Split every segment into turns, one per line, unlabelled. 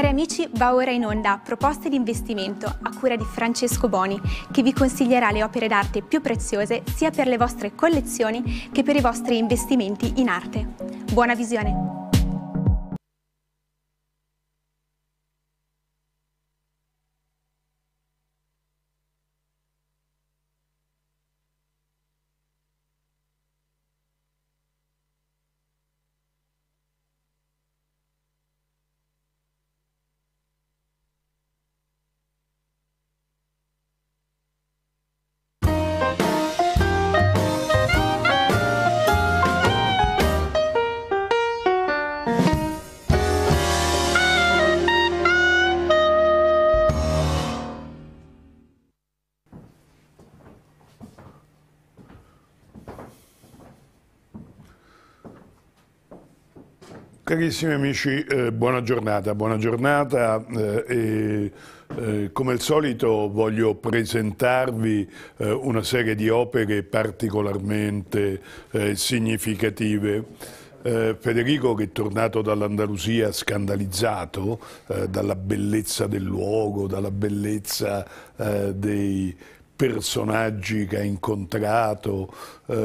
Cari amici, va ora in onda Proposte di investimento a cura di Francesco Boni, che vi consiglierà le opere d'arte più preziose sia per le vostre collezioni che per i vostri investimenti in arte. Buona visione!
Carissimi amici, eh, buona giornata, buona giornata eh, e eh, come al solito voglio presentarvi eh, una serie di opere particolarmente eh, significative. Eh, Federico che è tornato dall'Andalusia scandalizzato dalla bellezza del luogo, dalla bellezza dei personaggi che ha incontrato,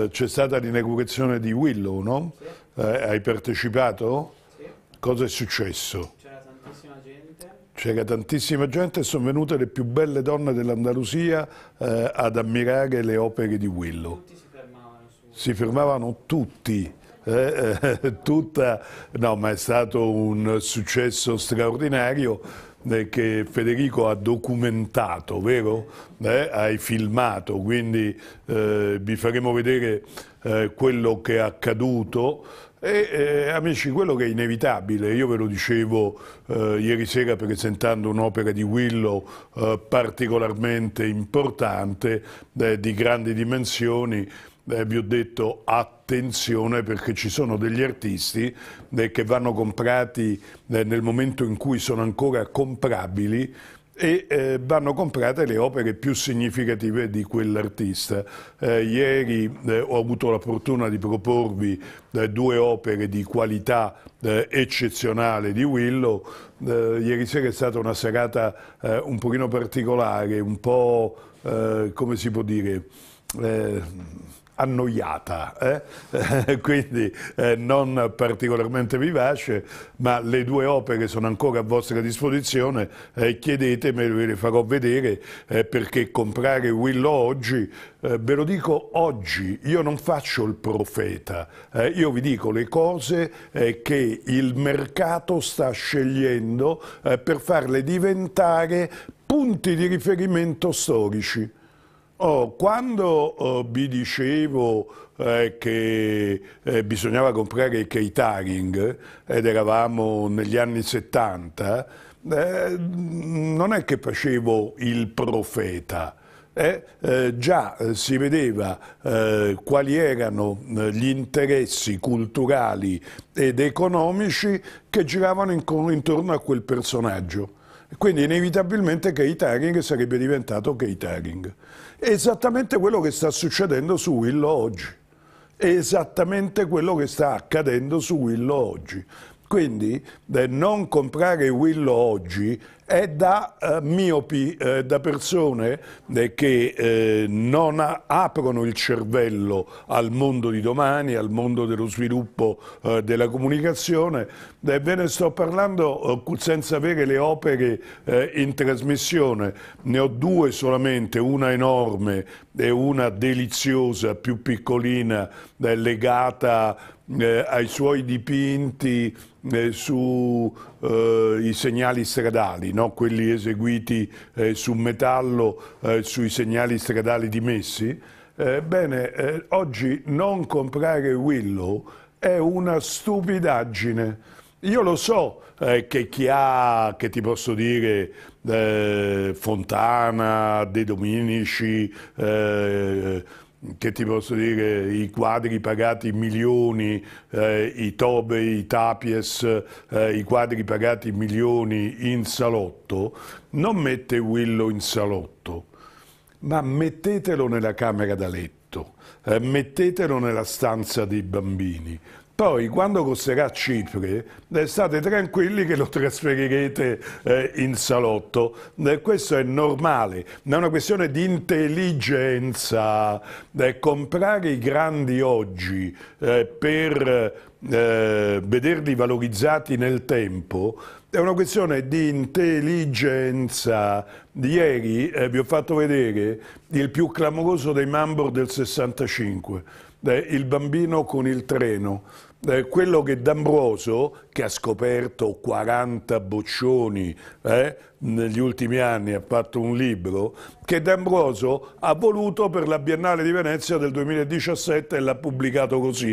c'è stata l'inaugurazione di Willow, no? Sì eh, hai partecipato? Sì. Cosa è successo? C'era tantissima gente. C'era tantissima gente e sono venute le più belle donne dell'Andalusia eh, ad ammirare le opere di Willow. Tutti si fermavano su. Si fermavano tutti. Eh, eh, tutta, no, ma è stato un successo straordinario eh, che Federico ha documentato, vero? Eh, hai filmato, quindi eh, vi faremo vedere eh, quello che è accaduto e eh, amici, quello che è inevitabile, io ve lo dicevo eh, ieri sera presentando un'opera di Willow eh, particolarmente importante, eh, di grandi dimensioni, eh, vi ho detto attenzione perché ci sono degli artisti che vanno comprati nel momento in cui sono ancora comprabili e eh, vanno comprate le opere più significative di quell'artista. Eh, ieri eh, ho avuto la fortuna di proporvi eh, due opere di qualità eh, eccezionale di Willow. Eh, ieri sera è stata una serata un pochino particolare, un po' come si può dire annoiata, eh? quindi eh, non particolarmente vivace, ma le due opere sono ancora a vostra disposizione, eh, chiedetemi, ve le farò vedere eh, perché comprare Willow oggi, eh, ve lo dico oggi, io non faccio il profeta, io vi dico le cose che il mercato sta scegliendo per farle diventare punti di riferimento storici. Oh, quando oh, vi dicevo eh, che eh, bisognava comprare i catering eh, ed eravamo negli anni 70, eh, non è che facevo il profeta, eh, eh, già eh, si vedeva eh, quali erano gli interessi culturali ed economici che giravano in, intorno a quel personaggio. Quindi inevitabilmente catering sarebbe diventato catering esattamente quello che sta succedendo su Willo oggi. esattamente quello che sta accadendo su Willo oggi. Quindi eh, non comprare Willo oggi è da eh, miopi, eh, da persone eh, che eh, non a, aprono il cervello al mondo di domani, al mondo dello sviluppo eh, della comunicazione. Eh, ve ne sto parlando senza avere le opere in trasmissione. Ne ho due solamente, una enorme e una deliziosa, più piccolina, legata eh, ai suoi dipinti eh, sui eh, segnali stradali, no? quelli eseguiti eh, su metallo eh, sui segnali stradali dimessi, eh, bene, oggi non comprare Willow è una stupidaggine. Io lo so che chi ha, che ti posso dire, Fontana, De Dominici, che ti posso dire, i quadri pagati milioni, eh, i tobe, i tapies, eh, i quadri pagati milioni in salotto, non mette Willow in salotto, ma mettetelo nella camera da letto, eh, mettetelo nella stanza dei bambini, poi, quando costerà Cipri, eh, state tranquilli che lo trasferirete eh, in salotto. Eh, questo è normale, ma è una questione di intelligenza. Eh, comprare i grandi oggi eh, per eh, vederli valorizzati nel tempo è una questione di intelligenza. Ieri vi ho fatto vedere il più clamoroso dei Mambor del 65 il bambino con il treno eh, quello che D'Ambroso, che ha scoperto 40 boccioni eh, negli ultimi anni, ha fatto un libro, che D'Ambroso ha voluto per la Biennale di Venezia del 2017 e l'ha pubblicato così.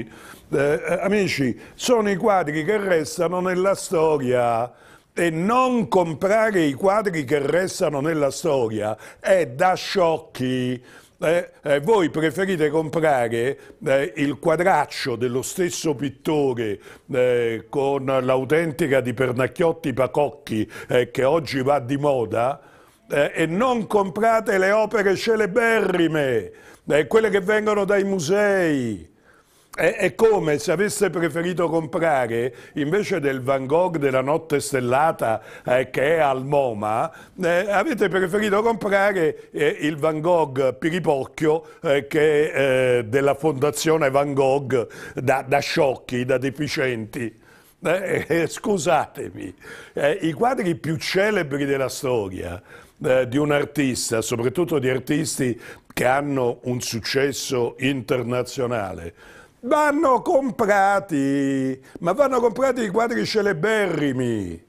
Eh, eh, amici, sono i quadri che restano nella storia e non comprare i quadri che restano nella storia è da sciocchi eh, eh, voi preferite comprare eh, il quadraccio dello stesso pittore eh, con l'autentica di Pernacchiotti Pacocchi eh, che oggi va di moda eh, e non comprate le opere celeberrime, quelle che vengono dai musei. È, è, come se avesse preferito comprare invece del Van Gogh della notte stellata eh, che è al MoMA, eh, avete preferito comprare eh, il Van Gogh Piripocchio eh, che è eh, della fondazione Van Gogh da, da sciocchi, da deficienti. Eh, scusatemi, i quadri più celebri della storia di un artista, soprattutto di artisti che hanno un successo internazionale, Vanno comprati, ma vanno comprati i quadri celeberrimi,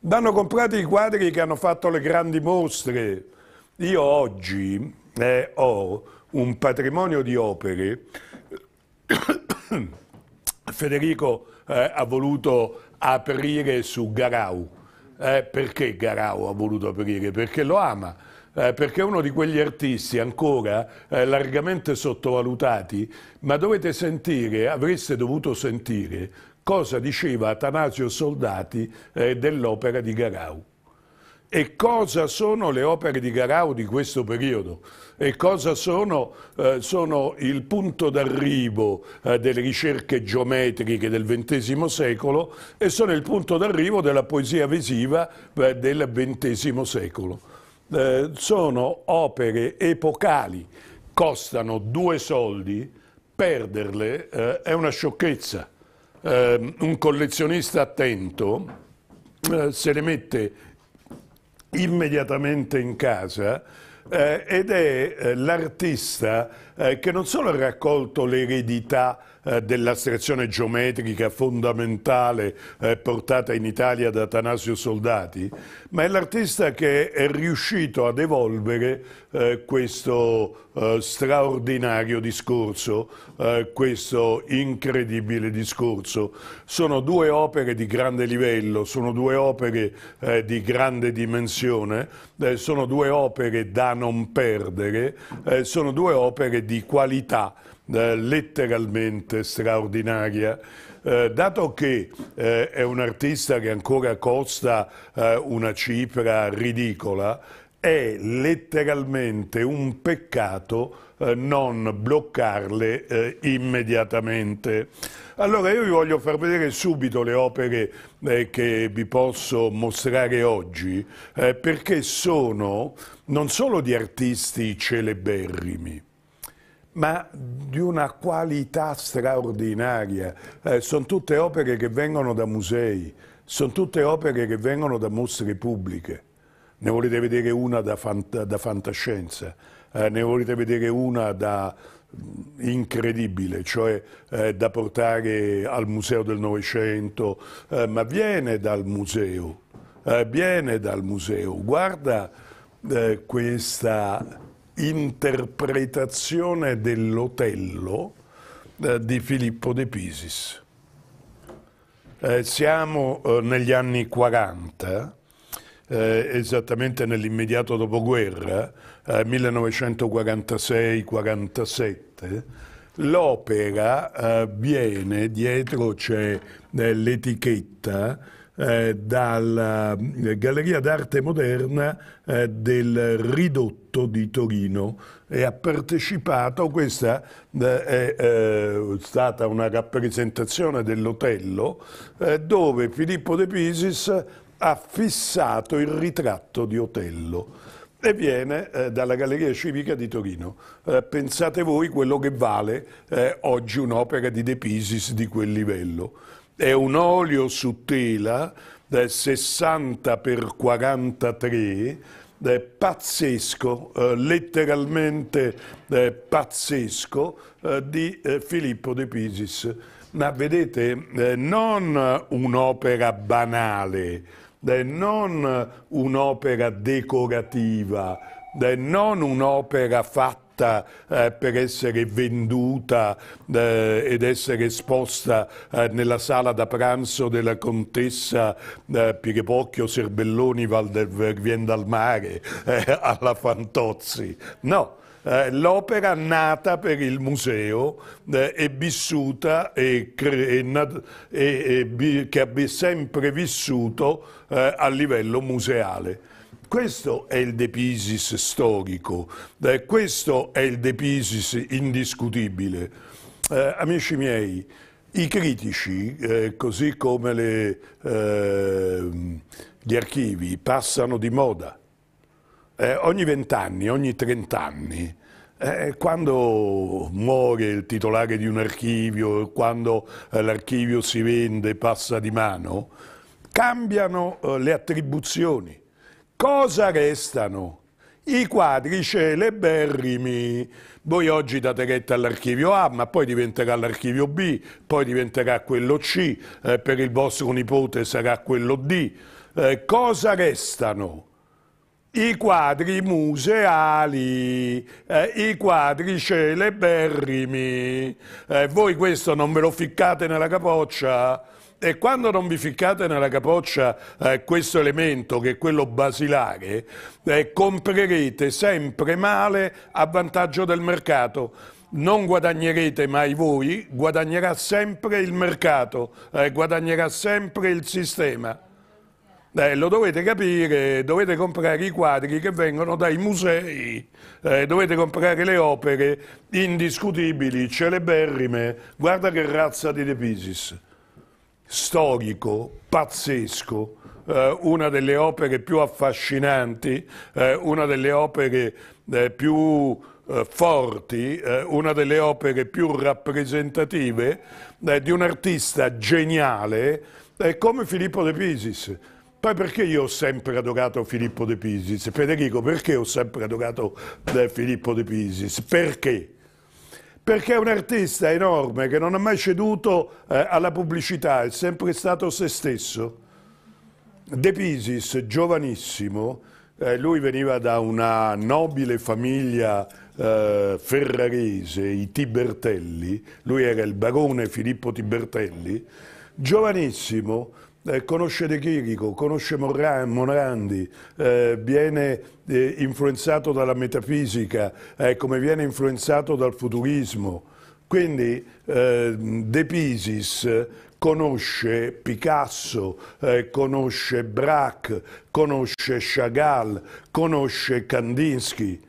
vanno comprati i quadri che hanno fatto le grandi mostre. Io oggi eh, ho un patrimonio di opere, Federico eh, ha voluto aprire su Garau. Eh, perché Garau ha voluto aprire? Perché lo ama eh, perché è uno di quegli artisti ancora eh, largamente sottovalutati, ma dovete sentire, avreste dovuto sentire, cosa diceva Atanasio Soldati eh, dell'opera di Garau. E cosa sono le opere di Garau di questo periodo? E cosa sono? Eh, sono il punto d'arrivo eh, delle ricerche geometriche del XX secolo e sono il punto d'arrivo della poesia visiva eh, del XX secolo. Eh, sono opere epocali, costano due soldi, perderle eh, è una sciocchezza. Eh, un collezionista attento eh, se le mette immediatamente in casa eh, ed è l'artista che non solo ha raccolto l'eredità eh, della sezione geometrica fondamentale eh, portata in Italia da Atanasio Soldati, ma è l'artista che è riuscito ad evolvere eh, questo eh, straordinario discorso, eh, questo incredibile discorso. Sono due opere di grande livello, sono due opere di grande dimensione, sono due opere da non perdere, sono due opere di qualità. Eh, letteralmente straordinaria. Eh, dato che eh, è un artista che ancora costa eh, una cifra ridicola, è letteralmente un peccato eh, non bloccarle immediatamente. Allora io vi voglio far vedere subito le opere eh, che vi posso mostrare oggi eh, perché sono non solo di artisti celeberrimi, ma di una qualità straordinaria. Eh, sono tutte opere che vengono da musei, sono tutte opere che vengono da mostre pubbliche. Ne volete vedere una da, fant da fantascienza, eh, ne volete vedere una da mm, incredibile, cioè eh, da portare al Museo del Novecento, eh, ma viene dal museo, eh, viene dal museo, guarda eh, questa interpretazione dell'Otello eh, di Filippo De Pisis. Eh, siamo eh, negli anni 40, eh, esattamente nell'immediato dopoguerra, 1946-47, eh, l'opera eh, viene, dietro c'è l'etichetta, eh, dalla eh, Galleria d'arte moderna eh, del Ridotto di Torino e ha partecipato, questa è stata una rappresentazione dell'Otello, dove Filippo De Pisis ha fissato il ritratto di Otello e viene eh, dalla Galleria Civica di Torino. Eh, pensate voi quello che vale eh, oggi un'opera di De Pisis di quel livello. È un olio su tela del 60 per 43 è pazzesco, eh, letteralmente eh, pazzesco, eh, di eh, Filippo De Pisis. Ma vedete, non un'opera banale, non un'opera decorativa, non un'opera fatta vita eh, per essere venduta eh, ed essere esposta eh, nella sala da pranzo della contessa eh, Pirepocchio Serbelloni Vien dal Mare eh, alla Fantozzi. No. Eh, l'opera nata per il museo eh, è vissuta e, che abbia sempre vissuto a livello museale. Questo è il depisis storico, eh, questo è il depisis indiscutibile. Eh, amici miei, i critici, eh, così come le, eh, gli archivi, passano di moda. Eh, ogni vent'anni, ogni trent'anni, eh, quando muore il titolare di un archivio, quando eh, l'archivio si vende, passa di mano, cambiano eh, le attribuzioni. Cosa restano? I quadri celeberrimi. Voi oggi date retta all'archivio A, ma poi diventerà l'archivio B, poi diventerà quello C, eh, per il vostro nipote sarà quello D. Eh, cosa restano? I quadri museali, eh, i quadri celeberrimi. Eh, voi questo non ve lo ficcate nella capoccia? E quando non vi ficcate nella capoccia eh, questo elemento, che è quello basilare, eh, comprerete sempre male a vantaggio del mercato non guadagnerete mai voi, guadagnerà sempre il mercato, eh, guadagnerà sempre il sistema. Eh, lo dovete capire, dovete comprare i quadri che vengono dai musei, eh, dovete comprare le opere indiscutibili, celeberrime, guarda che razza di De Pisis storico, pazzesco, eh, una delle opere più affascinanti, eh, una delle opere eh, più eh, forti, eh, una delle opere più rappresentative eh, di un artista geniale come Filippo De Pisis. Poi perché io ho sempre adorato Filippo De Pisis? Federico, perché ho sempre adorato Filippo De Pisis? Perché? perché è un artista enorme che non ha mai ceduto eh, alla pubblicità, è sempre stato se stesso. De Pisis, giovanissimo, eh, lui veniva da una nobile famiglia eh, ferrarese, i Tibertelli, lui era il barone Filippo Tibertelli, giovanissimo, eh, conosce De Chirico, conosce Morra Morandi, eh, viene eh, influenzato dalla metafisica, eh, come viene influenzato dal futurismo. Quindi eh, De Pisis conosce Picasso, eh, conosce Braque, conosce Chagall, conosce Kandinsky.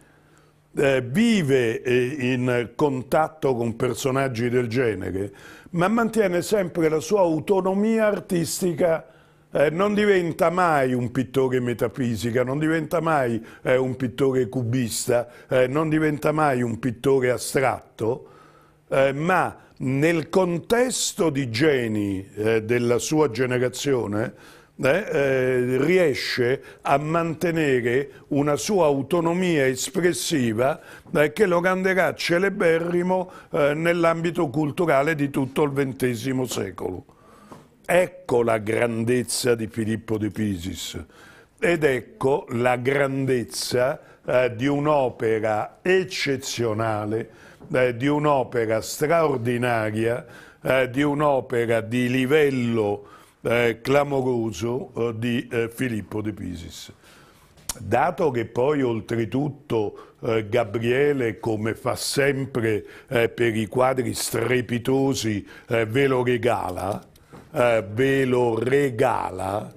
vive in contatto con personaggi del genere ma mantiene sempre la sua autonomia artistica eh, non diventa mai un pittore metafisica, non diventa mai eh, un pittore cubista, eh, non diventa mai un pittore astratto, eh, ma nel contesto di geni eh, della sua generazione eh, eh, riesce a mantenere una sua autonomia espressiva eh, che lo renderà celeberrimo eh, nell'ambito culturale di tutto il XX secolo. Ecco la grandezza di Filippo de Pisis ed ecco la grandezza eh, di un'opera eccezionale, eh, di un'opera straordinaria, di un'opera di livello eh, clamoroso eh, di eh, Filippo De Pisis. Dato che poi oltretutto eh, Gabriele, come fa sempre eh, per i quadri strepitosi, eh, ve lo regala, ve lo regala,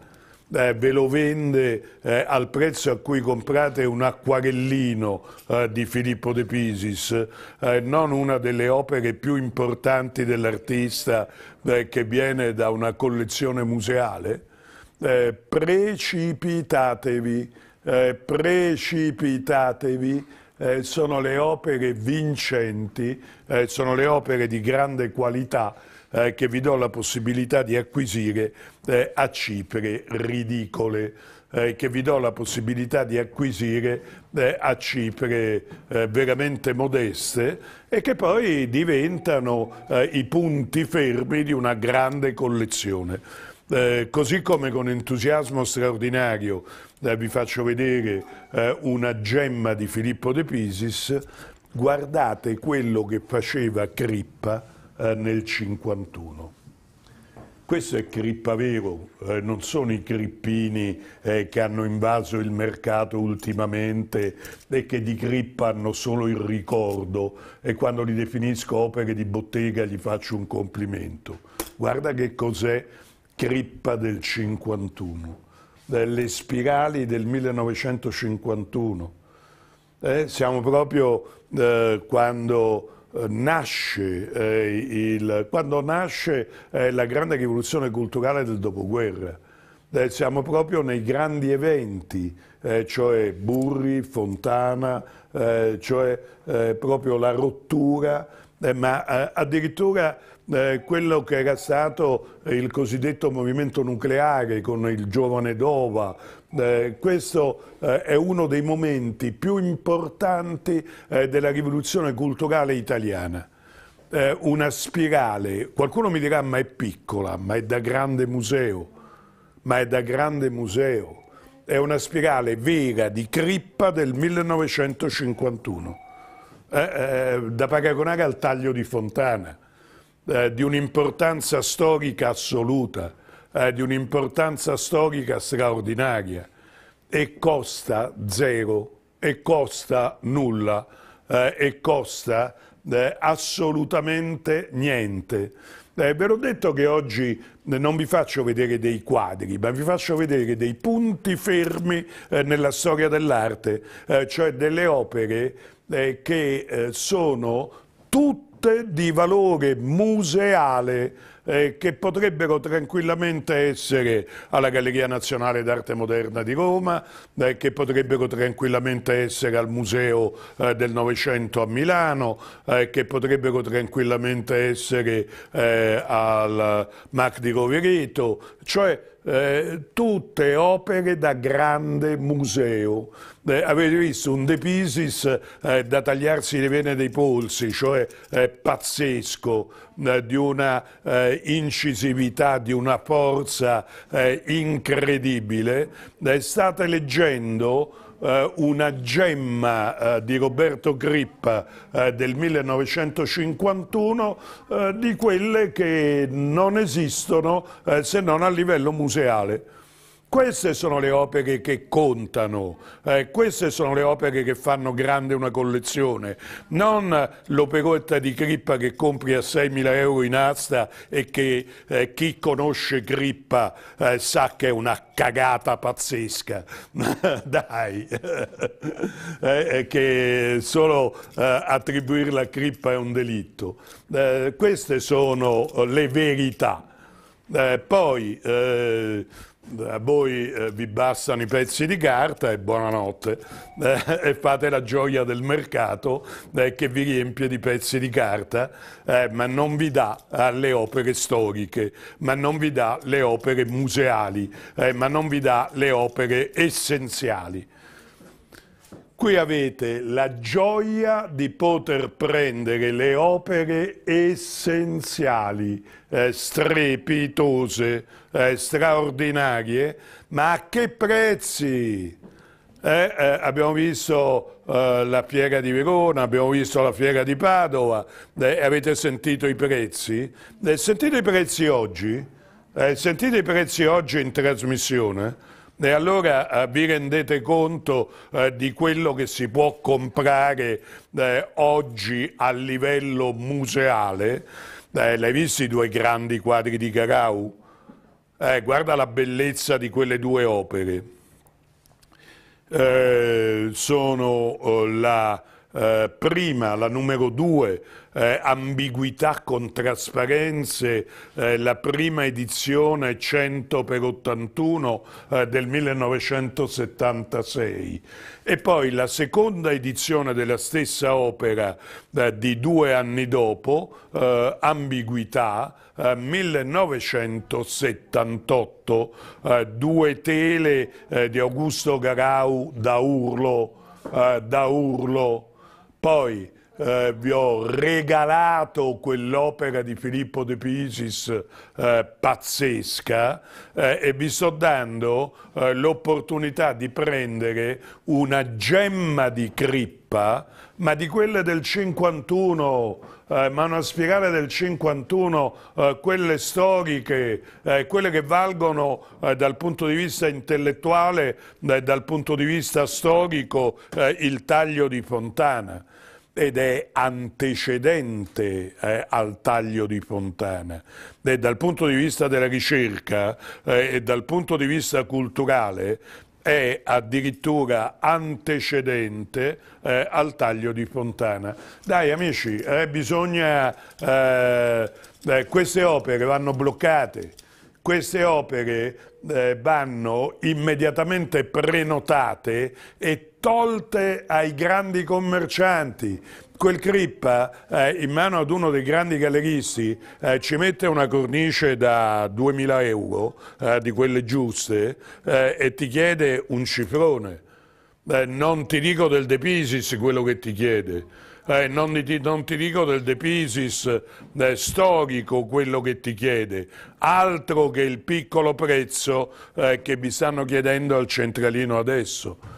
eh, ve lo vende eh, al prezzo a cui comprate un acquarellino eh, di Filippo De Pisis, non una delle opere più importanti dell'artista, eh, che viene da una collezione museale, eh, precipitatevi, eh, precipitatevi, eh, sono le opere vincenti, eh, sono le opere di grande qualità eh, che vi do la possibilità di acquisire eh, a cifre ridicole eh, che vi do la possibilità di acquisire eh, a cifre eh, veramente modeste e che poi diventano eh, i punti fermi di una grande collezione. Eh, così come con entusiasmo straordinario eh, vi faccio vedere una gemma di Filippo De Pisis, guardate quello che faceva Crippa nel 51. Questo è crippa vero, eh, non sono i crippini eh, che hanno invaso il mercato ultimamente e che di crippa hanno solo il ricordo e quando li definisco opere di bottega gli faccio un complimento. Guarda che cos'è crippa del 51, eh, le spirali del 1951. Eh, siamo proprio eh, quando eh, nasce, eh, il, quando nasce eh, la grande rivoluzione culturale del dopoguerra. Eh, siamo proprio nei grandi eventi, eh, cioè Burri, Fontana, eh, cioè proprio la rottura, ma addirittura quello che era stato il cosiddetto movimento nucleare con il giovane Dova, eh, questo eh, è uno dei momenti più importanti eh, della rivoluzione culturale italiana. Eh, una spirale, qualcuno mi dirà ma è piccola, ma è da grande museo, ma è da grande museo. È una spirale vera di crippa del 1951, eh, da paragonare al taglio di Fontana, di un'importanza storica assoluta eh, di un'importanza storica straordinaria e costa zero, e costa nulla, eh, e costa eh, assolutamente niente. Eh, ve l'ho detto che oggi eh, non vi faccio vedere dei quadri, ma vi faccio vedere dei punti fermi eh, nella storia dell'arte, eh, cioè delle opere eh, che eh, sono tutte di valore museale eh, che potrebbero tranquillamente essere alla Galleria Nazionale d'Arte Moderna di Roma, eh, che potrebbero tranquillamente essere al Museo eh, del Novecento a Milano, eh, che potrebbero tranquillamente essere eh, al Mac di Rovereto, cioè eh, tutte opere da grande museo. Eh, avete visto un De Pisis eh, da tagliarsi le vene dei polsi, cioè pazzesco, eh, di una eh, incisività, di una forza eh, incredibile, state leggendo una gemma di Roberto Grippa del 1951 di quelle che non esistono se non a livello museale. Queste sono le opere che contano, eh, queste sono le opere che fanno grande una collezione, non l'operetta di Crippa che compri a 6.000 euro in asta e che eh, chi conosce Crippa eh, sa che è una cagata pazzesca, dai, eh, eh, che solo eh, attribuirla a Crippa è un delitto. queste sono le verità. poi, a voi eh, vi bastano i pezzi di carta e buonanotte eh, e fate la gioia del mercato eh, che vi riempie di pezzi di carta eh, ma non vi dà eh, le opere storiche ma non vi dà le opere museali eh, ma non vi dà le opere essenziali Qui avete la gioia di poter prendere le opere essenziali, eh, strepitose, eh, straordinarie, ma a che prezzi? Eh, eh, abbiamo visto eh, la fiera di Verona, abbiamo visto la fiera di Padova, eh, avete sentito i prezzi? Eh, sentite i prezzi oggi? Eh, sentite i prezzi oggi in trasmissione? E allora eh, vi rendete conto eh, di quello che si può comprare eh, oggi a livello museale? L'hai visto i due grandi quadri di Garau? Eh, guarda la bellezza di quelle due opere. Eh, sono la eh, prima, la numero due, eh, ambiguità con trasparenze, eh, la prima edizione 100 per 81 eh, del 1976 e poi la seconda edizione della stessa opera eh, di due anni dopo, eh, Ambiguità, 1978, eh, due tele di Augusto Garau da urlo, da urlo. Poi eh, vi ho regalato quell'opera di Filippo de Pisis eh, pazzesca eh, e vi sto dando eh, l'opportunità di prendere una gemma di crippa, ma di quelle del 51, eh, ma una spirale del 51, eh, quelle storiche, quelle che valgono dal punto di vista intellettuale, dal punto di vista storico, il taglio di Fontana ed è antecedente eh, al taglio di Fontana. E dal punto di vista della ricerca eh, e dal punto di vista culturale è addirittura antecedente eh, al taglio di Fontana. Dai amici, eh, bisogna, eh, eh, queste opere vanno bloccate, queste opere vanno immediatamente prenotate e tolte ai grandi commercianti, quel crippa eh, in mano ad uno dei grandi galleristi eh, ci mette una cornice da 2000 euro, eh, di quelle giuste, eh, e ti chiede un cifrone. Eh, non ti dico del De Pisis quello che ti chiede, eh, non ti, non, ti, dico del De Pisis storico quello che ti chiede, altro che il piccolo prezzo che vi stanno chiedendo al centralino adesso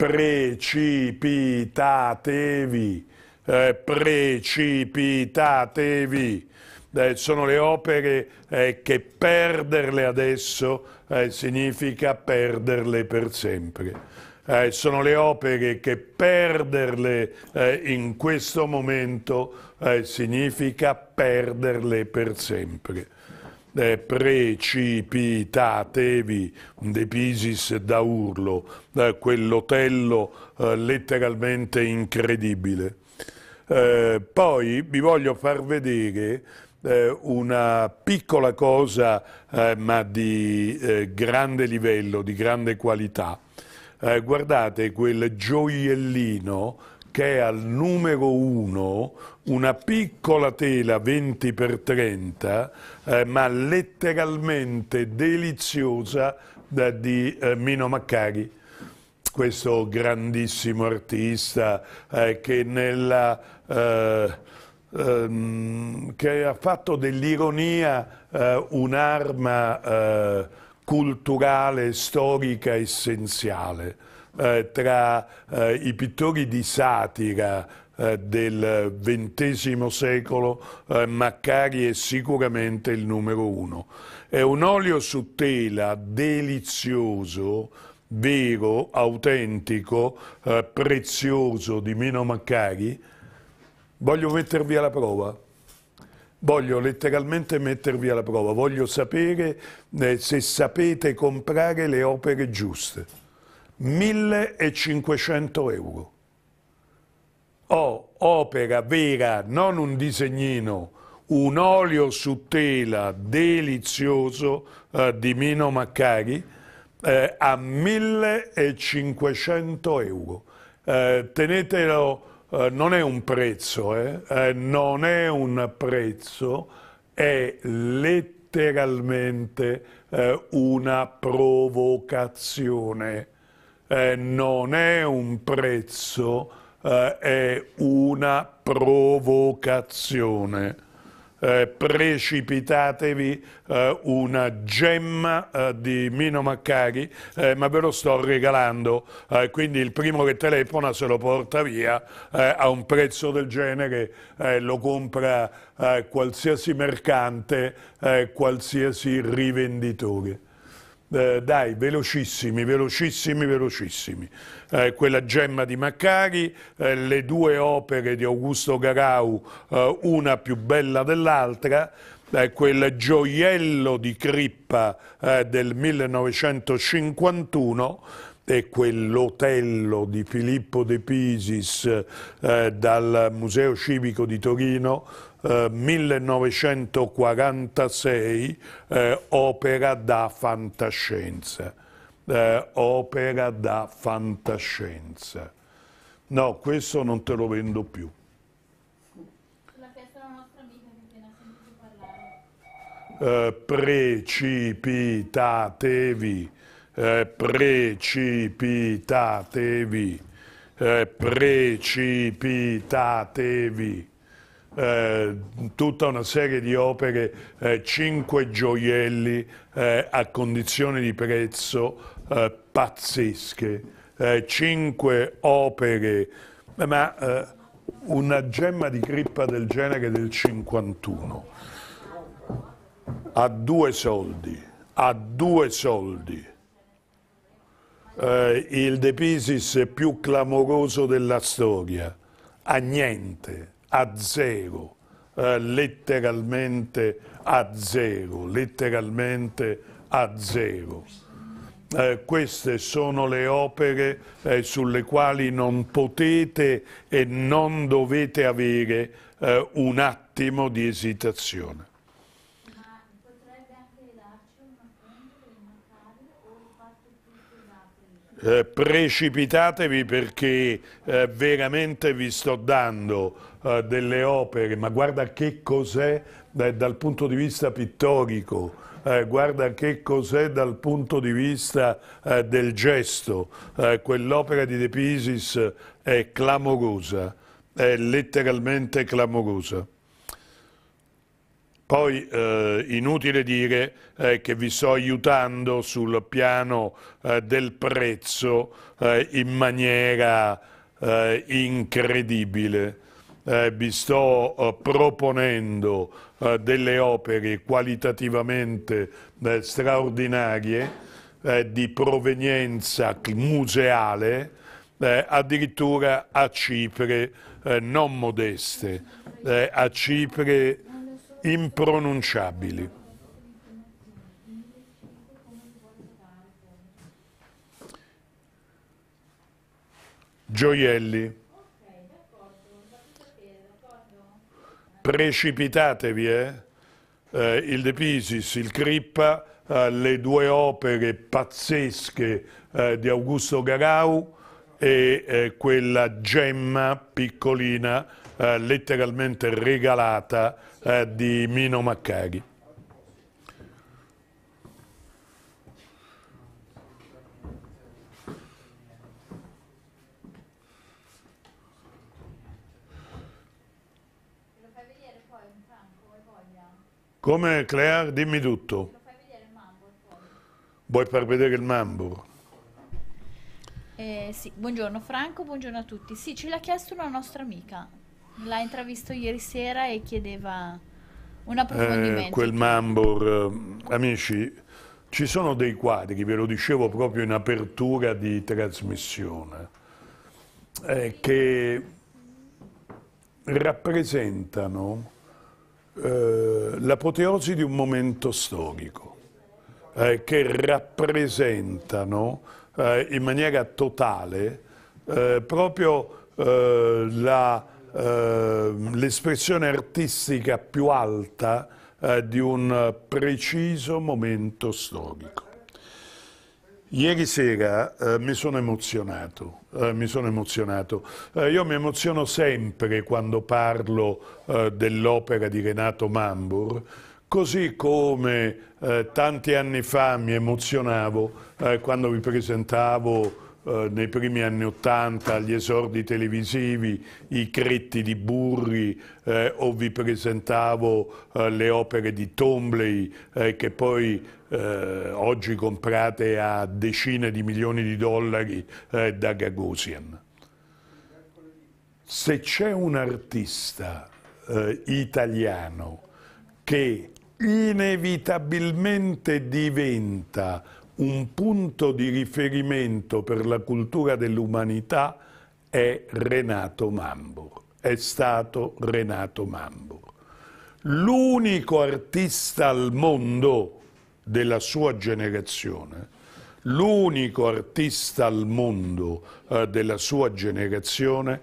precipitatevi, eh, precipitatevi. Eh, sono le opere eh, che perderle adesso eh, significa perderle per sempre. Eh, sono le opere che perderle eh, in questo momento significa perderle per sempre eh, precipitatevi, De Pisis da urlo, eh, quell'Otello eh, letteralmente incredibile. Eh, poi vi voglio far vedere eh, una piccola cosa eh, ma di grande livello, di grande qualità. guardate quel gioiellino che è al numero 1 una piccola tela 20x30 eh, ma letteralmente deliziosa da, di eh, Mino Maccari questo grandissimo artista eh, che, nella, eh, ehm, che ha fatto dell'ironia eh, un'arma eh, culturale, storica, essenziale. Eh, tra eh, i pittori di satira eh, del XX secolo, eh, Maccari è sicuramente il numero uno. È un olio su tela delizioso, vero, autentico, eh, prezioso di Mino Maccari. Voglio mettervi alla prova. Voglio letteralmente mettervi alla prova, voglio sapere eh, se sapete comprare le opere giuste. 1500 euro. Ho oh, opera vera, non un disegnino, un olio su tela delizioso eh, di Mino Maccari eh, a 1500 euro. Eh, tenetelo, eh, non è un prezzo, eh, eh, non è un prezzo, è letteralmente una provocazione. Eh, non è un prezzo, eh, è una provocazione. Eh, precipitatevi eh, una gemma eh, di Mino Maccari, ma ve lo sto regalando, quindi il primo che telefona se lo porta via a un prezzo del genere, lo compra qualsiasi mercante, qualsiasi rivenditore eh, dai, velocissimi, velocissimi, velocissimi. Eh, quella Gemma di Maccari, eh, le due opere di Augusto Garau, eh, una più bella dell'altra, eh, quel gioiello di Crippa eh, del 1951 e quell'Otello di Filippo De Pisis dal Museo Civico di Torino 1946, eh, eh, opera da fantascienza. Eh, opera da fantascienza. No, questo non te lo vendo più. Eh, precipitatevi, eh, precipitatevi, eh, precipitatevi. Eh, tutta una serie di opere, eh, gioielli eh, a condizioni di prezzo eh, pazzesche, eh, cinque opere, ma una gemma di crippa del genere del 51, a due soldi, a due soldi. il De Pisis più clamoroso della storia, a niente a zero, eh, letteralmente a zero, letteralmente a zero. Eh, queste sono le opere eh, sulle quali non potete e non dovete avere eh, un attimo di esitazione. Eh, precipitatevi perché eh, veramente vi sto dando eh, delle opere, ma guarda che cos'è eh, dal punto di vista pittorico, eh, guarda che cos'è dal punto di vista eh, del gesto. Quell'opera di De Pisis è clamorosa, è letteralmente clamorosa. Poi eh, inutile dire eh, che vi sto aiutando sul piano eh, del prezzo in maniera incredibile eh, vi sto eh, proponendo eh, delle opere qualitativamente eh, straordinarie eh, di provenienza museale, eh, addirittura a cifre non modeste, a cifre impronunciabili. Gioielli precipitatevi, eh? Eh, il De Pisis, il Crippa, eh, le due opere pazzesche eh, di Augusto Garau e eh, quella gemma piccolina eh, letteralmente regalata di Mino Maccari. Come creare? Dimmi tutto. Vuoi far vedere il mambo?
Eh, sì. Buongiorno Franco, buongiorno a tutti. Sì, ce l'ha chiesto una nostra amica. L'ha intravisto ieri sera e chiedeva un eh, approfondimento. Eh, quel
mambo, eh, amici, ci sono dei quadri, ve lo dicevo proprio in apertura di trasmissione, eh, che rappresentano eh, l'apoteosi di un momento storico eh, che rappresentano eh, in maniera totale eh, proprio eh, l'espressione artistica più alta di un preciso momento storico. Ieri sera eh, mi sono emozionato, eh, mi sono emozionato. Eh, io mi emoziono sempre quando parlo eh, dell'opera di Renato Mambur, così come eh, tanti anni fa mi emozionavo eh, quando vi presentavo nei primi anni Ottanta, gli esordi televisivi, i cretti di Burri, eh, o vi presentavo eh, le opere di Tombley eh, che poi eh, oggi comprate a decine di milioni di dollari eh, da Gagosian. Se c'è un artista eh, italiano che inevitabilmente diventa un punto di riferimento per la cultura dell'umanità è Renato Mambo, è stato Renato Mambo. L'unico artista al mondo della sua generazione, l'unico artista al mondo eh, della sua generazione,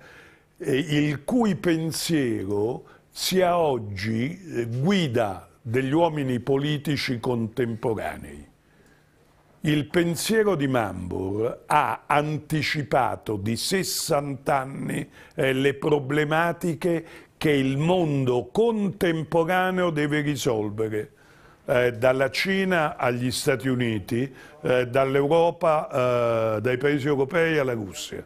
eh, il cui pensiero sia oggi eh, guida degli uomini politici contemporanei. Il pensiero di Mambur ha anticipato di 60 anni eh, le problematiche che il mondo contemporaneo deve risolvere eh, dalla Cina agli Stati Uniti, eh, dall'Europa, eh, dai paesi europei alla Russia.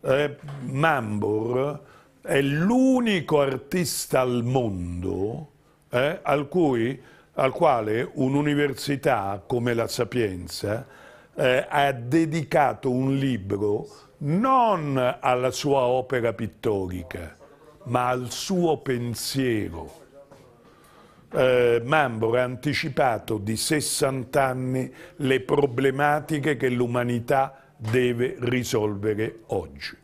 Eh, Mambor è l'unico artista al mondo eh, al, cui, al quale un'università come la Sapienza ha dedicato un libro non alla sua opera pittorica, ma al suo pensiero eh, Mambora ha anticipato di 60 anni le problematiche che l'umanità deve risolvere oggi.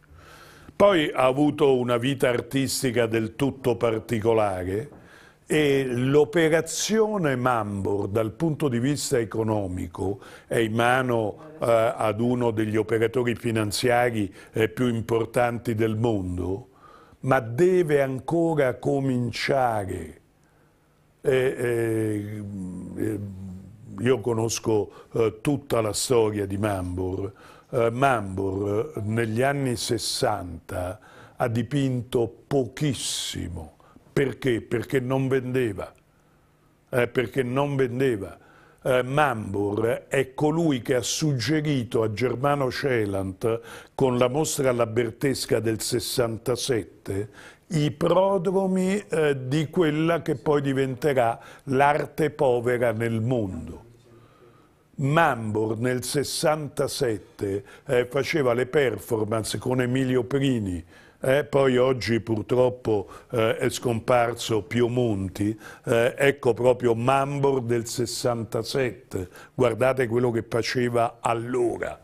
Poi ha avuto una vita artistica del tutto particolare e l'operazione Mambor dal punto di vista economico è in mano eh, ad uno degli operatori finanziari eh, più importanti del mondo, ma deve ancora cominciare e, e, io conosco eh, tutta la storia di Mambor. Eh, Mambor eh, negli anni 60 ha dipinto pochissimo. Perché? Perché non vendeva. Eh, perché non vendeva. Eh, Mambor è colui che ha suggerito a Germano Celant con la mostra alla Bertesca del 67 i prodromi eh, di quella che poi diventerà l'arte povera nel mondo. Mambor nel 67 eh, faceva le performance con Emilio Prini, eh, poi oggi purtroppo eh, è scomparso Piomonti, eh, ecco proprio Mambor del 67, guardate quello che faceva allora,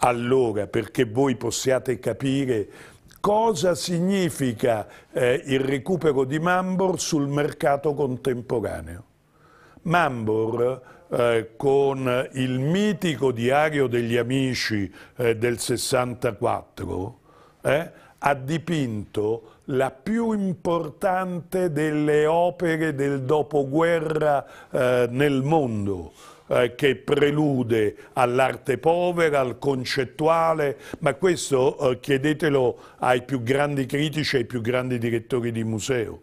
allora perché voi possiate capire cosa significa eh, il recupero di Mambor sul mercato contemporaneo. Mambor eh, con il mitico diario degli amici eh, del 64 eh, ha dipinto la più importante delle opere del dopoguerra eh, nel mondo, eh, che prelude all'arte povera, al concettuale, ma questo eh, chiedetelo ai più grandi critici ai più grandi direttori di museo.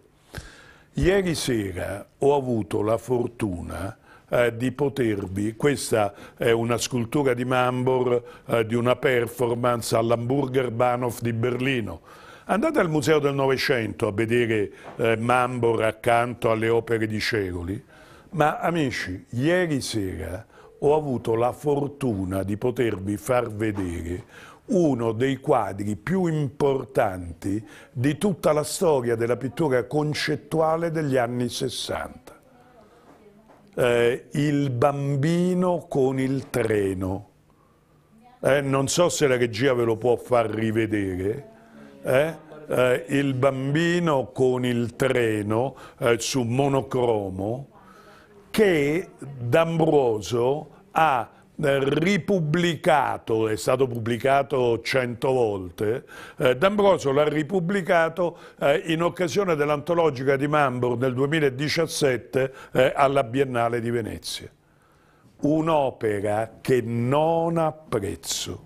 Ieri sera ho avuto la fortuna eh, di potervi, questa è una scultura di Mambor eh, di una performance all'Hamburger Bahnhof di Berlino. Andate al Museo del Novecento a vedere eh, Mambor accanto alle opere di Ceroli ma amici, ieri sera ho avuto la fortuna di potervi far vedere uno dei quadri più importanti di tutta la storia della pittura concettuale degli anni 60. Eh, il bambino con il treno. Eh, non so se la regia ve lo può far rivedere. Eh? eh il bambino con il treno eh, su monocromo che D'Ambroso ha eh, ripubblicato, è stato pubblicato cento volte, eh, D'Ambrosio l'ha ripubblicato eh, in occasione dell'antologica di Mambo nel 2017 eh, alla Biennale di Venezia. Un'opera che non ha prezzo,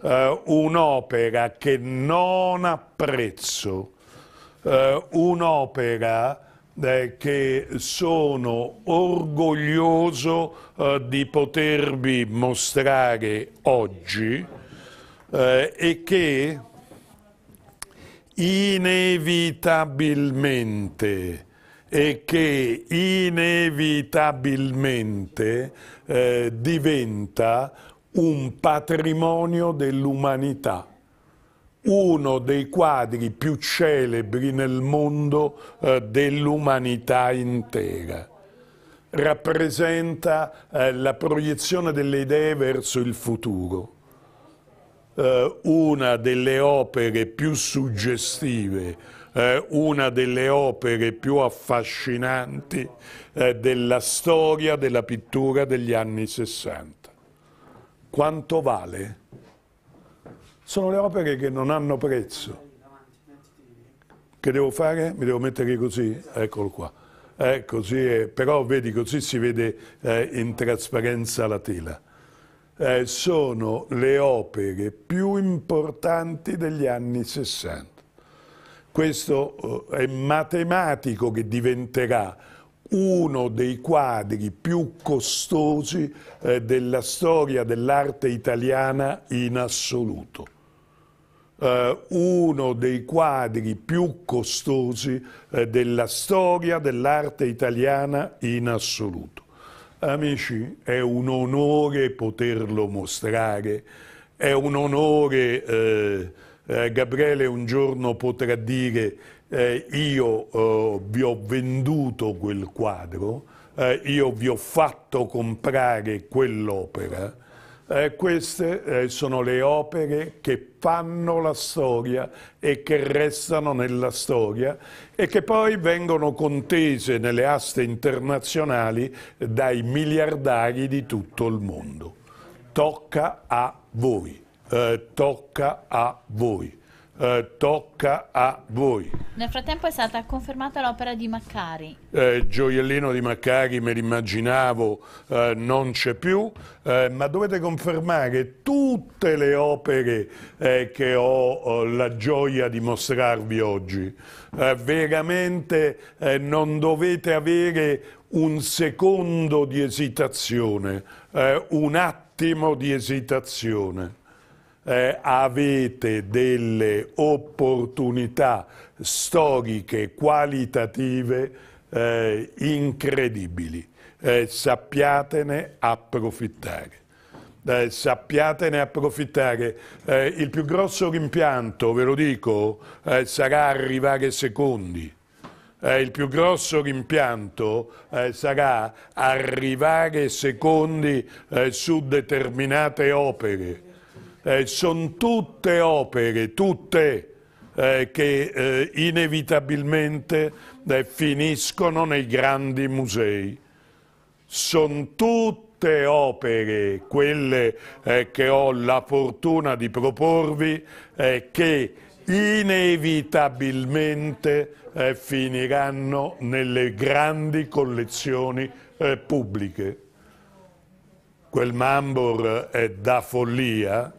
eh, un'opera che non ha prezzo, eh, un'opera eh, che sono orgoglioso eh, di potervi mostrare oggi eh, e che inevitabilmente e che inevitabilmente eh, diventa un patrimonio dell'umanità uno dei quadri più celebri nel mondo eh, dell'umanità intera. Rappresenta eh, la proiezione delle idee verso il futuro. Eh, una delle opere più suggestive, eh, una delle opere più affascinanti eh, della storia della pittura degli anni Sessanta. Quanto vale? Sono le opere che non hanno prezzo. Che devo fare? Mi devo mettere così? Eccolo qua. Eh, così, però vedi, così si vede eh, in trasparenza la tela. Eh, sono le opere più importanti degli anni 60. Questo eh, è matematico che diventerà uno dei quadri più costosi eh, della storia dell'arte italiana in assoluto eh, uno dei quadri più costosi eh, della storia dell'arte italiana in assoluto. Amici, è un onore poterlo mostrare, è un onore, eh, eh, Gabriele un giorno potrà dire eh, io eh, vi ho venduto quel quadro, eh, io vi ho fatto comprare quell'opera, eh, queste eh, sono le opere che fanno la storia e che restano nella storia e che poi vengono contese nelle aste internazionali dai miliardari di tutto il mondo. Tocca a voi, eh, tocca a voi eh, tocca a voi.
Nel frattempo è stata confermata l'opera di Maccari.
Eh, gioiellino di Maccari, me l'immaginavo, eh, non c'è più, eh, ma dovete confermare tutte le opere eh, che ho eh, la gioia di mostrarvi oggi. veramente non dovete avere un secondo di esitazione, un attimo di esitazione eh, avete delle opportunità storiche, qualitative eh, incredibili. Eh, sappiatene approfittare. Eh, sappiatene approfittare. Eh, il più grosso rimpianto, ve lo dico, eh, sarà arrivare secondi. Eh, il più grosso rimpianto eh, sarà arrivare secondi eh, su determinate opere eh, sono tutte opere, tutte eh, che eh, inevitabilmente eh, finiscono nei grandi musei. Sono tutte opere, quelle eh, che ho la fortuna di proporvi, che inevitabilmente eh, finiranno nelle grandi collezioni eh, pubbliche. Quel Mambor è da follia,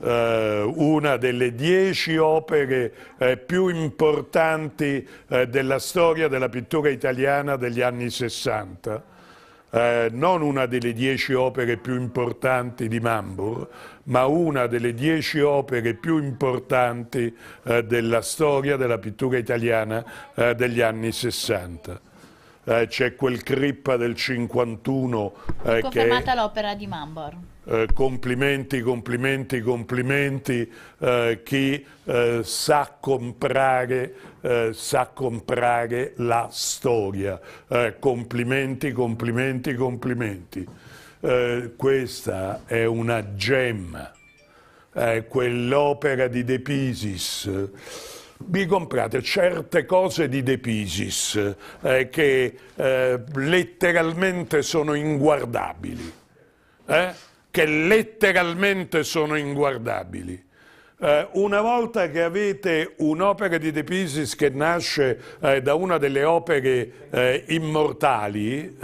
eh, una delle dieci opere eh, più importanti eh, della storia della pittura italiana degli anni Sessanta. Eh, non una delle dieci opere più importanti di Mambur, ma una delle dieci opere più importanti eh, della storia della pittura italiana eh, degli anni Sessanta eh, c'è quel crippa del 51 eh, confermata
l'opera di Mambor
eh, complimenti, complimenti, complimenti eh, chi eh, sa comprare, eh, sa comprare la storia eh, complimenti, complimenti, complimenti questa è una gemma quell'opera di De Pisis vi comprate certe cose di De Pisis eh, che eh, letteralmente sono inguardabili, eh? che letteralmente sono inguardabili. Eh, una volta che avete un'opera di De Pisis che nasce eh, da una delle opere eh, immortali,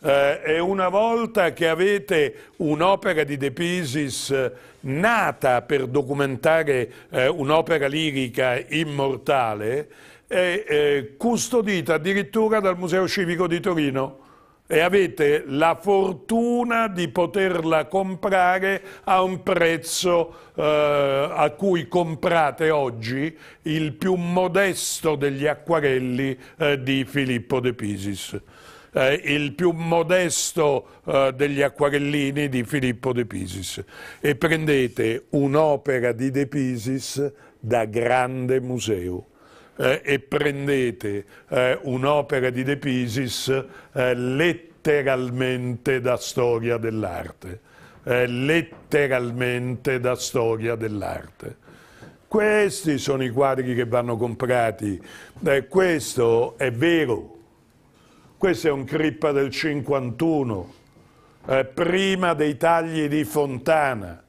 e una volta che avete un'opera di De Pisis nata per documentare eh, un'opera lirica immortale, è eh, custodita addirittura dal Museo Civico di Torino e avete la fortuna di poterla comprare a un prezzo eh, a cui comprate oggi il più modesto degli acquarelli eh, di Filippo De Pisis eh, il più modesto eh, degli acquarellini di Filippo De Pisis e prendete un'opera di De Pisis da grande museo. Eh, e prendete eh, un'opera di De Pisis eh, letteralmente da storia dell'arte, eh, letteralmente da storia dell'arte. Questi sono i quadri che vanno comprati, eh, questo è vero, questo è un crippa del 51, eh, prima dei tagli di Fontana,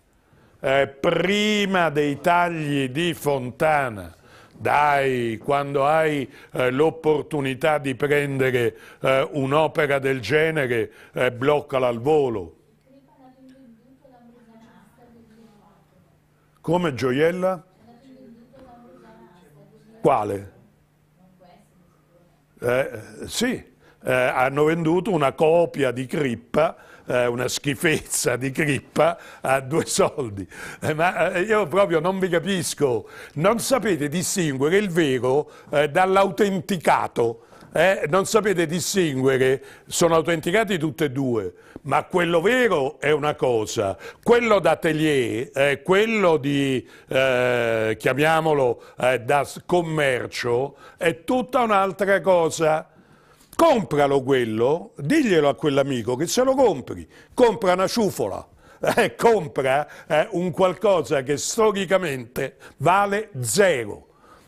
eh, prima dei tagli di Fontana. Dai, quando hai eh, l'opportunità di prendere eh, un'opera del genere, eh, bloccala al volo. Come gioiella? Quale? Eh, sì, eh, hanno venduto una copia di Crippa, eh, una schifezza di Crippa a due soldi. Eh, ma eh, io proprio non vi capisco, non sapete distinguere il vero dall'autenticato. non sapete distinguere, sono autenticati tutti e due, ma quello vero è una cosa, quello d'atelier, eh, quello di, chiamiamolo, da commercio, è tutta un'altra cosa compralo quello, diglielo a quell'amico che se lo compri, compra una ciufola, eh, compra eh, un qualcosa che storicamente vale zero.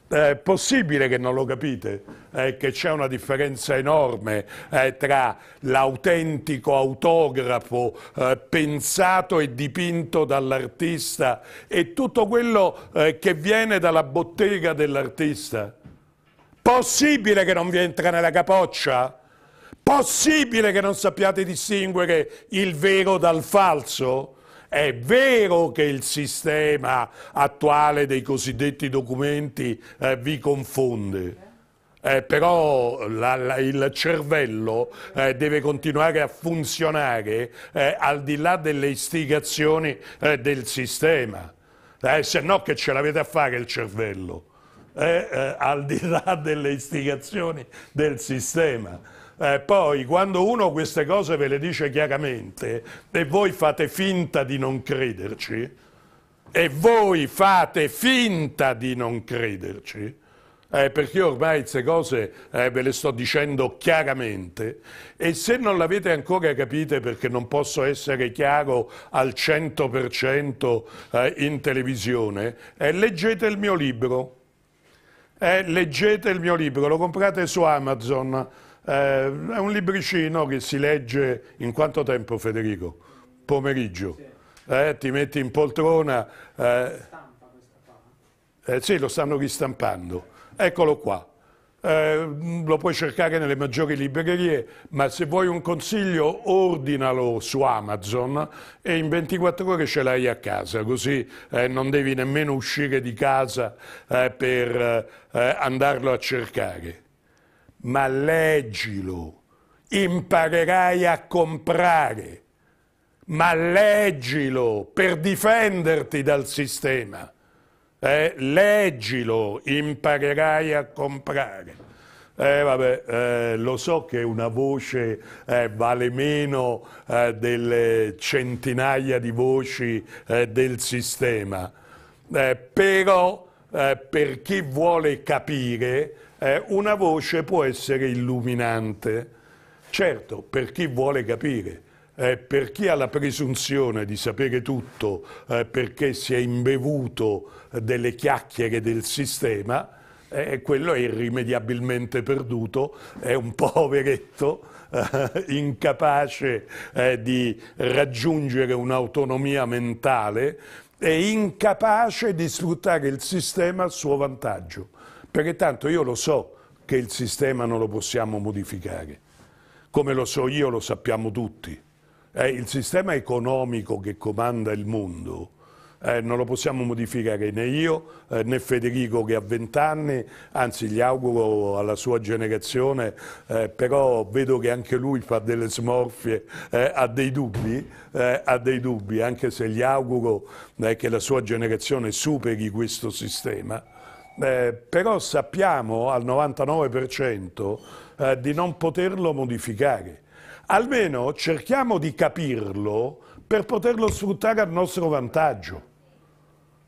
Eh, è eh, possibile che non lo capite, eh, che c'è una differenza enorme eh, tra l'autentico autografo eh, pensato e dipinto dall'artista e tutto quello eh, che viene dalla bottega dell'artista. Possibile che non vi entra nella capoccia? Possibile che non sappiate distinguere il vero dal falso? È vero che il sistema attuale dei cosiddetti documenti eh, vi confonde. Eh, però la, la, il cervello eh, deve continuare a funzionare eh, al di là delle istigazioni eh, del sistema, eh, se no che ce l'avete a fare il cervello? eh, eh, al di là delle istigazioni del sistema. Eh, poi quando uno queste cose ve le dice chiaramente e voi fate finta di non crederci, e voi fate finta di non crederci, eh, perché io ormai queste cose eh, ve le sto dicendo chiaramente e se non l'avete ancora capite perché non posso essere chiaro al 100% eh, in televisione, eh, leggete il mio libro eh, leggete il mio libro, lo comprate su Amazon. Eh, è un libricino che si legge in quanto tempo, Federico? Pomeriggio. Eh, ti metti in poltrona. Eh, eh, sì, lo stanno ristampando. Eccolo qua eh, lo puoi cercare nelle maggiori librerie, ma se vuoi un consiglio ordinalo su Amazon e in 24 ore ce l'hai a casa, così eh, non devi nemmeno uscire di casa eh, per eh, andarlo a cercare. Ma leggilo, imparerai a comprare, ma leggilo per difenderti dal sistema. Eh, leggilo, imparerai a comprare. Eh, vabbè, eh, lo so che una voce eh, vale meno eh, delle centinaia di voci eh, del sistema, eh, però per chi vuole capire una voce può essere illuminante. Certo, per chi vuole capire, per chi ha la presunzione di sapere tutto perché si è imbevuto delle chiacchiere del sistema, eh, quello è irrimediabilmente perduto, è un poveretto eh, incapace eh, di raggiungere un'autonomia mentale e incapace di sfruttare il sistema a suo vantaggio, perché tanto io lo so che il sistema non lo possiamo modificare, come lo so io lo sappiamo tutti. Eh, il sistema economico che comanda il mondo eh, non lo possiamo modificare né io eh, né Federico che ha vent'anni, anzi gli auguro alla sua generazione, eh, però vedo che anche lui fa delle smorfie, eh, ha dei, dubbi, eh, ha, dei dubbi, anche se gli auguro eh, che la sua generazione superi questo sistema. però sappiamo al 99% di non poterlo modificare. Almeno cerchiamo di capirlo per poterlo sfruttare a nostro vantaggio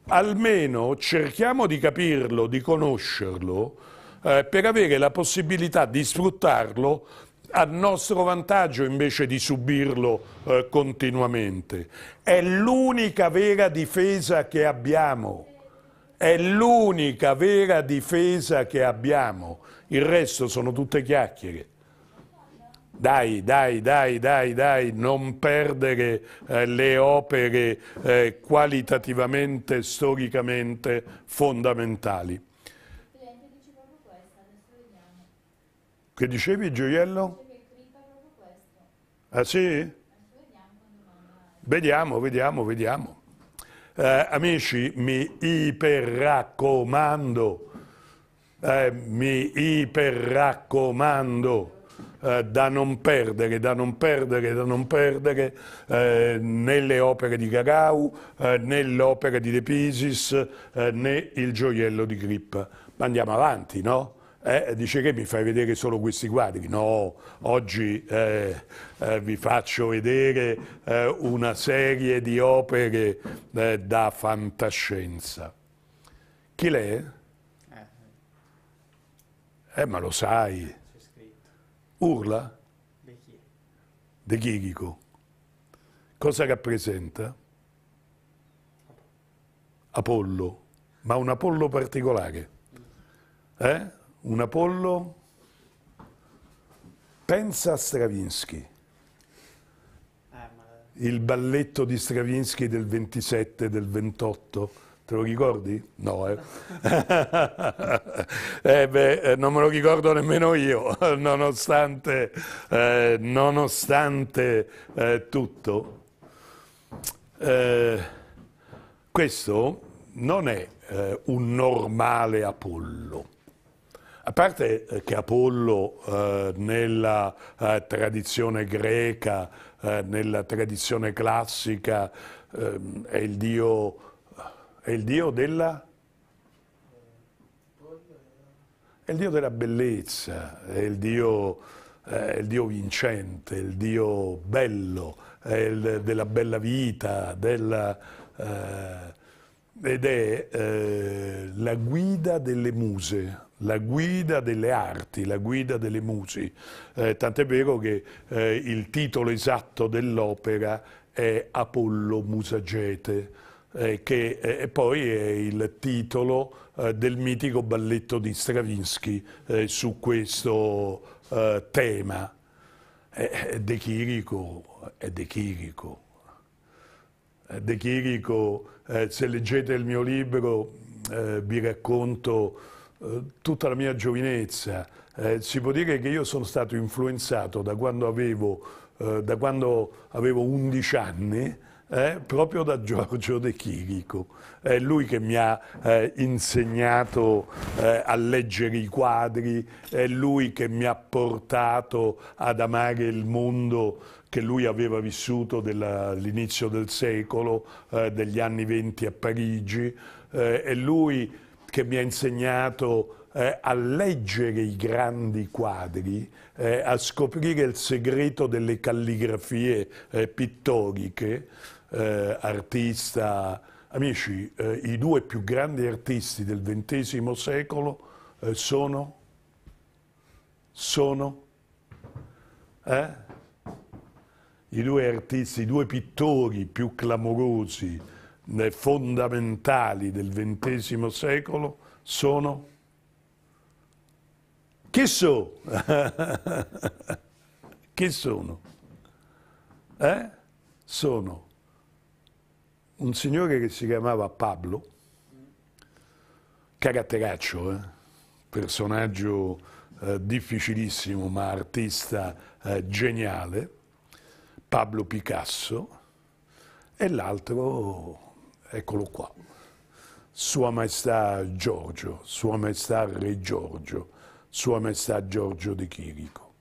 almeno cerchiamo di capirlo, di conoscerlo, eh, per avere la possibilità di sfruttarlo a nostro vantaggio invece di subirlo eh, continuamente. È l'unica vera difesa che abbiamo. È l'unica vera difesa che abbiamo. Il resto sono tutte chiacchiere. Dai, dai, dai, dai, dai, non perdere eh, le opere eh, qualitativamente, storicamente fondamentali. Che dicevi, Gioiello? Ah sì? Vediamo, vediamo, vediamo. Eh, amici, mi iperraccomando, eh, mi iperraccomando. Eh, da non perdere, da non perdere, da non perdere eh, nelle opere di Garau, eh, nell'opera di De Pisis, eh, né il gioiello di Grip. Ma andiamo avanti, no? Eh, dice che mi fai vedere solo questi quadri? No, oggi eh, eh, vi faccio vedere eh, una serie di opere da fantascienza. Chi l'è? Eh, ma lo sai urla De Chirico. Cosa rappresenta? Apollo, ma un Apollo particolare. Eh? Un Apollo... Pensa a Stravinsky. Eh, Il balletto di Stravinsky del 27, del 28 Te lo ricordi? No, eh. eh beh, eh, non me lo ricordo nemmeno io, nonostante, eh, nonostante eh, tutto. Eh, questo non è eh, un normale Apollo. A parte che Apollo eh, nella eh, tradizione greca, eh, nella tradizione classica, ehm, è il dio è il Dio della... È il Dio della bellezza, è il Dio, eh, è il Dio vincente, è il Dio bello, è il, della bella vita, della, eh, ed è eh, la guida delle muse, la guida delle arti, la guida delle musi. Eh, tant'è vero che eh, il titolo esatto dell'opera è Apollo Musagete, eh, che eh, poi è il titolo eh, del mitico balletto di Stravinsky eh, su questo tema. È De Chirico è De Chirico. De Chirico, se leggete il mio libro, vi racconto tutta la mia giovinezza. si può dire che io sono stato influenzato da quando avevo, da quando avevo 11 anni eh, proprio da Giorgio De Chirico. È lui che mi ha eh, insegnato eh, a leggere i quadri, è lui che mi ha portato ad amare il mondo che lui aveva vissuto dell'inizio del secolo, eh, degli anni venti a Parigi, eh, è lui che mi ha insegnato eh, a leggere i grandi quadri, eh, a scoprire il segreto delle calligrafie eh, pittoriche, eh, artista. Amici, eh, i due più grandi artisti del XX secolo eh, sono? Sono? Eh? I due artisti, i due pittori più clamorosi, eh, fondamentali del XX secolo sono? Chi sono? Chi sono? Eh? Sono un signore che si chiamava Pablo, caratteraccio, eh? personaggio eh, difficilissimo ma artista eh, geniale, Pablo Picasso, e l'altro, eccolo qua, Sua Maestà Giorgio, Sua Maestà Re Giorgio, Sua Maestà Giorgio di Chirico.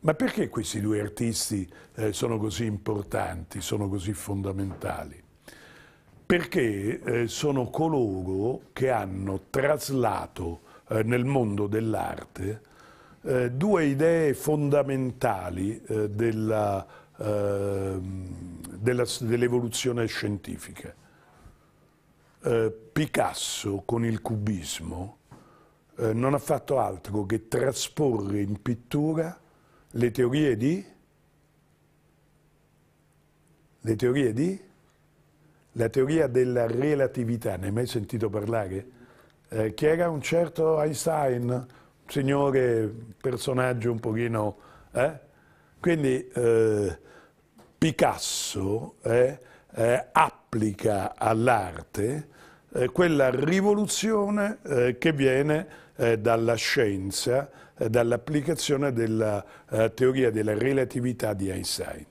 Ma perché questi due artisti eh, sono così importanti, sono così fondamentali? perché eh, sono coloro che hanno traslato eh, nel mondo dell'arte eh, due idee fondamentali eh, ehm, dell'evoluzione dell scientifica. Eh, Picasso con il cubismo eh, non ha fatto altro che trasporre in pittura le teorie di... Le teorie di la teoria della relatività, ne hai mai sentito parlare? Eh, che era un certo Einstein, un signore, personaggio un pochino... Eh? Quindi eh, Picasso eh, eh, applica all'arte eh, quella rivoluzione che viene dalla scienza, dall'applicazione della teoria della relatività di Einstein.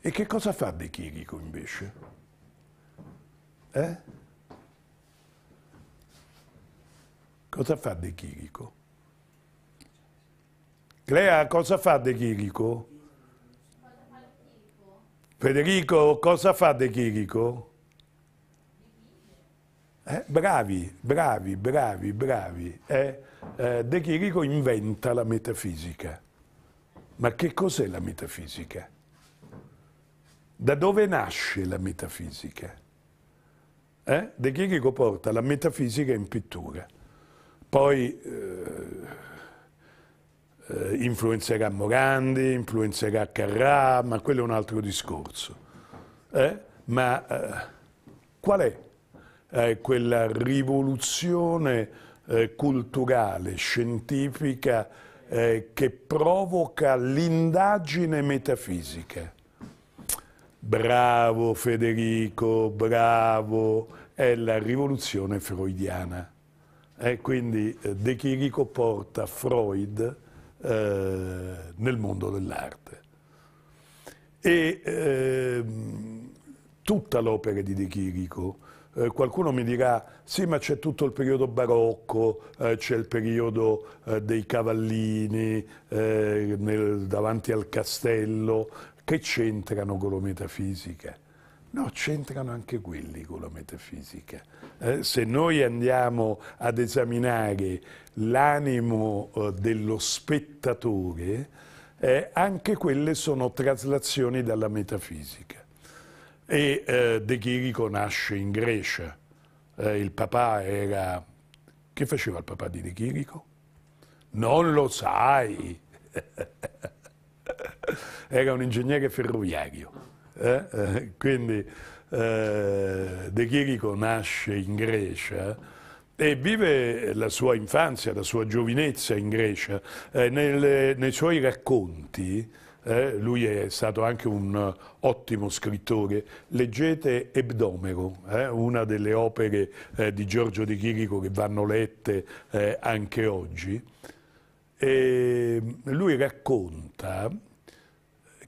E che cosa fa De Chirico invece? Eh? Cosa fa De Chirico? Clea, cosa fa De Chirico? Federico, cosa fa De Chirico? Eh, bravi, bravi, bravi, bravi. Eh, eh, De Chirico inventa la metafisica. Ma che cos'è la metafisica? Da dove nasce la metafisica? eh, De Chirico porta la metafisica in pittura, poi eh, eh, influenzerà Morandi, influenzerà Carrà, ma quello è un altro discorso. Eh? Ma eh, qual è eh, quella rivoluzione culturale, scientifica, che provoca l'indagine metafisica? Bravo Federico, bravo, è la rivoluzione freudiana. E quindi eh, De Chirico porta Freud eh, nel mondo dell'arte. E eh, tutta l'opera di De Chirico, eh, qualcuno mi dirà, sì ma c'è tutto il periodo barocco, eh, c'è il periodo eh, dei cavallini nel, davanti al castello, che c'entrano con la metafisica. No, c'entrano anche quelli con la metafisica. Eh, se noi andiamo ad esaminare l'animo eh, dello spettatore, eh, anche quelle sono traslazioni dalla metafisica. E eh, De Chirico nasce in Grecia. Eh, il papà era... Che faceva il papà di De Chirico? Non lo sai! era un ingegnere ferroviario. Eh? Eh, quindi eh, De Chirico nasce in Grecia e vive la sua infanzia, la sua giovinezza in Grecia. Eh, nel, nei suoi racconti, eh, lui è stato anche un ottimo scrittore. Leggete Ebdomero, eh, una delle opere eh, di Giorgio De Chirico che vanno lette eh, anche oggi. E lui racconta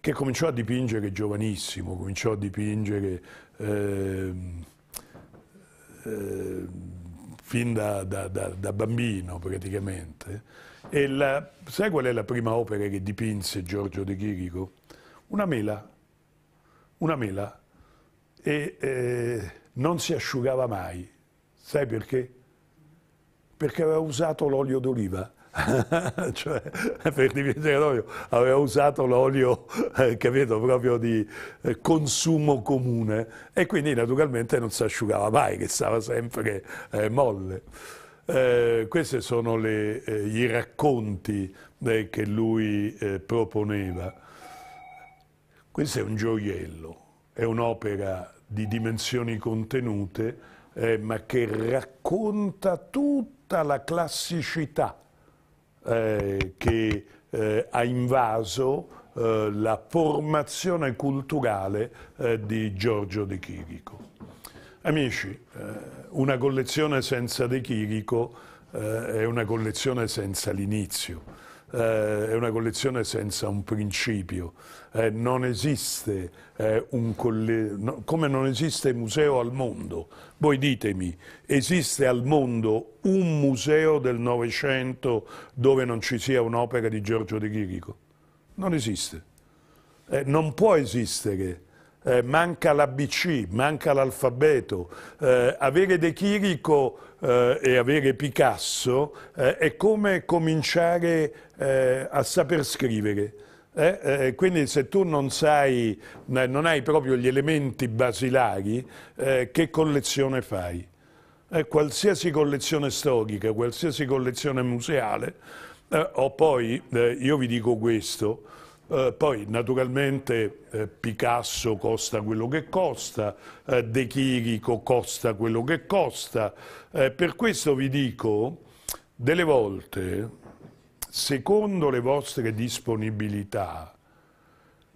che cominciò a dipingere giovanissimo, cominciò a dipingere eh, eh, fin da, da, da, da, bambino praticamente. E la, sai qual è la prima opera che dipinse Giorgio De Chirico? Una mela, una mela, e eh, non si asciugava mai. Sai perché? Perché aveva usato l'olio d'oliva cioè per diventare l'olio aveva usato l'olio eh, capito proprio di eh, consumo comune e quindi naturalmente non si asciugava mai che stava sempre eh, molle eh, questi sono le, eh, i racconti eh, che lui proponeva questo è un gioiello è un'opera di dimensioni contenute ma che racconta tutta la classicità eh, che eh, ha invaso eh, la formazione culturale eh, di Giorgio De Chirico. Amici, una collezione senza De Chirico è una collezione senza l'inizio eh, è una collezione senza un principio, eh, non esiste eh, un colle... no, come non esiste museo al mondo. Voi ditemi, esiste al mondo un museo del Novecento dove non ci sia un'opera di Giorgio De Chirico? Non esiste. Eh, non può esistere. Eh, manca l'ABC, manca l'alfabeto. Eh, avere De Chirico eh, e avere Picasso eh, è come cominciare eh, a saper scrivere. Eh, eh, quindi se tu non, sai, eh, non, hai proprio gli elementi basilari, eh, che collezione fai? Eh, qualsiasi collezione storica, qualsiasi collezione museale, eh, o poi io vi dico questo, eh, poi naturalmente eh, Picasso costa quello che costa, eh, De Chirico costa quello che costa. Eh, per questo vi dico, delle volte, secondo le vostre disponibilità,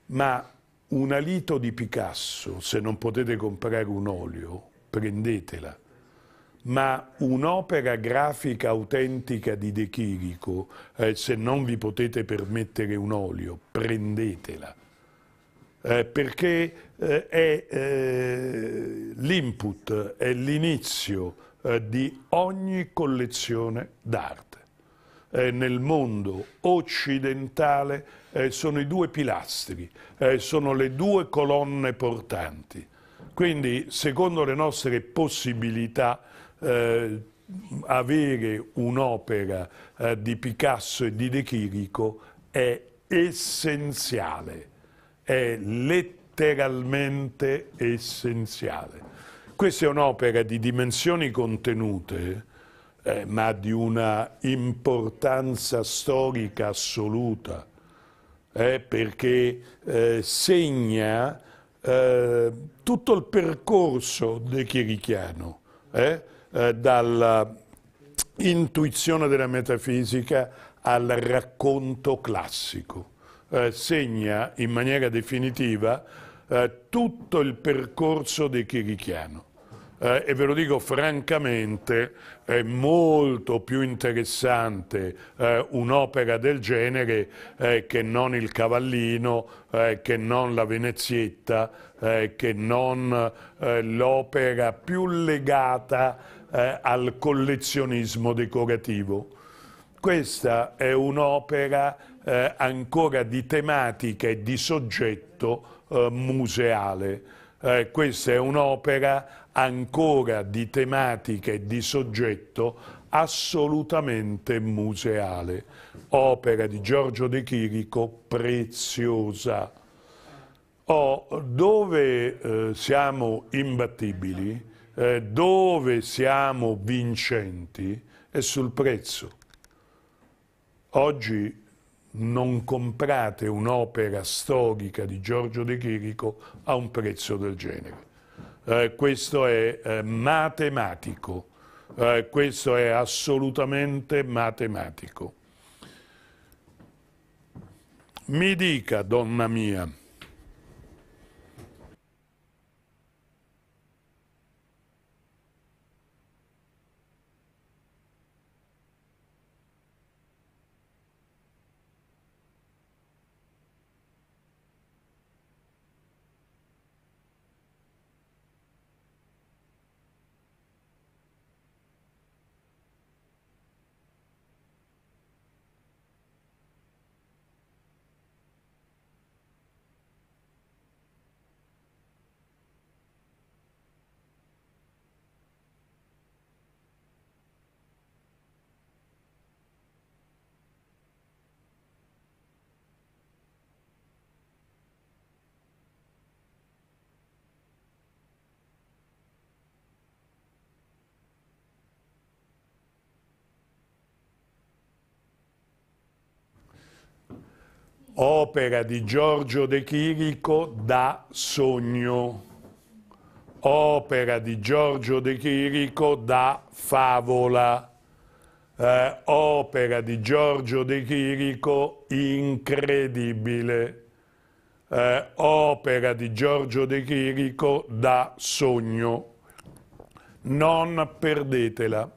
ma un alito di Picasso, se non potete comprare un olio, prendetela ma un'opera grafica autentica di De Chirico, eh, se non vi potete permettere un olio, prendetela, eh, perché eh, è eh, l'input, è l'inizio eh, di ogni collezione d'arte. Eh, nel mondo occidentale sono i due pilastri, sono le due colonne portanti. Quindi, secondo le nostre possibilità, eh, avere un'opera eh, di Picasso e di De Chirico è essenziale, è letteralmente essenziale. Questa è un'opera di dimensioni contenute, eh, ma di una importanza storica assoluta, eh, perché eh, segna eh, tutto il percorso de Chirichiano. Eh, eh, dalla intuizione della metafisica al racconto classico. Eh, segna in maniera definitiva eh, tutto il percorso di Chirichiano. Eh, e ve lo dico francamente, è molto più interessante eh, un'opera del genere eh, che non il Cavallino, eh, che non la Venezietta, eh, che non eh, l'opera più legata eh, al collezionismo decorativo. Questa è un'opera eh, ancora di tematica e di soggetto eh, museale. Eh, questa è un'opera ancora di tematica e di soggetto assolutamente museale. Opera di Giorgio De Chirico preziosa. Oh, dove eh, siamo imbattibili eh, dove siamo vincenti è sul prezzo. Oggi non comprate un'opera storica di Giorgio De Chirico a un prezzo del genere. Eh, questo è eh, matematico, eh, questo è assolutamente matematico. Mi dica, donna mia, Opera di Giorgio De Chirico da sogno. Opera di Giorgio De Chirico da favola. Eh, opera di Giorgio De Chirico incredibile. Eh, opera di Giorgio De Chirico da sogno. Non perdetela.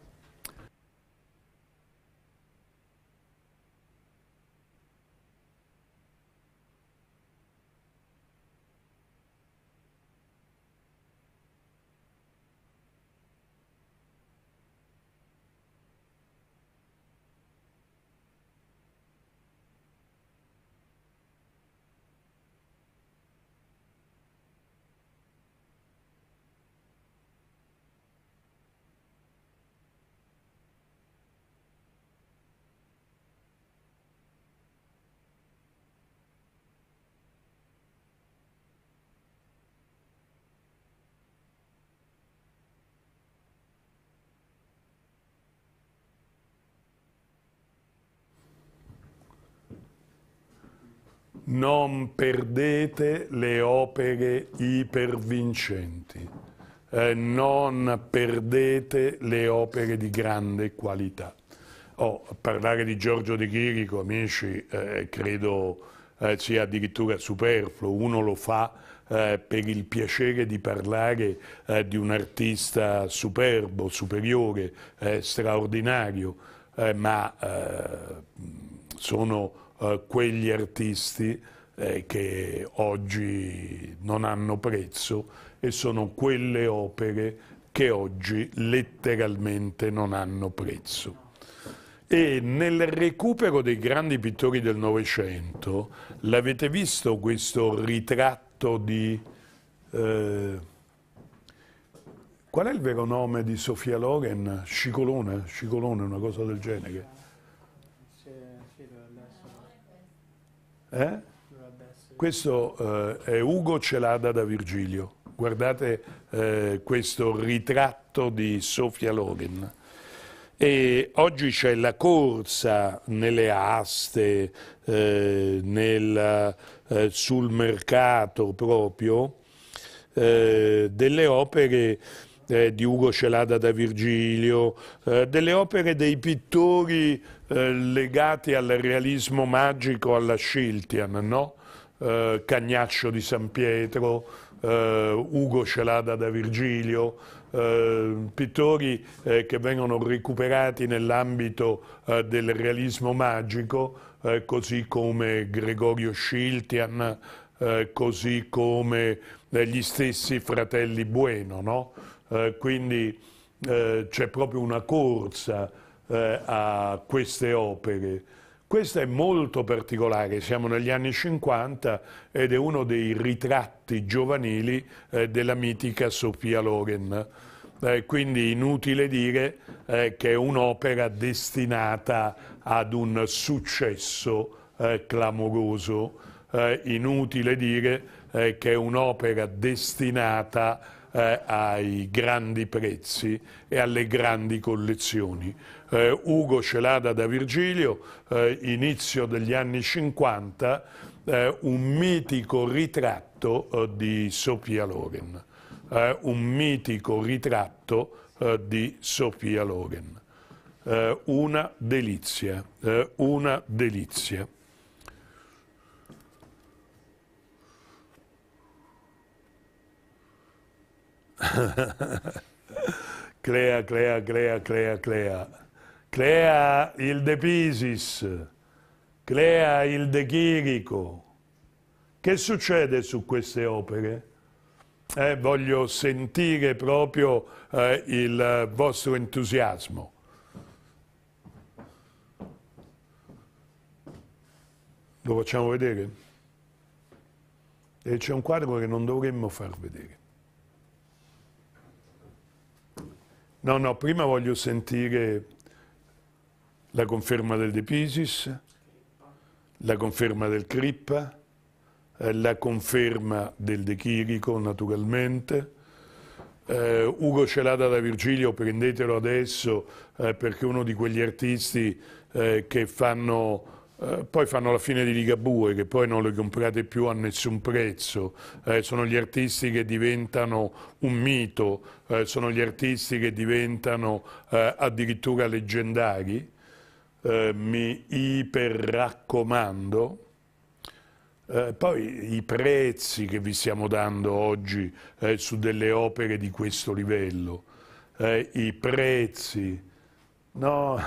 non perdete le opere ipervincenti, eh, non perdete le opere di grande qualità. Oh, parlare di Giorgio De Chirico, amici, eh, credo eh, sia addirittura superfluo, uno lo fa eh, per il piacere di parlare eh, di un artista superbo, superiore, eh, straordinario, ma sono eh, quegli artisti eh, che oggi non hanno prezzo e sono quelle opere che oggi letteralmente non hanno prezzo. E nel recupero dei grandi pittori del Novecento, l'avete visto questo ritratto di... Eh, qual è il vero nome di Sofia Loren? Scicolone? Scicolone, una cosa del genere. Eh? Questo eh, è Ugo Celada da Virgilio. Guardate eh, questo ritratto di Sofia Loren. E oggi c'è la corsa nelle aste, eh, nel, eh, sul mercato proprio, eh, delle opere eh, di Ugo Celada da Virgilio, eh, delle opere dei pittori eh, legati al realismo magico, alla Schiltian, no? eh, Cagnaccio di San Pietro, eh, Ugo Celada da Virgilio, eh, pittori eh, che vengono recuperati nell'ambito del realismo magico, così come Gregorio Schiltian, così come gli stessi fratelli Bueno. No? quindi c'è proprio una corsa eh, a queste opere. Questa è molto particolare, siamo negli anni 50 ed è uno dei ritratti giovanili eh, della mitica Sofia Loren. Eh, quindi inutile dire eh, che è un'opera destinata ad un successo eh, clamoroso, eh, inutile dire eh, che è un'opera destinata ai grandi prezzi e alle grandi collezioni eh, Ugo Celada da Virgilio, eh, inizio degli anni 50, eh, un mitico ritratto eh, di Sophia Loren. Eh, un mitico ritratto eh, di Sophia Loren. una delizia, una delizia. Clea, Clea, Clea, Clea, Clea crea il De Pisis, crea il De Chirico. Che succede su queste opere? Eh, voglio sentire proprio eh, il vostro entusiasmo. Lo facciamo vedere? E c'è un quadro che non dovremmo far vedere. No, no, prima voglio sentire la conferma del De Pisis, la conferma del Crippa, eh, la conferma del De Chirico naturalmente, eh, Ugo Celada da Virgilio, prendetelo adesso eh, perché è uno di quegli artisti eh, che fanno eh, poi fanno la fine di Ligabue, che poi non le comprate più a nessun prezzo. Eh, sono gli artisti che diventano un mito, eh, sono gli artisti che diventano eh, addirittura leggendari. Eh, mi iperraccomando. Eh, poi i prezzi che vi stiamo dando oggi eh, su delle opere di questo livello, eh, i prezzi, no,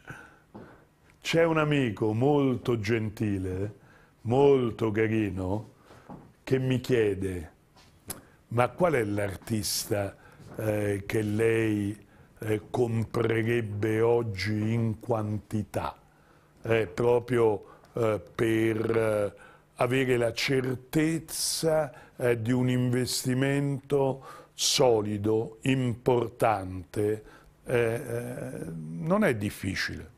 c'è un amico molto gentile, molto carino, che mi chiede, ma qual è l'artista eh, che lei eh, comprerebbe oggi in quantità, eh, proprio eh, per eh, avere la certezza eh, di un investimento solido, importante, eh, non è difficile.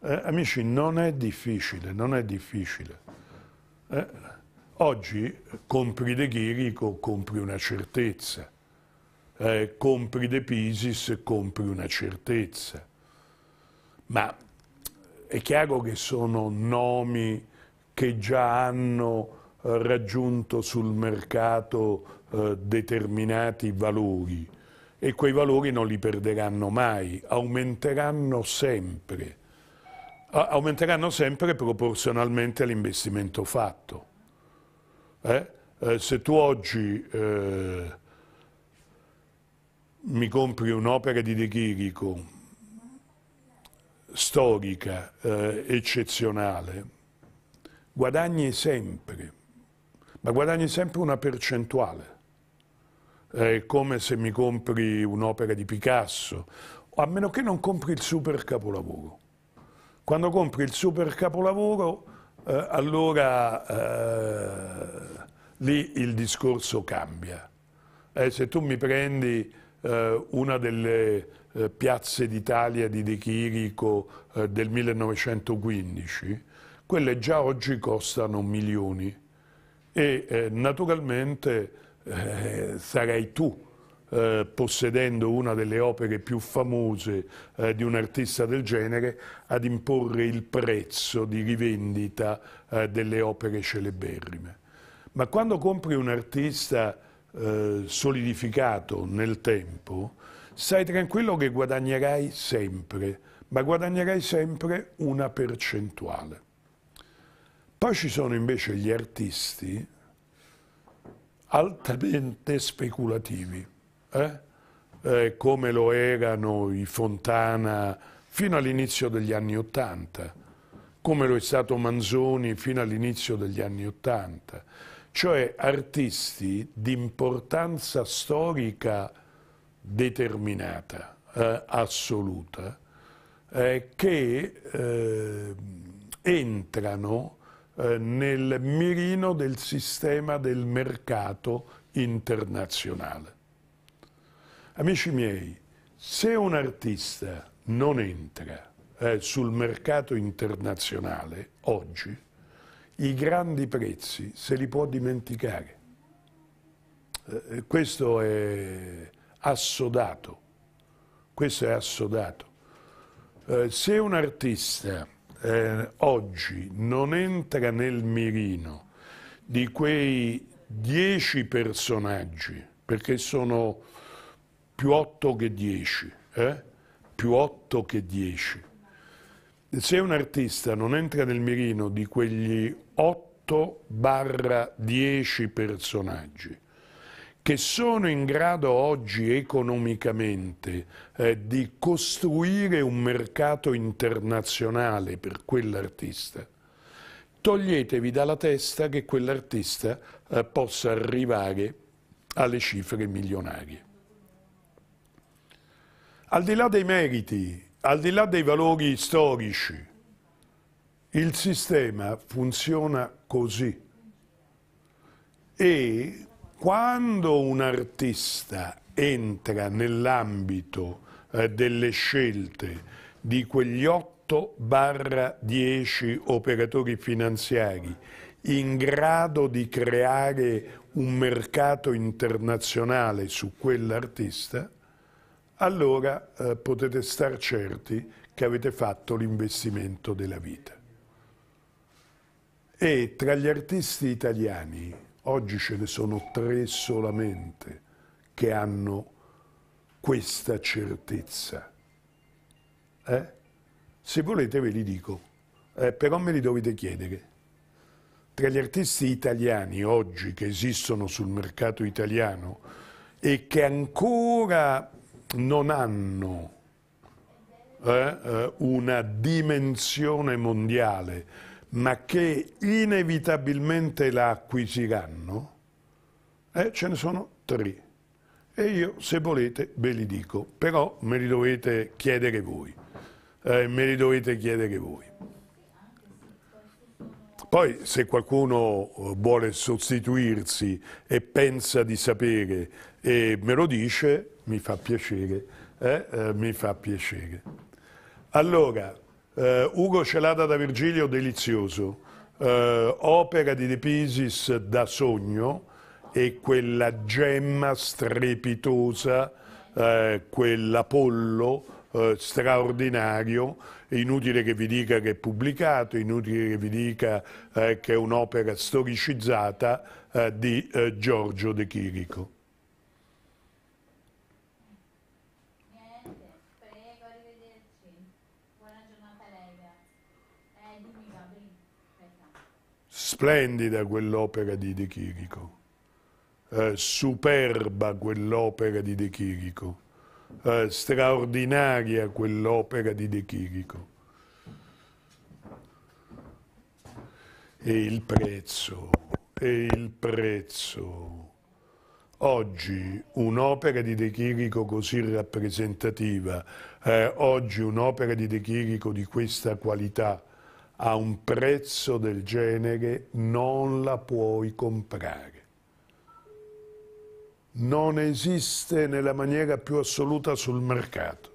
amici, non è difficile, non è difficile. oggi compri De Chirico, compri una certezza eh, compri De Pisis, compri una certezza. Ma è chiaro che sono nomi che già hanno eh, raggiunto sul mercato eh, determinati valori e quei valori non li perderanno mai, aumenteranno sempre, A aumenteranno sempre proporzionalmente all'investimento fatto. Eh? eh se tu oggi eh, mi compri un'opera di De Chirico storica, eh, eccezionale, guadagni sempre, ma guadagni sempre una percentuale. È come se mi compri un'opera di Picasso, a meno che non compri il super capolavoro. Quando compri il super capolavoro, eh, allora eh, lì il discorso cambia. Eh, se tu mi prendi eh, una delle eh, piazze d'Italia di De Chirico eh, del 1915, quelle già oggi costano milioni e eh, naturalmente eh, sarai tu eh, possedendo una delle opere più famose di un artista del genere ad imporre il prezzo di rivendita delle opere celeberrime. Ma quando compri un artista eh, solidificato nel tempo, stai tranquillo che guadagnerai sempre, ma guadagnerai sempre una percentuale. Poi ci sono invece gli artisti altamente speculativi, eh? Eh, come lo erano i Fontana fino all'inizio degli anni Ottanta, come lo è stato Manzoni fino all'inizio degli anni Ottanta, cioè artisti di importanza storica determinata, eh, assoluta, eh, che eh, entrano eh, nel mirino del sistema del mercato internazionale. Amici miei, se un artista non entra eh, sul mercato internazionale oggi, i grandi prezzi se li può dimenticare. Eh, eh, questo è assodato, questo è assodato. Eh, se un artista eh, oggi non entra nel mirino di quei dieci personaggi, perché sono più otto che dieci, eh? più otto che dieci, se un artista non entra nel mirino di quegli 8-10 personaggi che sono in grado oggi economicamente eh, di costruire un mercato internazionale per quell'artista, toglietevi dalla testa che quell'artista eh, possa arrivare alle cifre milionarie. Al di là dei meriti al di là dei valori storici, il sistema funziona così e quando un artista entra nell'ambito eh, delle scelte di quegli 8-10 barra operatori finanziari in grado di creare un mercato internazionale su quell'artista, allora eh, potete star certi che avete fatto l'investimento della vita. E tra gli artisti italiani, oggi ce ne sono tre solamente, che hanno questa certezza. Eh? Se volete ve li dico, eh, però me li dovete chiedere. Tra gli artisti italiani oggi che esistono sul mercato italiano e che ancora non hanno eh, eh, una dimensione mondiale, ma che inevitabilmente la acquisiranno, eh, ce ne sono tre. E io, se volete, ve li dico, però me li dovete chiedere voi. Eh, me li dovete chiedere voi. Poi se qualcuno eh, vuole sostituirsi e pensa di sapere e me lo dice, mi fa piacere. Eh? Eh, mi fa piacere. Allora, eh, Ugo Celata da Virgilio, delizioso. Eh, opera di De Pisis da sogno e quella gemma strepitosa, eh, quell'Apollo straordinario è inutile che vi dica che è pubblicato, è inutile che vi dica eh, che è un'opera storicizzata eh, di eh, Giorgio De Chirico. Splendida quell'opera di De Chirico, eh, superba quell'opera di De Chirico eh, straordinaria quell'opera di De Chirico. E il prezzo, e il prezzo. Oggi un'opera di De Chirico così rappresentativa, eh, oggi un'opera di De Chirico di questa qualità a un prezzo del genere non la puoi comprare non esiste nella maniera più assoluta sul mercato.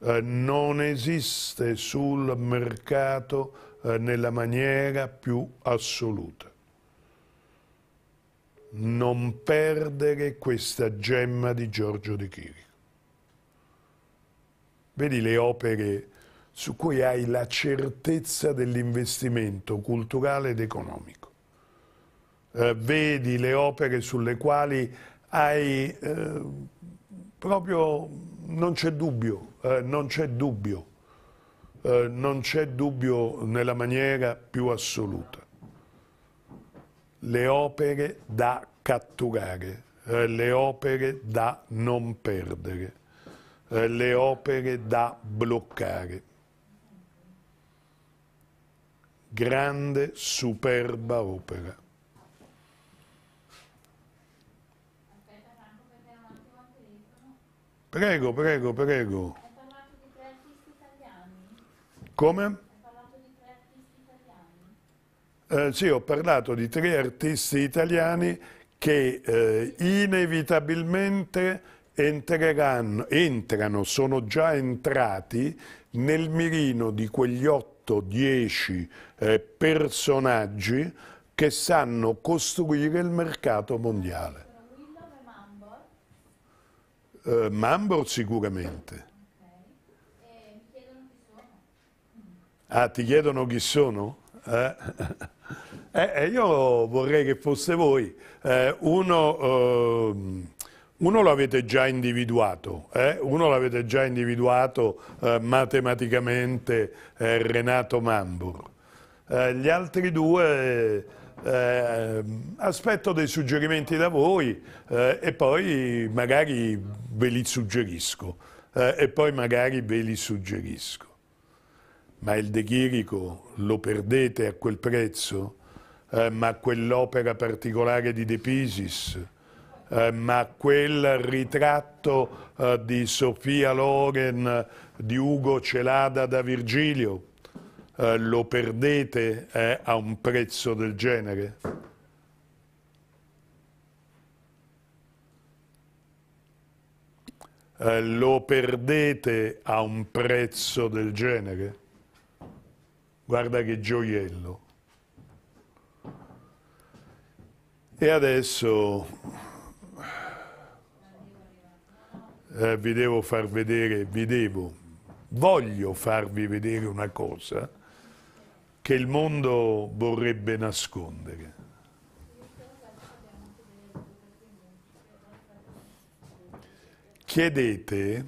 Eh, non esiste sul mercato eh, nella maniera più assoluta. Non perdere questa gemma di Giorgio di Chirico. Vedi le opere su cui hai la certezza dell'investimento culturale ed economico eh, vedi le opere sulle quali hai eh, proprio, non c'è dubbio, eh, non c'è dubbio, eh, non c'è dubbio nella maniera più assoluta. Le opere da catturare, eh, le opere da non perdere, eh, le opere da bloccare. Grande, superba opera. Prego, prego, prego. Come? Eh, sì, ho parlato di tre artisti italiani che eh, inevitabilmente entreranno, entrano, sono già entrati nel mirino di quegli 8-10 eh, personaggi che sanno costruire il mercato mondiale eh, Mambor sicuramente. Eh, ah, ti chiedono chi sono? Eh. eh, eh, io vorrei che fosse voi. Eh, uno, ehm, uno l'avete già individuato, eh? uno l'avete già individuato matematicamente, Renato Mambor. gli altri due eh, aspetto dei suggerimenti da voi eh, e poi magari ve li suggerisco eh, e poi magari ve li suggerisco. Ma il De Chirico lo perdete a quel prezzo? Eh, ma quell'opera particolare di De Pisis? Eh, ma quel ritratto eh, di Sofia Loren, di Ugo Celada da Virgilio? eh, lo perdete eh, a un prezzo del genere? Eh, lo perdete a un prezzo del genere? Guarda che gioiello. E adesso eh, vi devo far vedere, vi devo, voglio farvi vedere una cosa che il mondo vorrebbe nascondere. Chiedete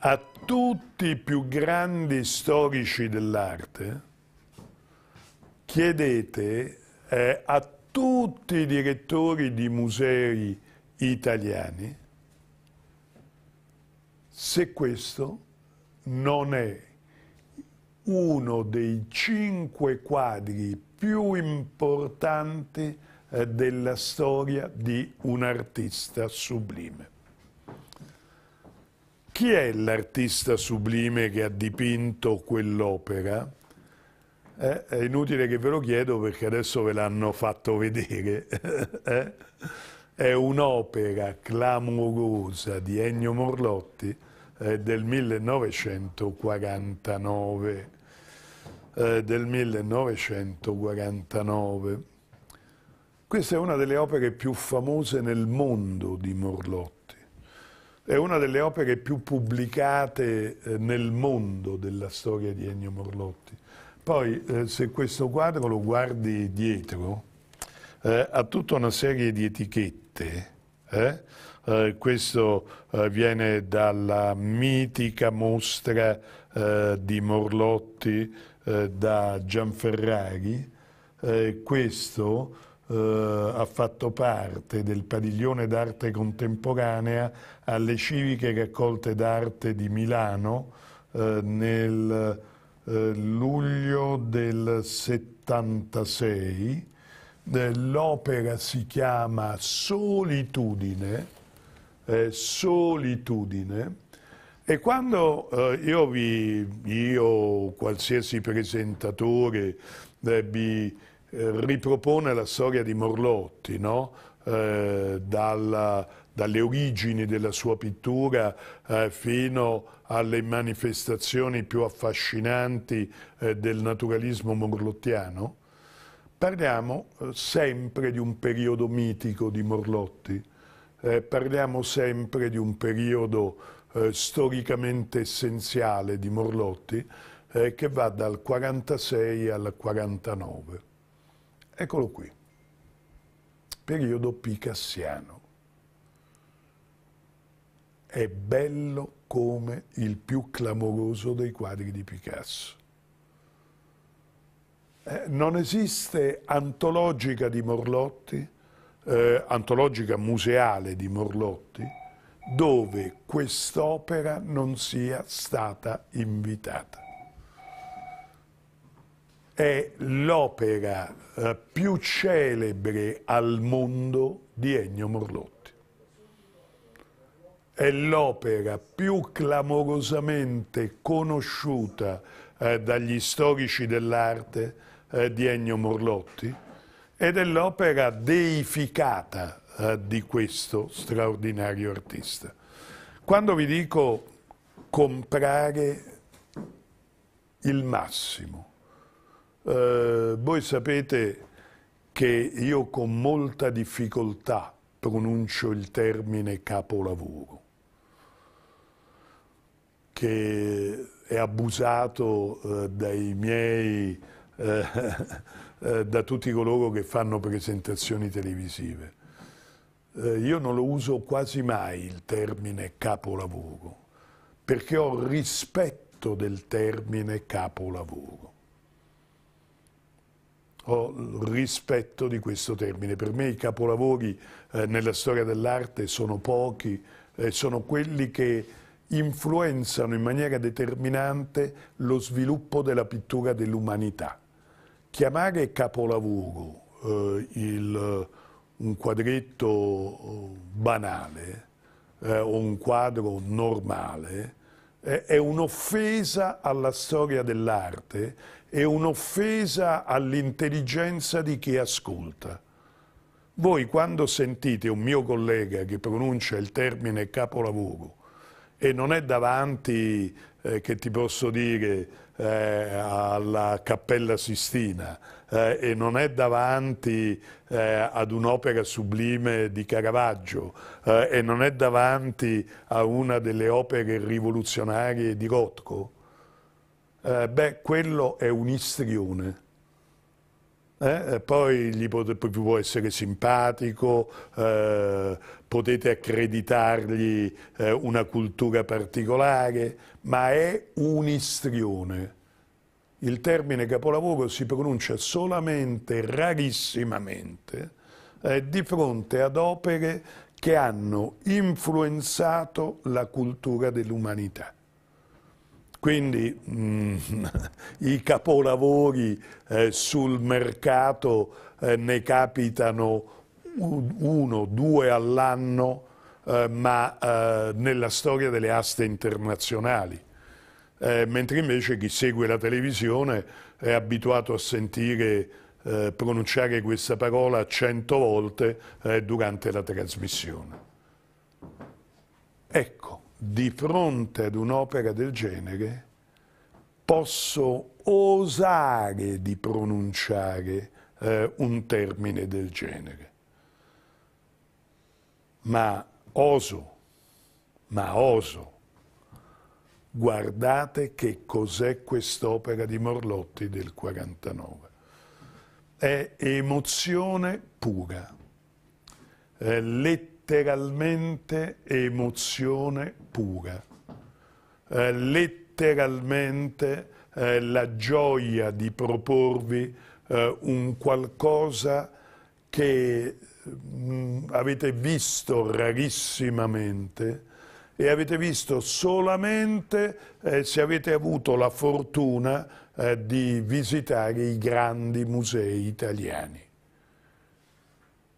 a tutti i più grandi storici dell'arte, chiedete eh, a tutti i direttori di musei italiani se questo non è uno dei cinque quadri più importanti eh, della storia di un artista sublime. Chi è l'artista sublime che ha dipinto quell'opera? Eh, è inutile che ve lo chiedo perché adesso ve l'hanno fatto vedere. eh? È un'opera clamorosa di Ennio Morlotti eh, del 1949 eh, del 1949. Questa è una delle opere più famose nel mondo di Morlotti, è una delle opere più pubblicate eh, nel mondo della storia di Ennio Morlotti. Poi eh, se questo quadro lo guardi dietro, eh, ha tutta una serie di etichette, eh? eh, questo eh, viene dalla mitica mostra eh, di Morlotti eh, da Gianferrari, eh, questo eh, ha fatto parte del padiglione d'arte contemporanea alle civiche raccolte d'arte di Milano eh, nel eh, luglio del 76. L'opera si chiama Solitudine, Solitudine, e quando eh, io vi, io, qualsiasi presentatore, eh, vi eh, ripropone la storia di Morlotti, no? Eh, dalla, dalle origini della sua pittura eh, fino alle manifestazioni più affascinanti eh, del naturalismo morlottiano, parliamo sempre di un periodo mitico di Morlotti, parliamo sempre di un periodo eh, storicamente essenziale di Morlotti eh, che va dal 46 al 49. Eccolo qui, periodo picassiano. È bello come il più clamoroso dei quadri di Picasso. Eh, non esiste antologica di Morlotti, eh, antologica museale di Morlotti, dove quest'opera non sia stata invitata. È l'opera eh, più celebre al mondo di Ennio Morlotti è l'opera più clamorosamente conosciuta eh, dagli storici dell'arte eh, di Ennio Morlotti ed è l'opera deificata eh, di questo straordinario artista. Quando vi dico comprare il massimo, eh, voi sapete che io con molta difficoltà pronuncio il termine capolavoro, che è abusato eh, dai miei, eh, eh, da tutti coloro che fanno presentazioni televisive eh, io non lo uso quasi mai il termine capolavoro, perché ho rispetto del termine capolavoro. Ho rispetto di questo termine. Per me i capolavori eh, nella storia dell'arte sono pochi, eh, sono quelli che influenzano in maniera determinante lo sviluppo della pittura dell'umanità. Chiamare capolavoro eh, il un quadretto banale eh, o un quadro normale eh, è un'offesa alla storia dell'arte, è un'offesa all'intelligenza di chi ascolta. Voi quando sentite un mio collega che pronuncia il termine capolavoro e non è davanti, eh, che ti posso dire, eh, alla Cappella Sistina eh, e non è davanti eh, ad un'opera sublime di Caravaggio eh, e non è davanti a una delle opere rivoluzionarie di Rothko, eh, beh, quello è un istrione. Eh, poi, gli pot- poi può essere simpatico, eh, potete accreditargli eh, una cultura particolare, ma è un istrione. Il termine capolavoro si pronuncia solamente, rarissimamente, eh, di fronte ad opere che hanno influenzato la cultura dell'umanità. Quindi mm, i capolavori eh, sul mercato eh, ne capitano uno, due all'anno, eh, ma eh, nella storia delle aste internazionali. Eh, mentre invece chi segue la televisione è abituato a sentire eh, pronunciare questa parola cento volte durante la trasmissione. Ecco di fronte ad un'opera del genere posso osare di pronunciare eh, un termine del genere. Ma oso, ma oso. Guardate che cos'è quest'opera di Morlotti del 49. È emozione pura, è letteralmente emozione pura pura. Eh, letteralmente eh, la gioia di proporvi eh, un qualcosa che mh, mm, avete visto rarissimamente e avete visto solamente eh, se avete avuto la fortuna eh, di visitare i grandi musei italiani.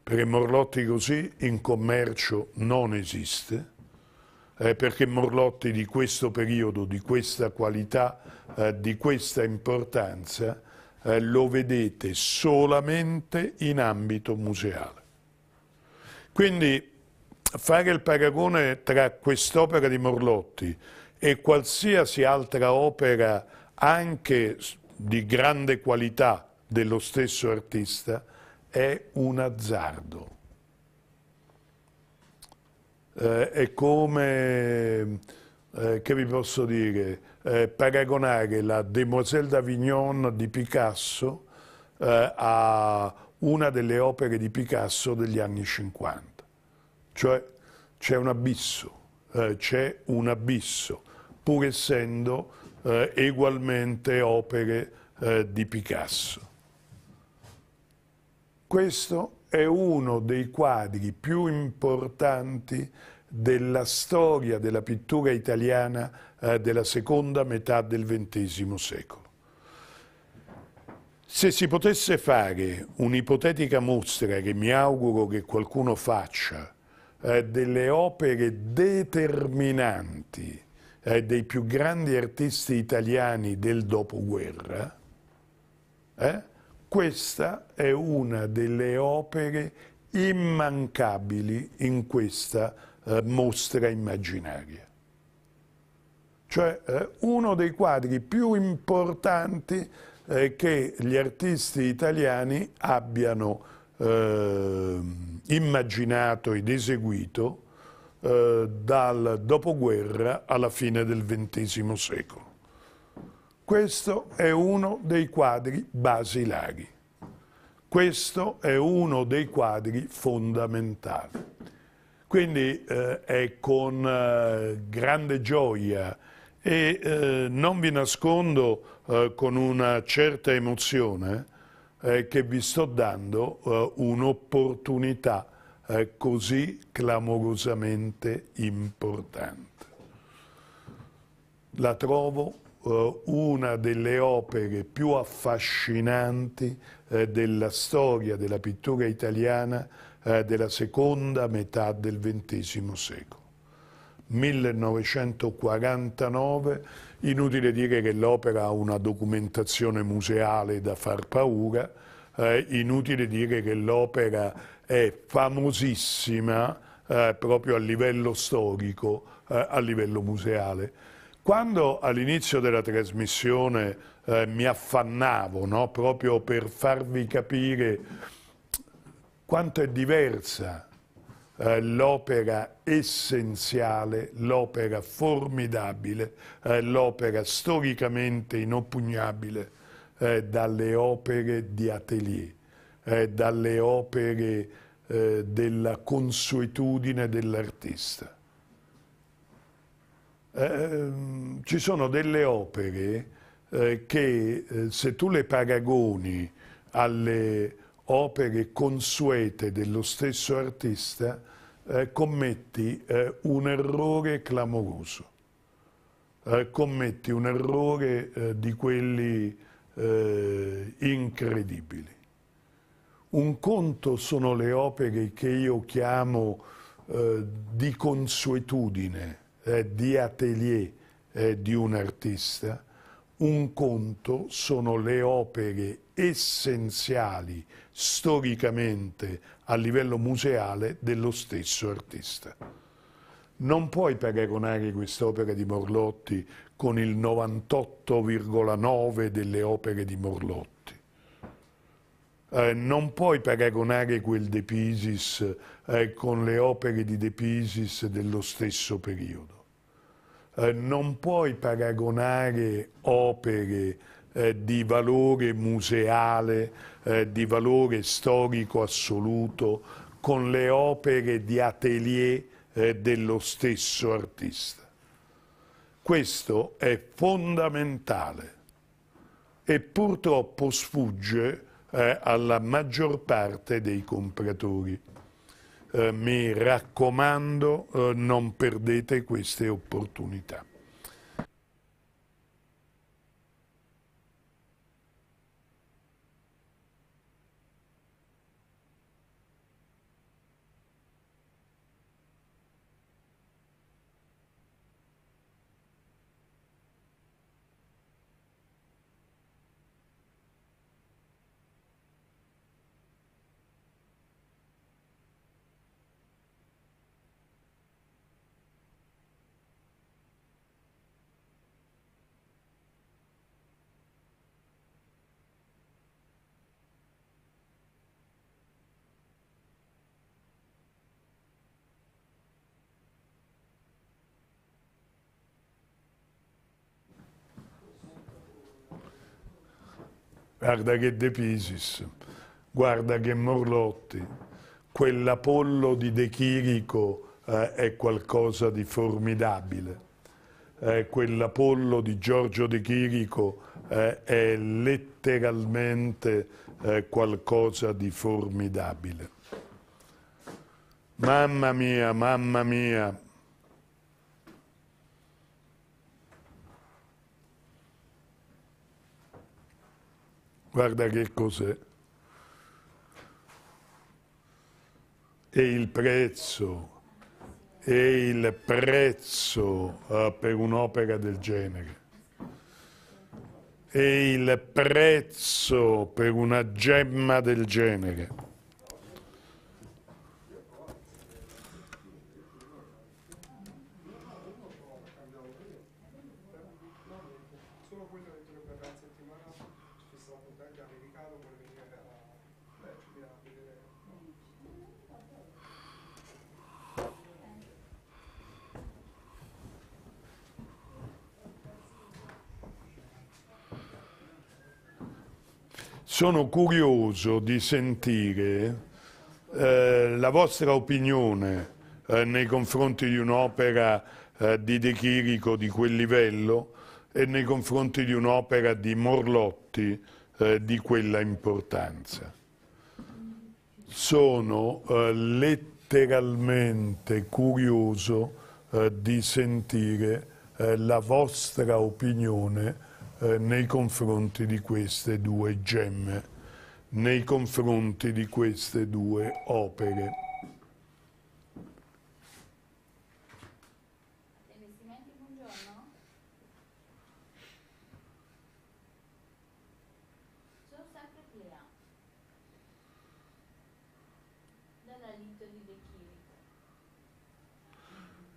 Perché Morlotti così in commercio non esiste eh, perché Morlotti di questo periodo, di questa qualità, eh, di questa importanza, eh, lo vedete solamente in ambito museale. Quindi fare il paragone tra quest'opera di Morlotti e qualsiasi altra opera anche di grande qualità dello stesso artista è un azzardo eh, è come, eh, che vi posso dire, eh, paragonare la Demoiselle d'Avignon di Picasso eh, a una delle opere di Picasso degli anni 50. Cioè c'è un abisso, eh, c'è un abisso, pur essendo eh, egualmente opere di Picasso. Questo è uno dei quadri più importanti della storia della pittura italiana eh, della seconda metà del XX secolo. Se si potesse fare un'ipotetica mostra, che mi auguro che qualcuno faccia, eh, delle opere determinanti eh, dei più grandi artisti italiani del dopoguerra, eh, questa è una delle opere immancabili in questa eh, mostra immaginaria. Cioè eh, uno dei quadri più importanti eh, che gli artisti italiani abbiano ehm, immaginato ed eseguito eh, dal dopoguerra alla fine del XX secolo. Questo è uno dei quadri basilari. Questo è uno dei quadri fondamentali. Quindi eh, è con eh, grande gioia e eh, non vi nascondo eh, con una certa emozione eh, che vi sto dando eh, un'opportunità così clamorosamente importante. La trovo una delle opere più affascinanti della storia della pittura italiana eh, della seconda metà del XX secolo. 1949, inutile dire che l'opera ha una documentazione museale da far paura, eh, inutile dire che l'opera è famosissima eh, proprio a livello storico, eh, a livello museale. Quando all'inizio della trasmissione eh, mi affannavo no, proprio per farvi capire quanto è diversa eh, l'opera essenziale, l'opera formidabile, eh, l'opera storicamente inoppugnabile eh, dalle opere di atelier, eh, dalle opere eh, della consuetudine dell'artista. Ehm, ci sono delle opere eh, che se tu le paragoni alle opere consuete dello stesso artista, eh, commetti eh, un errore clamoroso, eh, commetti un errore eh, di quelli eh, incredibili. Un conto sono le opere che io chiamo eh, di consuetudine, di atelier di un artista, un conto sono le opere essenziali storicamente a livello museale dello stesso artista. Non puoi paragonare quest'opera di Morlotti con il 98,9 delle opere di Morlotti. Eh, non puoi paragonare quel De Pisis eh, con le opere di De Pisis dello stesso periodo eh, non puoi paragonare opere eh, di valore museale, eh, di valore storico assoluto, con le opere di atelier eh, dello stesso artista. Questo è fondamentale e purtroppo sfugge eh, alla maggior parte dei compratori. Eh, mi raccomando eh, non perdete queste opportunità. guarda che De Pisis, guarda che Morlotti, quell'Apollo di De Chirico eh, è qualcosa di formidabile. Eh, quell'Apollo di Giorgio De Chirico eh, è letteralmente eh, qualcosa di formidabile. Mamma mia, mamma mia, Guarda che cos'è. E il prezzo, e il prezzo uh, per un'opera del genere, e il prezzo per una gemma del genere. sono curioso di sentire eh, la vostra opinione eh, nei confronti di un'opera eh, di De Chirico di quel livello e nei confronti di un'opera di Morlotti eh, di quella importanza. Sono eh, letteralmente curioso eh, di sentire la vostra opinione eh, nei confronti di queste due gemme, nei confronti di queste due opere.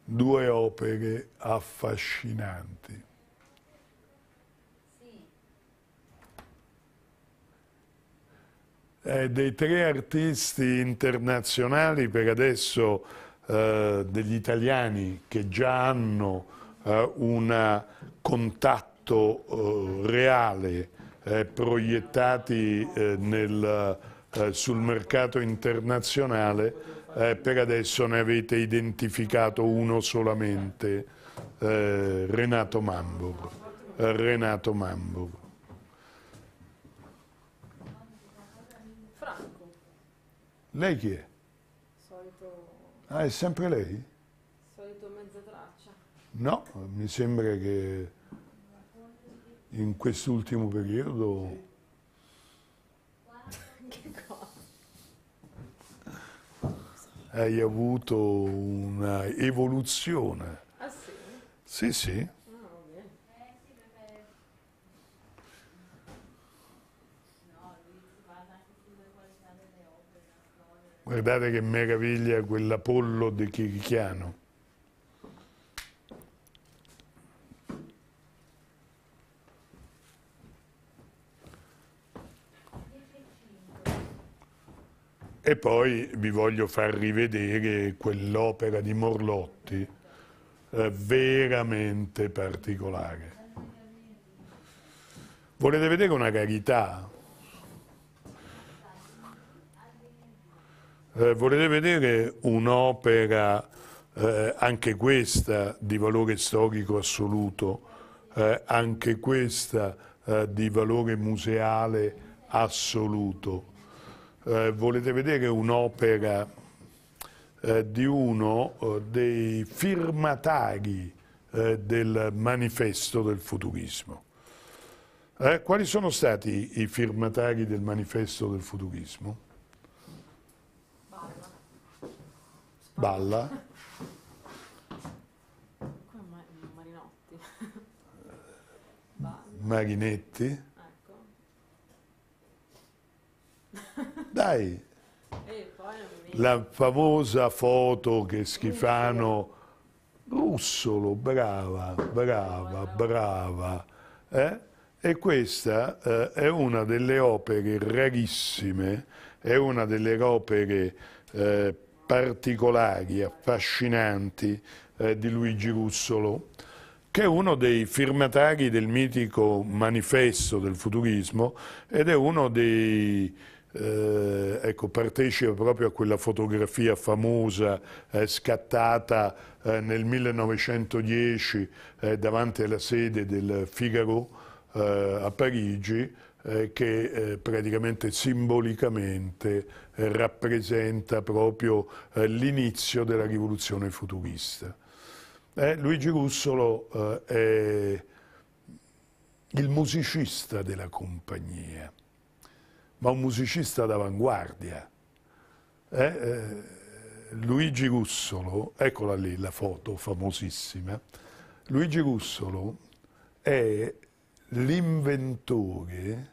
Due opere affascinanti. eh, dei tre artisti internazionali per adesso eh, degli italiani che già hanno eh, un contatto eh, reale eh, proiettati eh, nel, sul mercato internazionale per adesso ne avete identificato uno solamente Renato Mambo Renato Mambo Lei chi è? Solito... Ah, è sempre lei?
Solito mezza traccia.
No, mi sembra che in quest'ultimo periodo... Che cosa? hai avuto un'evoluzione. Ah sì? Sì, sì. Guardate che meraviglia quell'Apollo di Chirichiano. E poi vi voglio far rivedere quell'opera di Morlotti, eh, veramente particolare. Volete vedere una carità? Eh, volete vedere un'opera, eh, anche questa, di valore storico assoluto, eh, anche questa eh, di valore museale assoluto. Eh, volete vedere un'opera eh, di uno dei firmatari del manifesto del futurismo. quali sono stati i firmatari del manifesto del futurismo? Balla. Marinotti. Eh, balla. Marinetti. Ecco. Dai. La famosa foto che Schifano... Russolo, brava, brava, brava. Eh? E questa eh, è una delle opere rarissime, è una delle opere eh, particolari, affascinanti eh, di Luigi Russolo, che è uno dei firmatari del mitico manifesto del futurismo ed è uno dei eh, ecco, partecipa proprio a quella fotografia famosa eh, scattata eh, nel 1910 eh, davanti alla sede del Figaro eh, a Parigi eh, che eh, praticamente simbolicamente eh, rappresenta proprio eh, l'inizio della rivoluzione futurista. Eh, Luigi Russolo è il musicista della compagnia, ma un musicista d'avanguardia. Luigi Russolo, eccola lì la foto famosissima, Luigi Russolo è l'inventore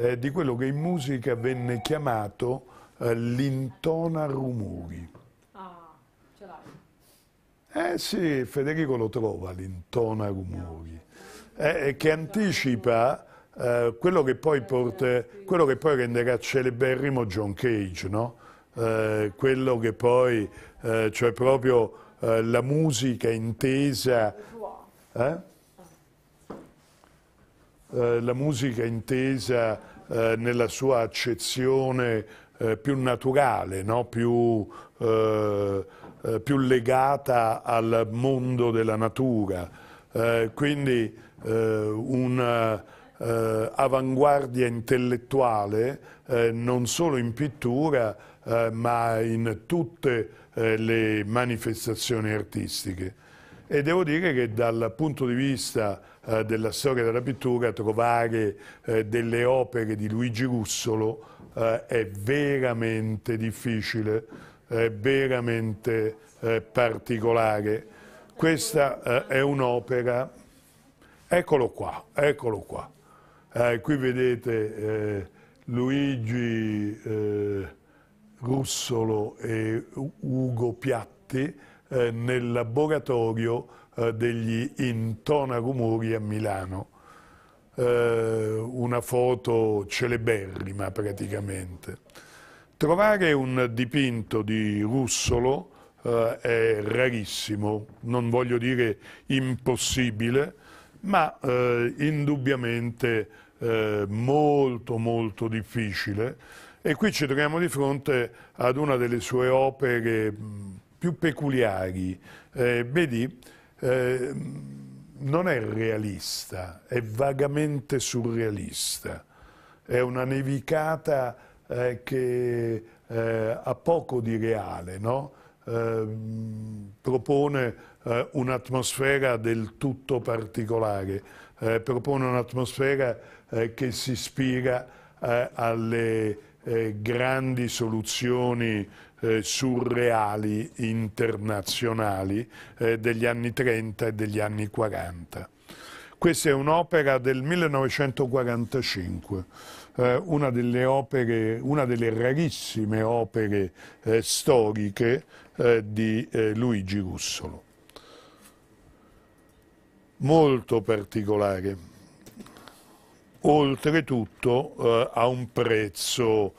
eh, di quello che in musica venne chiamato eh, l'intona rumori.
Ah, ce
l'hai. Eh sì, Federico lo trova, l'intona rumori, eh, che anticipa eh, quello che, poi porta, quello, che poi renderà celeberrimo John Cage, no? Eh, quello che poi, eh, cioè proprio la musica intesa... Eh? Eh, la musica intesa eh, nella sua accezione eh, più naturale, no? più, eh, eh, più, legata al mondo della natura. quindi un'avanguardia intellettuale non solo in pittura ma in tutte le manifestazioni artistiche. E devo dire che dal punto di vista eh, della storia della pittura trovare eh, delle opere di Luigi Russolo eh, è veramente difficile, è veramente particolare. Questa è un'opera, eccolo qua, eccolo qua. qui vedete Luigi Russolo e Ugo Piatti nel laboratorio eh, degli intonarumori a Milano, eh, una foto celeberrima praticamente. Trovare un dipinto di Russolo eh, è rarissimo, non voglio dire impossibile, ma eh, indubbiamente eh, molto molto difficile e qui ci troviamo di fronte ad una delle sue opere mm, più peculiari. Eh, vedi, Ehm, non è realista, è vagamente surrealista, è una nevicata eh, che eh, ha poco di reale, no? Ehm, propone eh, un'atmosfera del tutto particolare, eh, propone un'atmosfera eh, che si ispira alle grandi soluzioni eh, surreali internazionali eh, degli anni 30 e degli anni 40. Questa è un'opera del 1945, eh, una, delle opere, una, delle rarissime opere eh, storiche eh, di eh, Luigi Russolo. Molto particolare, oltretutto a un prezzo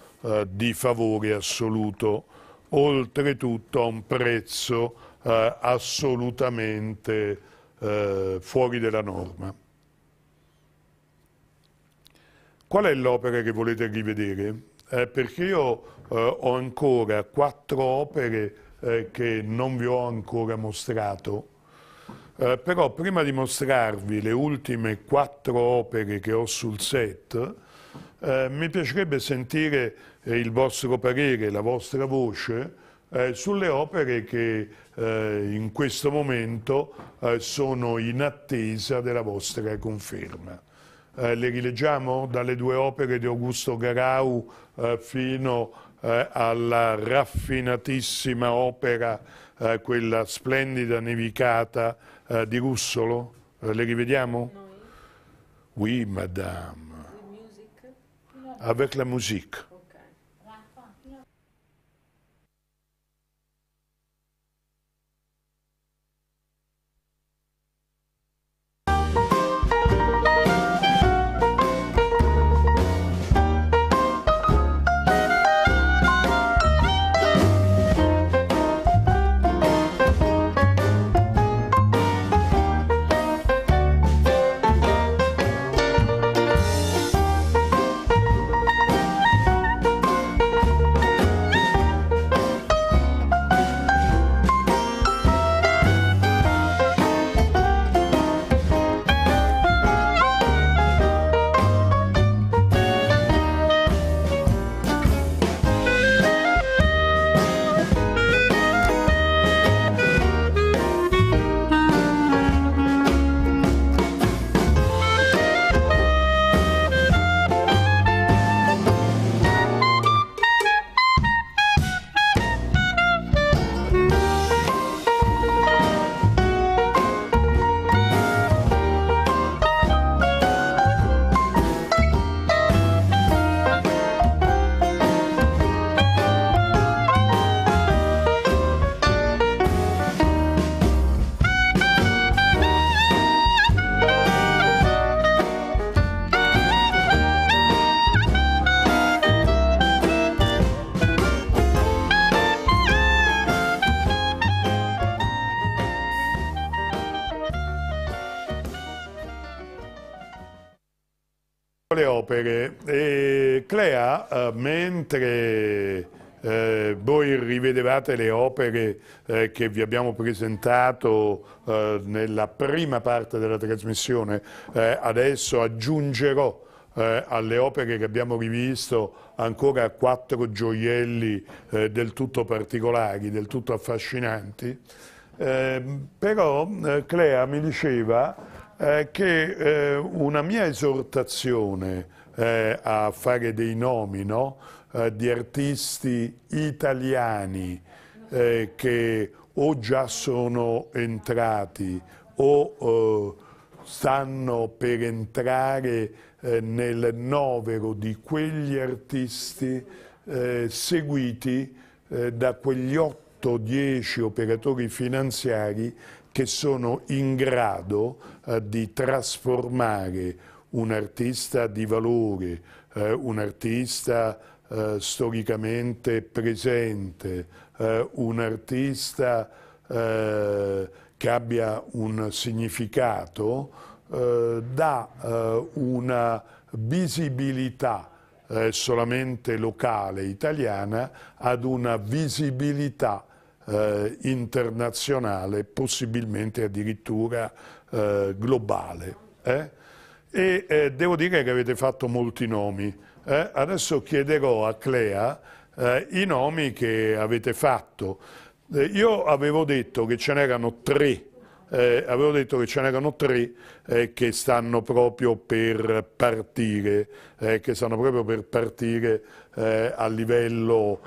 di favore assoluto oltretutto a un prezzo eh, assolutamente eh, fuori della norma. Qual è l'opera che volete rivedere? Eh, perché io eh, ho ancora quattro opere eh, che non vi ho ancora mostrato, eh, però prima di mostrarvi le ultime quattro opere che ho sul set, eh, mi piacerebbe sentire eh, il vostro parere, la vostra voce eh, sulle opere che eh, in questo momento eh, sono in attesa della vostra conferma. le rileggiamo dalle due opere di Augusto Garau fino alla raffinatissima opera, quella splendida nevicata di Russolo? le rivediamo? Oui, madame. avec la musique. muovere e Clea, eh, mentre eh, voi rivedevate le opere eh, che vi abbiamo presentato eh, nella prima parte della trasmissione, eh, adesso aggiungerò eh, alle opere che abbiamo rivisto ancora quattro gioielli del tutto particolari, del tutto affascinanti. Ehm, però Clea mi diceva che una mia esortazione eh, a fare dei nomi no? eh, di artisti italiani eh, che o già sono entrati o eh, stanno per entrare eh, nel novero di quegli artisti eh, seguiti da quegli 8-10 operatori finanziari che sono in grado eh, di trasformare un artista di valore, eh, un artista eh, storicamente presente, eh, un artista eh, che abbia un significato, eh, dà eh, una visibilità solamente locale italiana ad una visibilità internazionale, possibilmente addirittura globale. Eh? e eh, devo dire che avete fatto molti nomi. Eh, adesso chiederò a Clea eh, i nomi che avete fatto. Eh, io avevo detto che ce n'erano tre, eh, avevo detto che ce n'erano tre eh, che stanno proprio per partire, che stanno proprio per partire a livello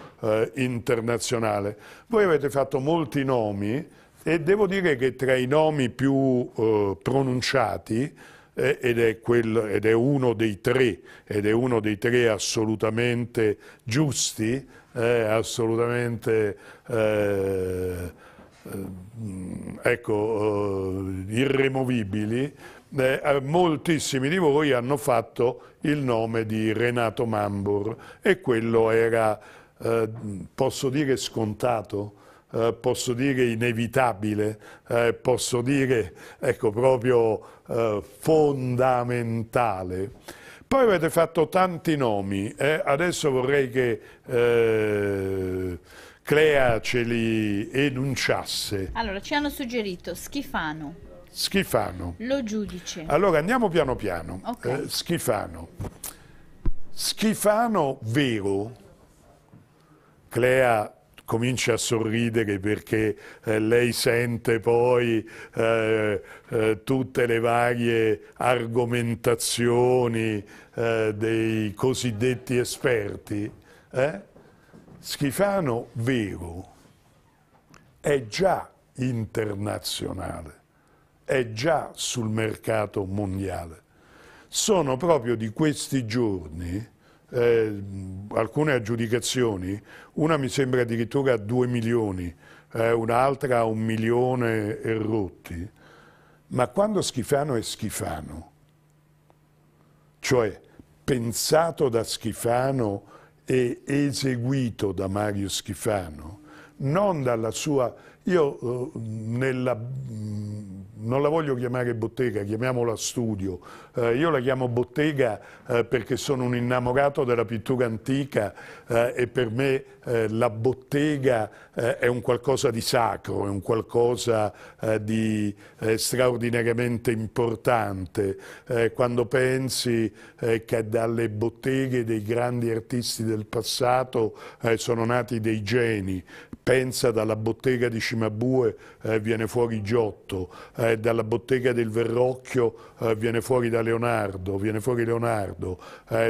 internazionale. Voi avete fatto molti nomi e devo dire che tra i nomi più pronunciati eh, ed, è quel, ed, è uno dei tre, ed è uno dei tre assolutamente giusti, eh, assolutamente eh, eh ecco, eh, irremovibili, eh, eh, moltissimi di voi hanno fatto il nome di Renato Mambor e quello era, eh, posso dire, scontato, eh, posso dire inevitabile, eh, posso dire ecco, proprio eh, fondamentale. Poi avete fatto tanti nomi, eh, adesso vorrei che Clea ce li enunciasse.
Allora, ci hanno suggerito Schifano.
Schifano.
Lo giudice. Allora,
andiamo piano piano. Okay. Schifano. Schifano vero, Clea comincia a sorridere perché eh, lei sente poi eh, eh, tutte le varie argomentazioni eh, dei cosiddetti esperti. Eh? Schifano, vero, è già internazionale, è già sul mercato mondiale. Sono proprio di questi giorni eh, alcune aggiudicazioni, una mi sembra addirittura a 2 milioni, eh, un'altra a un milione e rotti, ma quando Schifano è Schifano, cioè pensato da Schifano e eseguito da Mario Schifano, non dalla sua io eh, nella, mm, non la voglio chiamare bottega, chiamiamola studio. Eh, io la chiamo bottega eh, perché sono un innamorato della pittura antica e per me eh, la bottega eh, è un qualcosa di sacro, è un qualcosa eh, di eh, straordinariamente importante. Eh, quando pensi che dalle botteghe dei grandi artisti del passato sono nati dei geni, pensa dalla bottega di Cimabue viene fuori Giotto, dalla bottega del Verrocchio viene fuori da Leonardo, viene fuori Leonardo,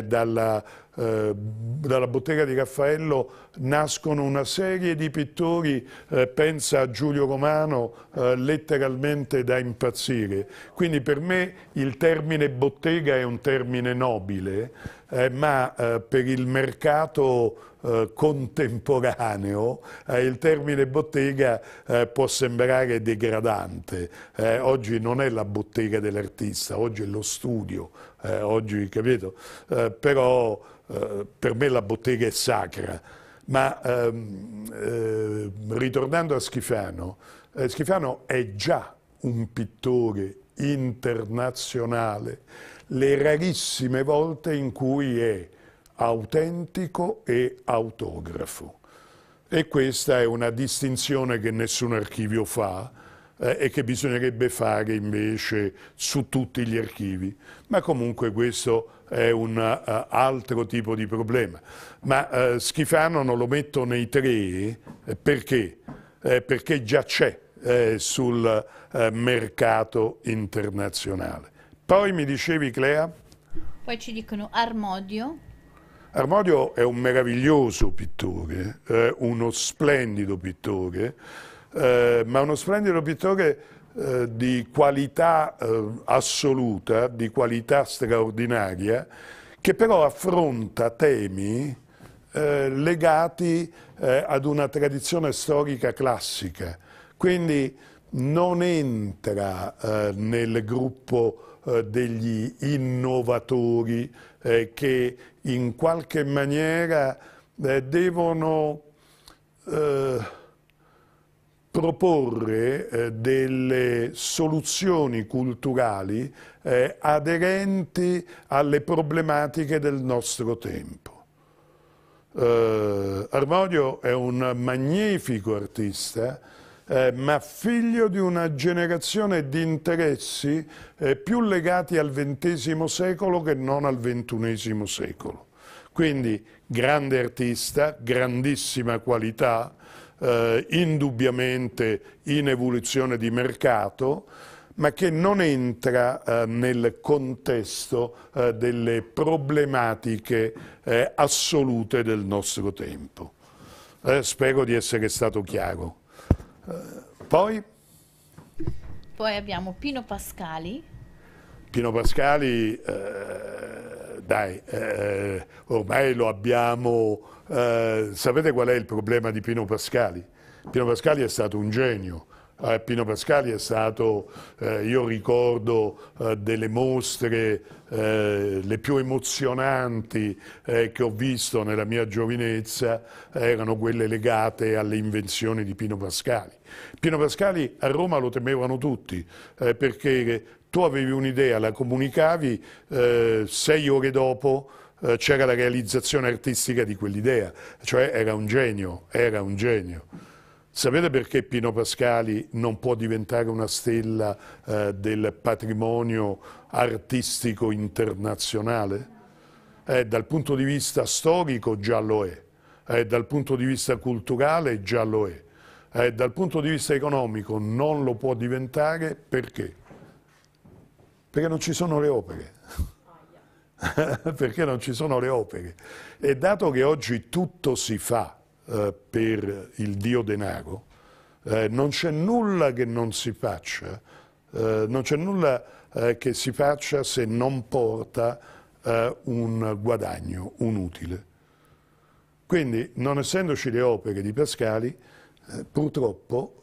dalla eh, dalla bottega di Raffaello nascono una serie di pittori, eh, pensa a Giulio Romano, eh, letteralmente da impazzire. Quindi per me il termine bottega è un termine nobile, eh, ma eh, per il mercato contemporaneo, il termine bottega può sembrare degradante. oggi non è la bottega dell'artista, oggi è lo studio, oggi, capito? però eh, per me la bottega è sacra, ma ehm, eh, ritornando a Schifano, eh, Schifano è già un pittore internazionale, le rarissime volte in cui è autentico e autografo. E questa è una distinzione che nessun archivio fa eh, e che bisognerebbe fare invece su tutti gli archivi. Ma comunque questo è un uh, altro tipo di problema. Ma uh, Schifano non lo metto nei tre eh, perché? Eh, perché già c'è eh, sul eh, mercato internazionale. Poi mi dicevi Clea?
Poi ci dicono Armodio.
Armodio è un meraviglioso pittore, uno splendido pittore, ma uno splendido pittore eh, di qualità eh, assoluta, di qualità straordinaria, che però affronta temi eh, legati eh, ad una tradizione storica classica. Quindi non entra eh, nel gruppo degli innovatori che in qualche maniera devono proporre eh, delle soluzioni culturali eh, aderenti alle problematiche del nostro tempo. Eh, Armodio è un magnifico artista, eh, ma figlio di una generazione di interessi eh, più legati al XX secolo che non al XXI secolo. Quindi grande artista, grandissima qualità, eh, indubbiamente in evoluzione di mercato, ma che non entra eh, nel contesto eh, delle problematiche eh, assolute del nostro tempo. Eh, spero di essere stato chiaro. Eh, poi?
Poi abbiamo Pino Pascali.
Pino Pascali, eh, dai, ormai lo abbiamo eh, sapete qual è il problema di Pino Pascali? Pino Pascali è stato un genio, eh, Pino Pascali è stato, eh, io ricordo eh, delle mostre eh, le più emozionanti eh, che ho visto nella mia giovinezza, erano quelle legate alle invenzioni di Pino Pascali. Pino Pascali a Roma lo temevano tutti, perché tu avevi un'idea, la comunicavi, sei ore dopo eh, c'era la realizzazione artistica di quell'idea, cioè era un genio, era un genio. Sapete perché Pino Pascali non può diventare una stella eh, del patrimonio artistico internazionale? Eh, dal punto di vista storico già lo è, eh, dal punto di vista culturale già lo è, eh, dal punto di vista economico non lo può diventare perché? Perché non ci sono le opere. perché non ci sono le opere. E dato che oggi tutto si fa eh, per il dio denaro, eh, non c'è nulla che non si faccia, eh, non c'è nulla eh, che si faccia se non porta eh, un guadagno, un utile. Quindi, non essendoci le opere di Pascali, eh, purtroppo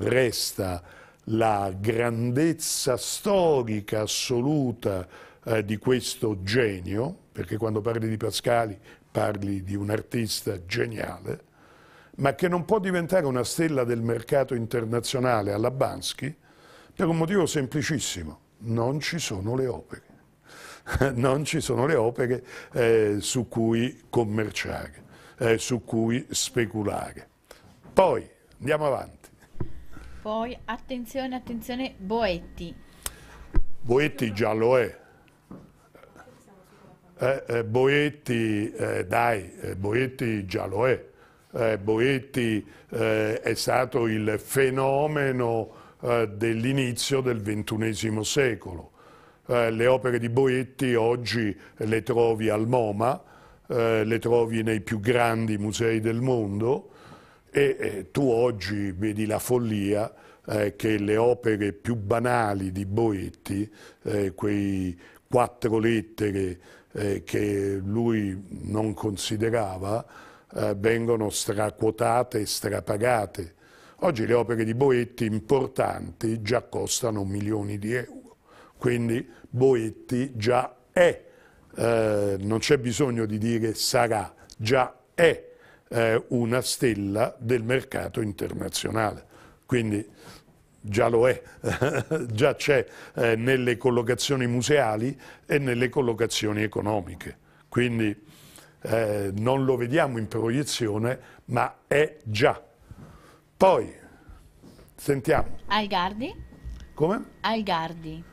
resta la grandezza storica assoluta eh, di questo genio, perché quando parli di Pascali parli di un artista geniale, ma che non può diventare una stella del mercato internazionale alla Bansky per un motivo semplicissimo, non ci sono le opere, non ci sono le opere eh, su cui commerciare, eh, su cui speculare. Poi andiamo avanti.
Poi attenzione, attenzione, Boetti.
Boetti già lo è, eh, eh, Boetti, eh, dai, eh, Boetti già lo è, eh, Boetti eh, è stato il fenomeno dell'inizio del XXI secolo. le opere di Boetti oggi le trovi al MoMA, le trovi nei più grandi musei del mondo e tu oggi vedi la follia che le opere più banali di Boetti, quei quattro lettere eh, che lui non considerava eh, vengono straquotate e strapagate. Oggi le opere di Boetti importanti già costano milioni di euro, quindi Boetti già è, eh, non c'è bisogno di dire sarà, già è eh, una stella del mercato internazionale. Quindi già lo è, già c'è eh, nelle collocazioni museali e nelle collocazioni economiche. Quindi eh, non lo vediamo in proiezione, ma è già. Poi, sentiamo.
Algardi? Come? Algardi.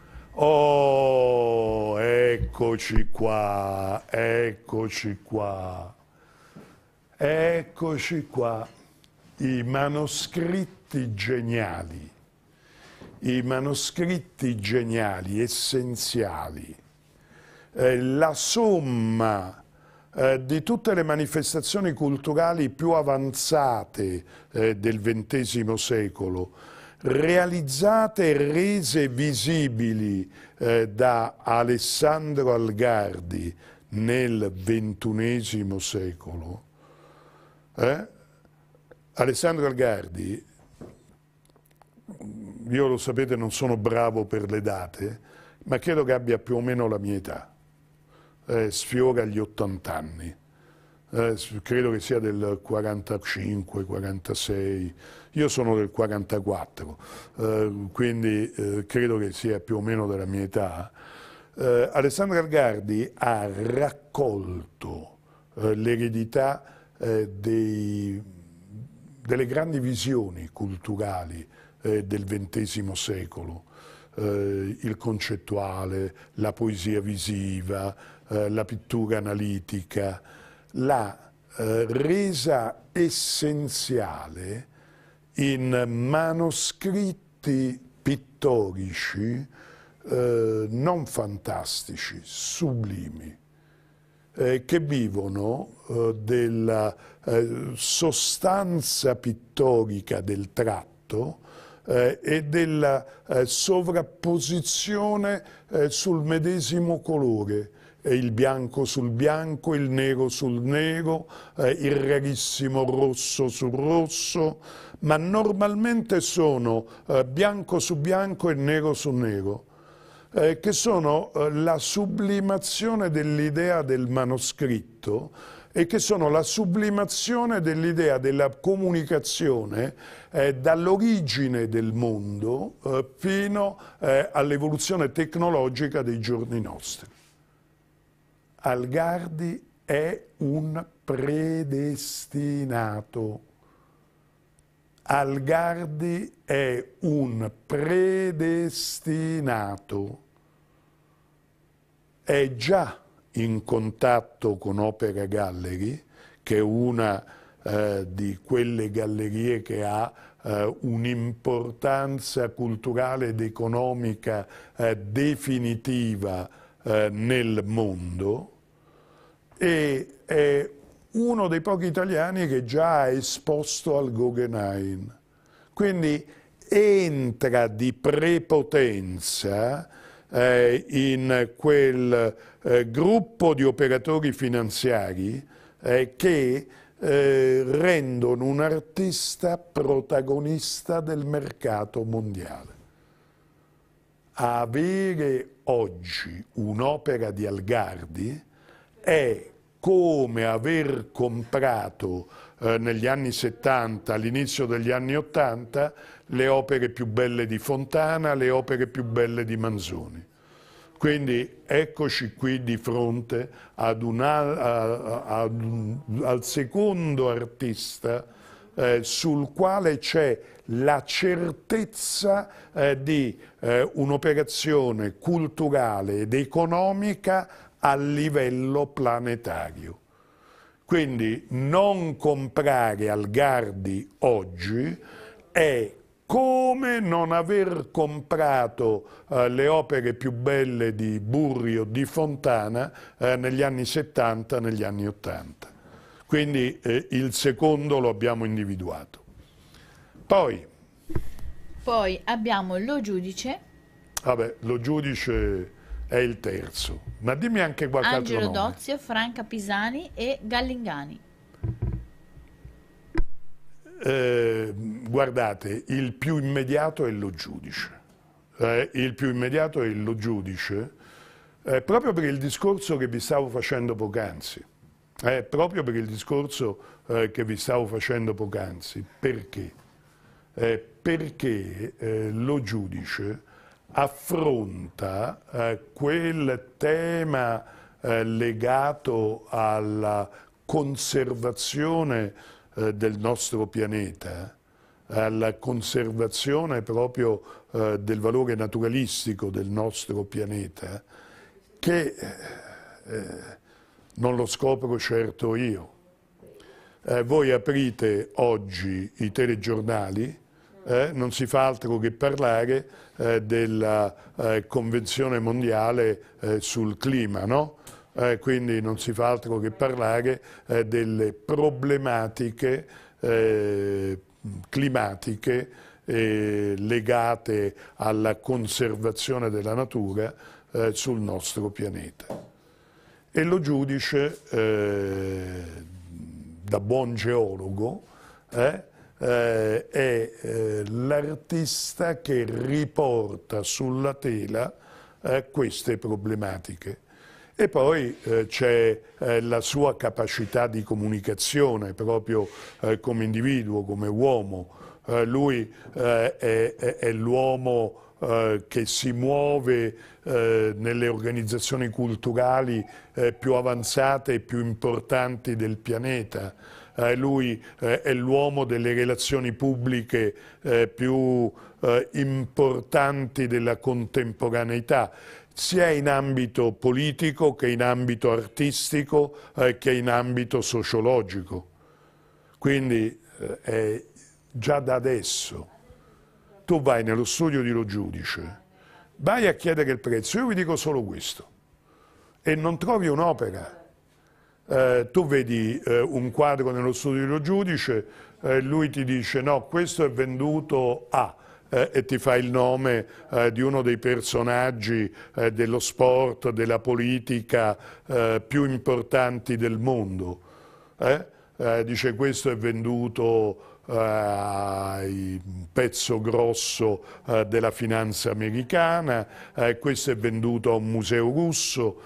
Oh, eccoci qua, eccoci qua, eccoci qua, i manoscritti geniali i manoscritti geniali, essenziali, eh, la somma eh, di tutte le manifestazioni culturali più avanzate eh, del XX secolo, realizzate e rese visibili eh, da Alessandro Algardi nel XXI secolo, Alessandro Algardi io lo sapete non sono bravo per le date, ma credo che abbia più o meno la mia età, eh, sfiora gli 80 anni, eh, credo che sia del 45, 46, io sono del 44, eh, quindi eh, credo che sia più o meno della mia età. Eh, Alessandra Gardi ha raccolto eh, l'eredità dei delle grandi visioni culturali eh, del XX secolo, eh, il concettuale, la poesia visiva, eh, la pittura analitica, l'ha eh, resa essenziale in manoscritti pittorici eh, non fantastici, sublimi. Eh, che vivono eh, della eh, sostanza pittorica del tratto eh, e della eh, sovrapposizione eh, sul medesimo colore il bianco sul bianco, il nero sul nero, eh, il rarissimo rosso sul rosso, ma normalmente sono eh, bianco su bianco e nero su nero, eh, che sono eh, la sublimazione dell'idea del manoscritto e che sono la sublimazione dell'idea della comunicazione eh, dall'origine del mondo eh, fino eh, all'evoluzione tecnologica dei giorni nostri. Algardi è un predestinato. Algardi è un predestinato. È già in contatto con Opera Gallery, che è una eh, di quelle gallerie che ha eh, un'importanza culturale ed economica eh, definitiva eh, nel mondo e è uno dei pochi italiani che già ha esposto al Guggenheim. Quindi entra di prepotenza eh, in quel eh, gruppo di operatori finanziari eh, che eh, rendono un artista protagonista del mercato mondiale. Avere oggi un'opera di Algardi è come aver comprato eh, negli anni 70, all'inizio degli anni 80, le opere più belle di Fontana, le opere più belle di Manzoni. Quindi eccoci qui di fronte ad un, ad un, al secondo artista eh, sul quale c'è la certezza eh, di eh, un'operazione culturale ed economica a livello planetario. Quindi non comprare al Gardi oggi è come non aver comprato eh, le opere più belle di Burri o di Fontana eh, negli anni 70, negli anni 80. Quindi eh, il secondo lo abbiamo individuato. Poi,
Poi abbiamo lo giudice.
Vabbè, lo giudice è il terzo, ma dimmi anche qualche Angelo altro nome.
Angelo Dozio, Franca Pisani e Gallingani.
Ehm, guardate, il più immediato è lo giudice. Eh, il più immediato è lo giudice, eh, proprio per il discorso che vi stavo facendo poc'anzi. Eh, proprio per il discorso eh, che vi stavo facendo poc'anzi. Perché? Eh, perché lo giudice affronta quel tema legato alla conservazione eh, del nostro pianeta, eh, alla conservazione proprio eh, del valore naturalistico del nostro pianeta, che eh, non lo scopro certo io. voi aprite oggi i telegiornali, eh, non si fa altro che parlare eh, della eh, Convenzione mondiale sul clima, no? eh, quindi non si fa altro che parlare eh, delle problematiche eh, climatiche eh, legate alla conservazione della natura eh, sul nostro pianeta. E lo giudice, eh, da buon geologo, eh, è eh, l'artista che riporta sulla tela eh, queste problematiche. E poi eh, c'è eh, la sua capacità di comunicazione proprio eh, come individuo, come uomo. Eh, lui eh, è, è, è l'uomo eh, che si muove nelle organizzazioni culturali più avanzate e più importanti del pianeta. lui è l'uomo delle relazioni pubbliche più importanti della contemporaneità sia in ambito politico che in ambito artistico eh, che in ambito sociologico. Quindi eh, è già da adesso. Tu vai nello studio di lo giudice, vai a chiedere il prezzo, io vi dico solo questo, e non trovi un'opera. Eh, tu vedi eh, un quadro nello studio di lo giudice, eh, lui ti dice no, questo è venduto a eh, e ti fa il nome eh, di uno dei personaggi eh, dello sport, della politica eh, più importanti del mondo. Eh? Eh, dice questo è venduto un pezzo grosso della finanza americana, questo è venduto a un museo russo,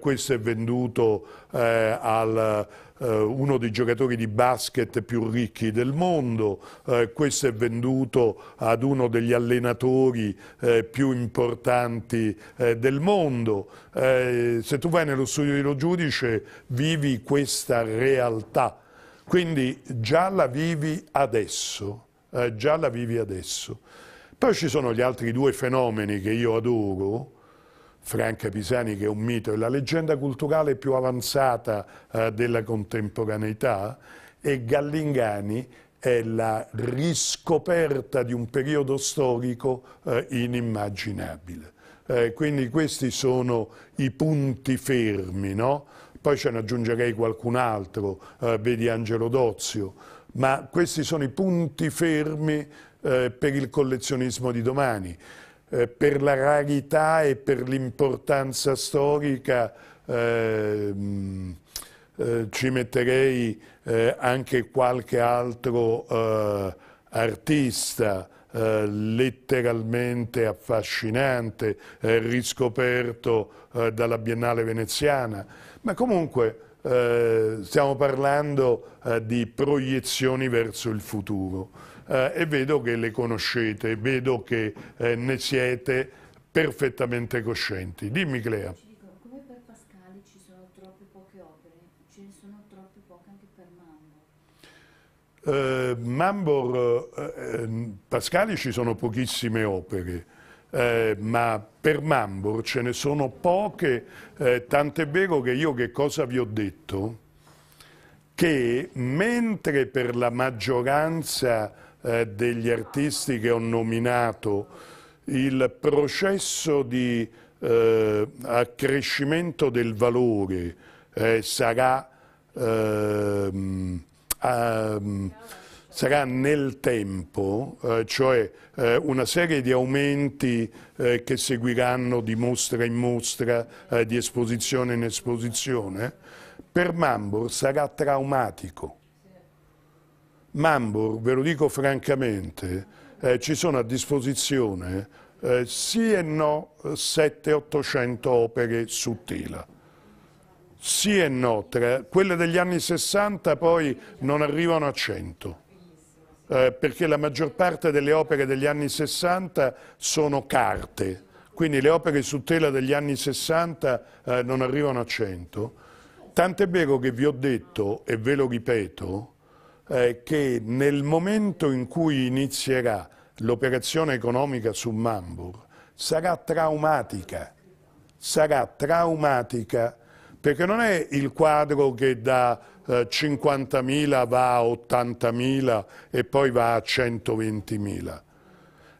questo è venduto al eh, uno dei giocatori di basket più ricchi del mondo, eh, questo è venduto ad uno degli allenatori eh, più importanti del mondo. se tu vai nello studio di lo giudice vivi questa realtà, quindi già la vivi adesso, già la vivi adesso. Poi ci sono gli altri due fenomeni che io adoro, Franca Pisani che è un mito, è la leggenda culturale più avanzata eh, della contemporaneità e Gallingani è la riscoperta di un periodo storico eh, inimmaginabile. Eh, quindi questi sono i punti fermi, no? poi ce ne aggiungerei qualcun altro, eh, vedi Angelo Dozio, ma questi sono i punti fermi eh, per il collezionismo di domani eh, per la rarità e per l'importanza storica eh, eh, ci metterei eh, anche qualche altro eh, artista eh, letteralmente affascinante, riscoperto dalla Biennale veneziana, ma comunque stiamo parlando di proiezioni verso il futuro eh, e vedo che le conoscete, vedo che eh, ne siete perfettamente coscienti. Dimmi Clea.
Come per Pascali ci sono troppe poche opere, ce ne sono troppe poche anche per
Mambor. Eh, Mambor, eh, eh, Pascali ci sono pochissime opere. Eh, ma per Mambor ce ne sono poche, eh, tant'è vero che io che cosa vi ho detto? Che mentre per la maggioranza eh, degli artisti che ho nominato, il processo di eh, accrescimento del valore eh, sarà, ehm, ehm, sarà, nel tempo, eh, cioè eh, una serie di aumenti che seguiranno di mostra in mostra, di esposizione in esposizione, per Mambor sarà traumatico Mambur, ve lo dico francamente, eh, ci sono a disposizione eh, sì e no 700-800 eh, opere su tela. Sì e no, tra quelle degli anni 60 poi non arrivano a 100. Eh, perché la maggior parte delle opere degli anni 60 sono carte, quindi le opere su tela degli anni 60 eh, non arrivano a 100. Tant'è vero che vi ho detto, e ve lo ripeto, eh, che nel momento in cui inizierà l'operazione economica su Mambur sarà traumatica, sarà traumatica perché non è il quadro che da eh, 50.000 va a 80.000 e poi va a 120.000.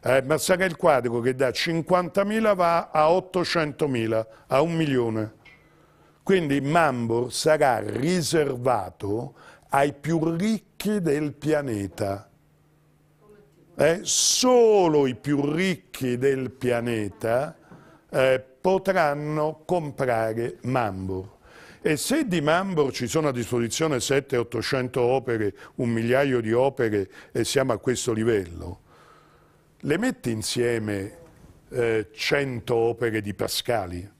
Eh, ma sarà il quadro che da 50.000 va a 800.000, a un milione. Quindi Mambur sarà riservato ai più ricchi ricchi del pianeta. Eh, solo i più ricchi del pianeta eh, potranno comprare Mambo. E se di Mambor ci sono a disposizione 700-800 opere, un migliaio di opere e siamo a questo livello, le metti insieme eh, 100 opere di Pascali?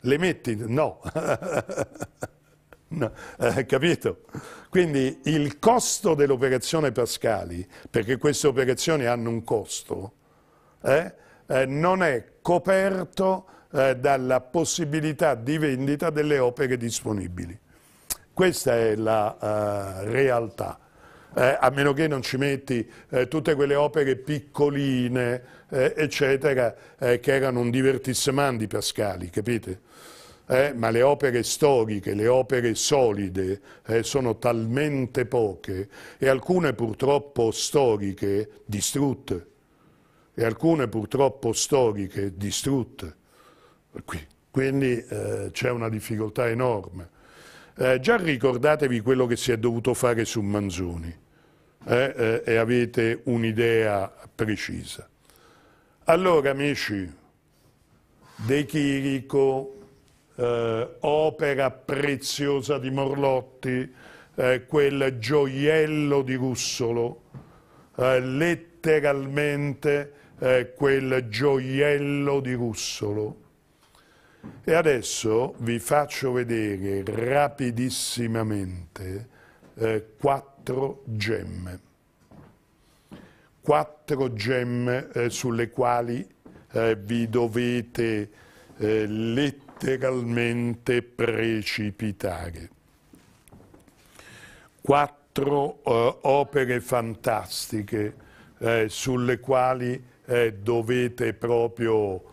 Le metti? No. eh, capito? Quindi il costo dell'operazione Pascali, perché queste operazioni hanno un costo, eh, eh, non è coperto eh, dalla possibilità di vendita delle opere disponibili. Questa è la eh, realtà. Eh, a meno che non ci metti tutte quelle opere piccoline, eccetera, che erano un divertissement di Pascali, capite? eh, ma le opere storiche, le opere solide eh, sono talmente poche e alcune purtroppo storiche distrutte e alcune purtroppo storiche distrutte. Qui. Quindi eh, c'è una difficoltà enorme. Eh, già ricordatevi quello che si è dovuto fare su Manzoni eh, eh, e avete un'idea precisa. Allora, amici, De Chirico, eh, opera preziosa di Morlotti, eh, quel gioiello di Russolo, eh, letteralmente quel gioiello di Russolo. E adesso vi faccio vedere rapidissimamente eh, quattro gemme, quattro gemme eh, sulle quali eh, vi dovete eh, letteralmente letteralmente precipitare. Quattro eh, opere fantastiche eh, sulle quali eh, dovete proprio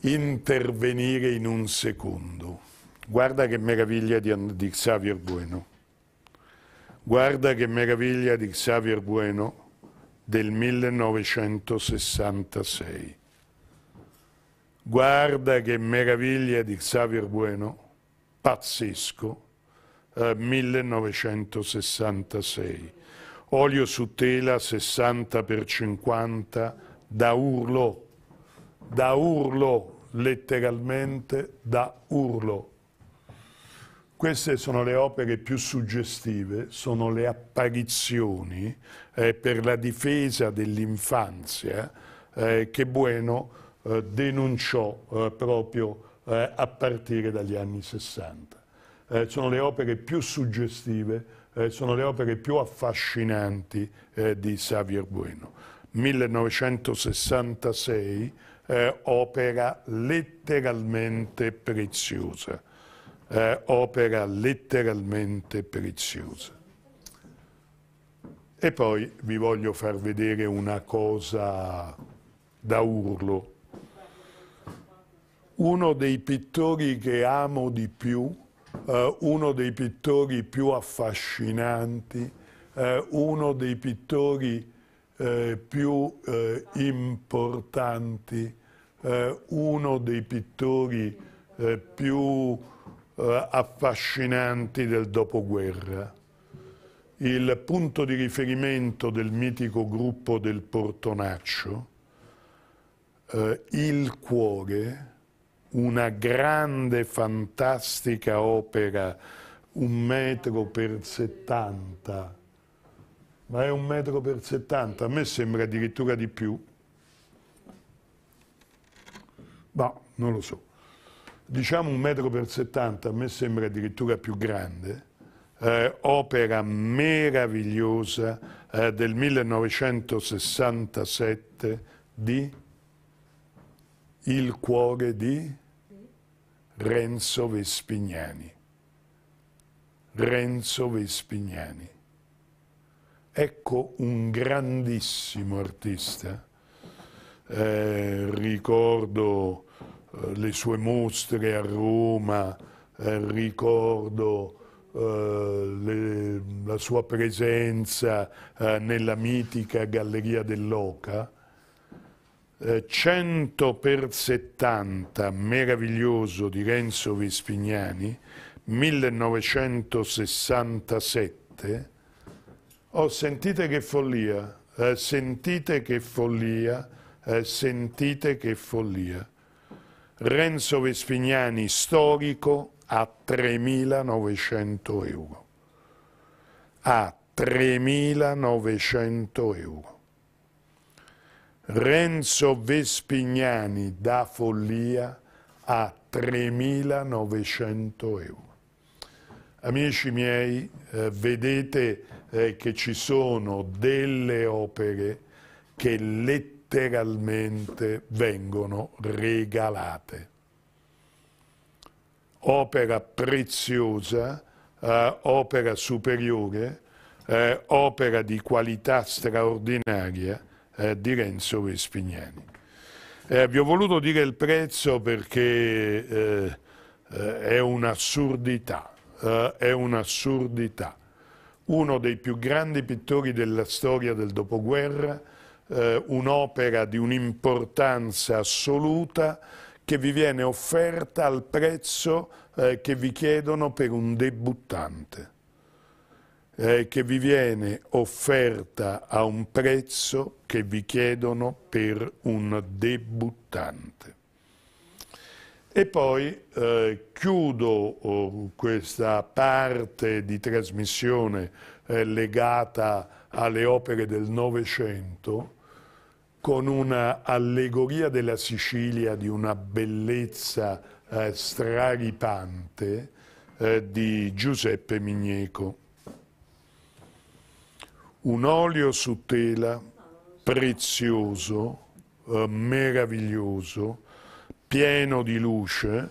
intervenire in un secondo. Guarda che meraviglia di, di Xavier Bueno. Guarda che meraviglia di Xavier Bueno del 1966. Guarda che meraviglia di Xavier Bueno, pazzesco, eh, 1966. Olio su tela 60 per 50 da urlo, da urlo, letteralmente da urlo. Queste sono le opere più suggestive, sono le apparizioni eh, per la difesa dell'infanzia eh, che Bueno eh, denunciò eh, proprio eh, a partire dagli anni 60. sono le opere più suggestive, sono le opere più affascinanti di Xavier Bueno. 1966, opera letteralmente preziosa. Eh, opera letteralmente preziosa. E poi vi voglio far vedere una cosa da urlo uno dei pittori che amo di più, eh, uno dei pittori più affascinanti, eh, uno dei pittori eh, più eh, importanti, eh, uno dei pittori eh, più affascinanti del dopoguerra. Il punto di riferimento del mitico gruppo del Portonaccio, il cuore, una grande, fantastica opera, un metro per 70, ma è un metro per 70, a me sembra addirittura di più. No, boh, non lo so. Diciamo un metro per 70, a me sembra addirittura più grande. Eh, opera meravigliosa eh, del 1967 di Il cuore di Renzo Vespignani. Renzo Vespignani. Ecco un grandissimo artista. Eh, ricordo eh, le sue mostre a Roma, eh, ricordo eh, le, la sua presenza eh, nella mitica Galleria dell'Oca 100 eh, per 70 meraviglioso di Renzo Vespignani 1967 oh sentite che follia eh, sentite che follia eh, sentite che follia Renzo Vespignani storico a 3.900 euro a 3.900 euro Renzo Vespignani da follia a 3.900 euro. Amici miei, eh, vedete eh, che ci sono delle opere che letteralmente vengono regalate. Opera preziosa, eh, opera superiore, eh, opera di qualità straordinaria, eh, di Renzo Vespignani. Eh, vi ho voluto dire il prezzo perché eh, eh è un'assurdità, eh, è un'assurdità. Uno dei più grandi pittori della storia del dopoguerra, eh, un'opera di un'importanza assoluta che vi viene offerta al prezzo che vi chiedono per un debuttante eh, che vi viene offerta a un prezzo che vi chiedono per un debuttante. E poi eh, chiudo oh, questa parte di trasmissione eh, legata alle opere del Novecento con un'allegoria della Sicilia di una bellezza eh, straripante eh, di Giuseppe Migneco un olio su tela prezioso, eh, meraviglioso, pieno di luce,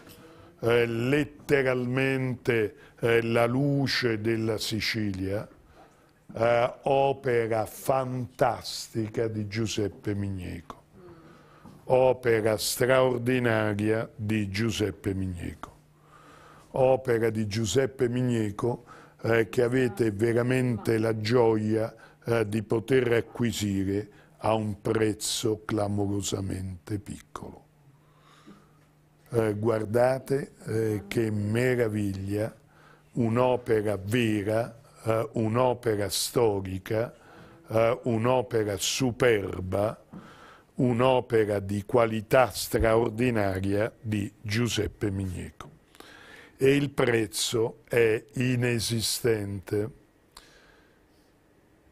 eh, letteralmente eh, la luce della Sicilia, eh, opera fantastica di Giuseppe Migneco, opera straordinaria di Giuseppe Migneco, opera di Giuseppe Migneco eh, che avete veramente la gioia eh, di poter acquisire a un prezzo clamorosamente piccolo. Eh, guardate eh, che meraviglia un'opera vera, eh, un'opera storica, eh, un'opera superba, un'opera di qualità straordinaria di Giuseppe Migneco e il prezzo è inesistente.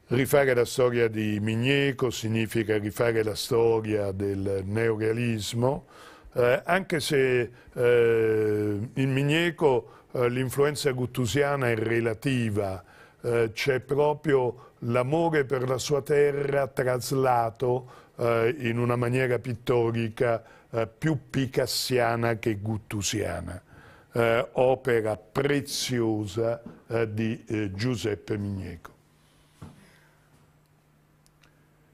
Rifare la storia di Migneco significa rifare la storia del neorealismo, eh, anche se eh, in Migneco eh, l'influenza guttusiana è relativa, eh, c'è proprio l'amore per la sua terra traslato eh, in una maniera pittorica eh, più picassiana che guttusiana eh, opera preziosa eh, di eh, Giuseppe Migneco.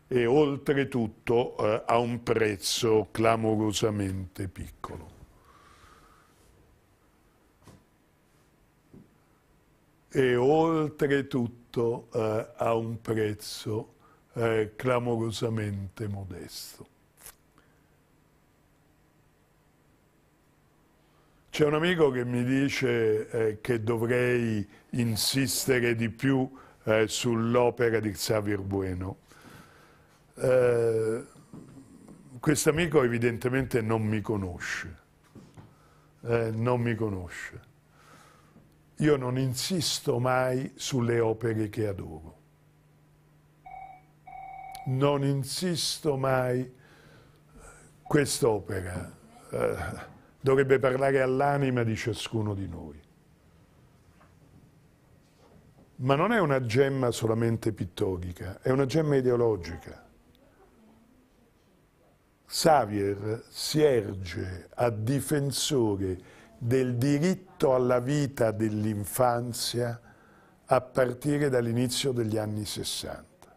E oltretutto eh, a un prezzo clamorosamente piccolo. E oltretutto eh, a un prezzo eh, clamorosamente modesto. C'è un amico che mi dice eh, che dovrei insistere di più eh, sull'opera di Xavier Bueno. Eh, questo amico evidentemente non mi conosce. Eh, non mi conosce. Io non insisto mai sulle opere che adoro. Non insisto mai eh, quest'opera. Eh, dovrebbe parlare all'anima di ciascuno di noi. Ma non è una gemma solamente pittorica, è una gemma ideologica. Xavier si erge a difensore del diritto alla vita dell'infanzia a partire dall'inizio degli anni Sessanta.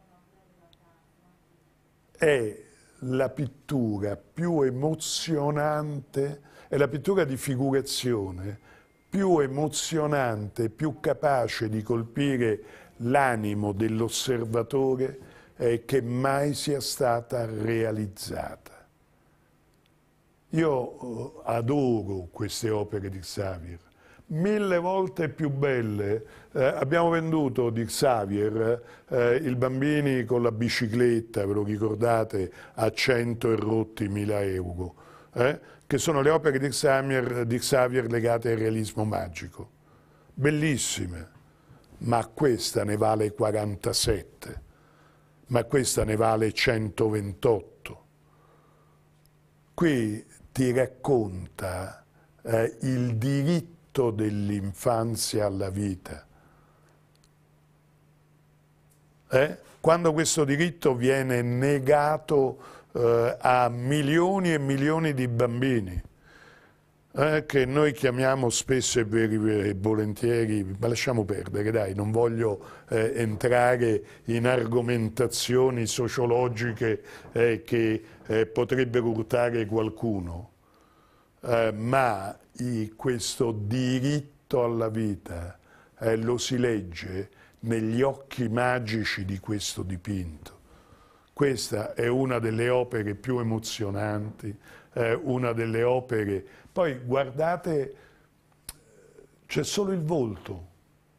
È la pittura più emozionante è la pittura di figurazione più emozionante, più capace di colpire l'animo dell'osservatore eh, che mai sia stata realizzata. Io eh, adoro queste opere di Xavier, mille volte più belle. Eh, abbiamo venduto di Xavier eh, il bambini con la bicicletta, ve lo ricordate, a cento e rotti mila euro. Eh? che sono le opere di Xavier, di Xavier legate al realismo magico. Bellissime, ma questa ne vale 47, ma questa ne vale 128. Qui ti racconta eh, il diritto dell'infanzia alla vita. Eh? Quando questo diritto viene negato eh, a milioni e milioni di bambini eh, che noi chiamiamo spesso e volentieri, ma lasciamo perdere, dai, non voglio eh, entrare in argomentazioni sociologiche eh, che eh, potrebbero urtare qualcuno, eh, ma i, questo diritto alla vita eh, lo si legge negli occhi magici di questo dipinto. Questa è una delle opere più emozionanti, eh, una delle opere... Poi guardate, c'è solo il volto,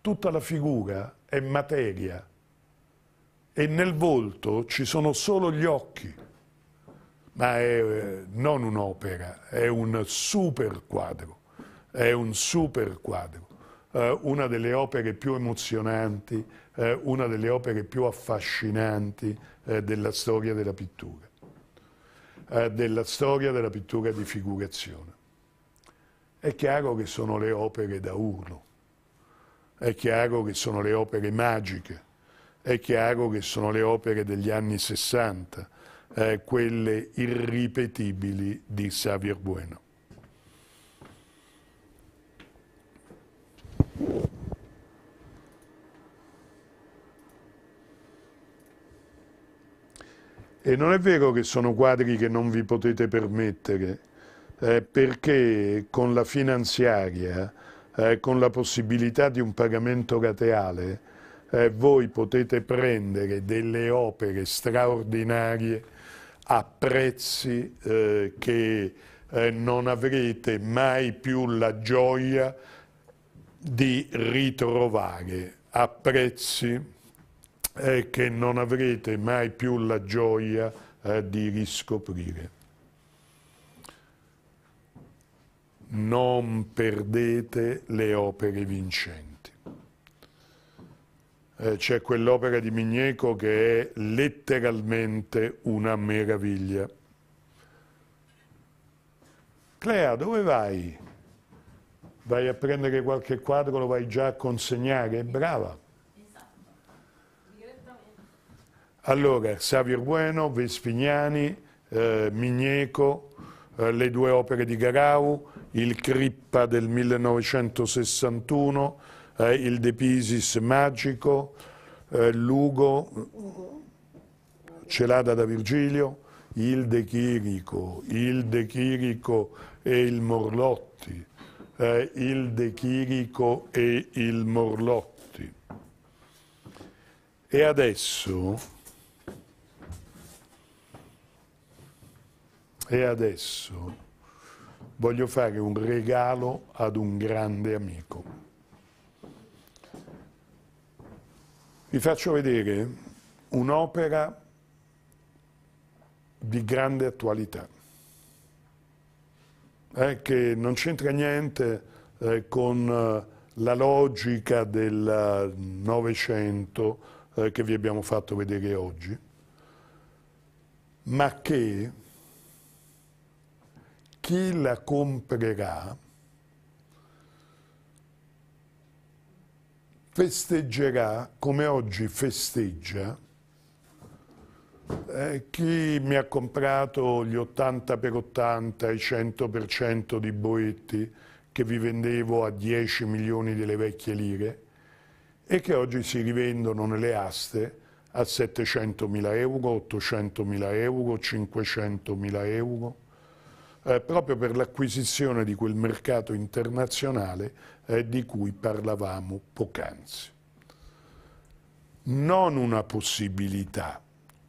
tutta la figura è materia e nel volto ci sono solo gli occhi, ma è eh, non un'opera, è un super quadro, è un super quadro, eh, una delle opere più emozionanti, eh, una delle opere più affascinanti, eh, della storia della pittura, eh, della storia della pittura di figurazione. È chiaro che sono le opere da urlo, è chiaro che sono le opere magiche, è chiaro che sono le opere degli anni 60, eh, quelle irripetibili di Xavier Bueno. E non è vero che sono quadri che non vi potete permettere, eh, perché con la finanziaria, eh, con la possibilità di un pagamento rateale, eh, voi potete prendere delle opere straordinarie a prezzi eh, che eh, non avrete mai più la gioia di ritrovare, a prezzi eh, che non avrete mai più la gioia eh, di riscoprire. Non perdete le opere vincenti. Eh, C'è quell'opera di Migneco che è letteralmente una meraviglia. Clea, dove vai? Vai a prendere qualche quadro, lo vai già a consegnare? Brava! Allora, Savio Bueno, Vespignani, eh, Migneco, eh, le due opere di Garau, il Crippa del 1961, eh, il De Pisis Magico, eh, Lugo, Celada da Virgilio, il De Chirico, il De Chirico e il Morlotti, eh, il De Chirico e il Morlotti. E adesso E adesso voglio fare un regalo ad un grande amico. Vi faccio vedere un'opera di grande attualità, eh, che non c'entra niente eh, con eh, la logica del eh, Novecento eh, che vi abbiamo fatto vedere oggi, ma che chi la comprerà festeggerà come oggi festeggia eh, chi mi ha comprato gli 80 per 80 i 100% di Boetti che vi vendevo a 10 milioni delle vecchie lire e che oggi si rivendono nelle aste a 700 mila euro, 800 mila euro, 500 mila euro eh, proprio per l'acquisizione di quel mercato internazionale eh, di cui parlavamo poc'anzi. Non una possibilità,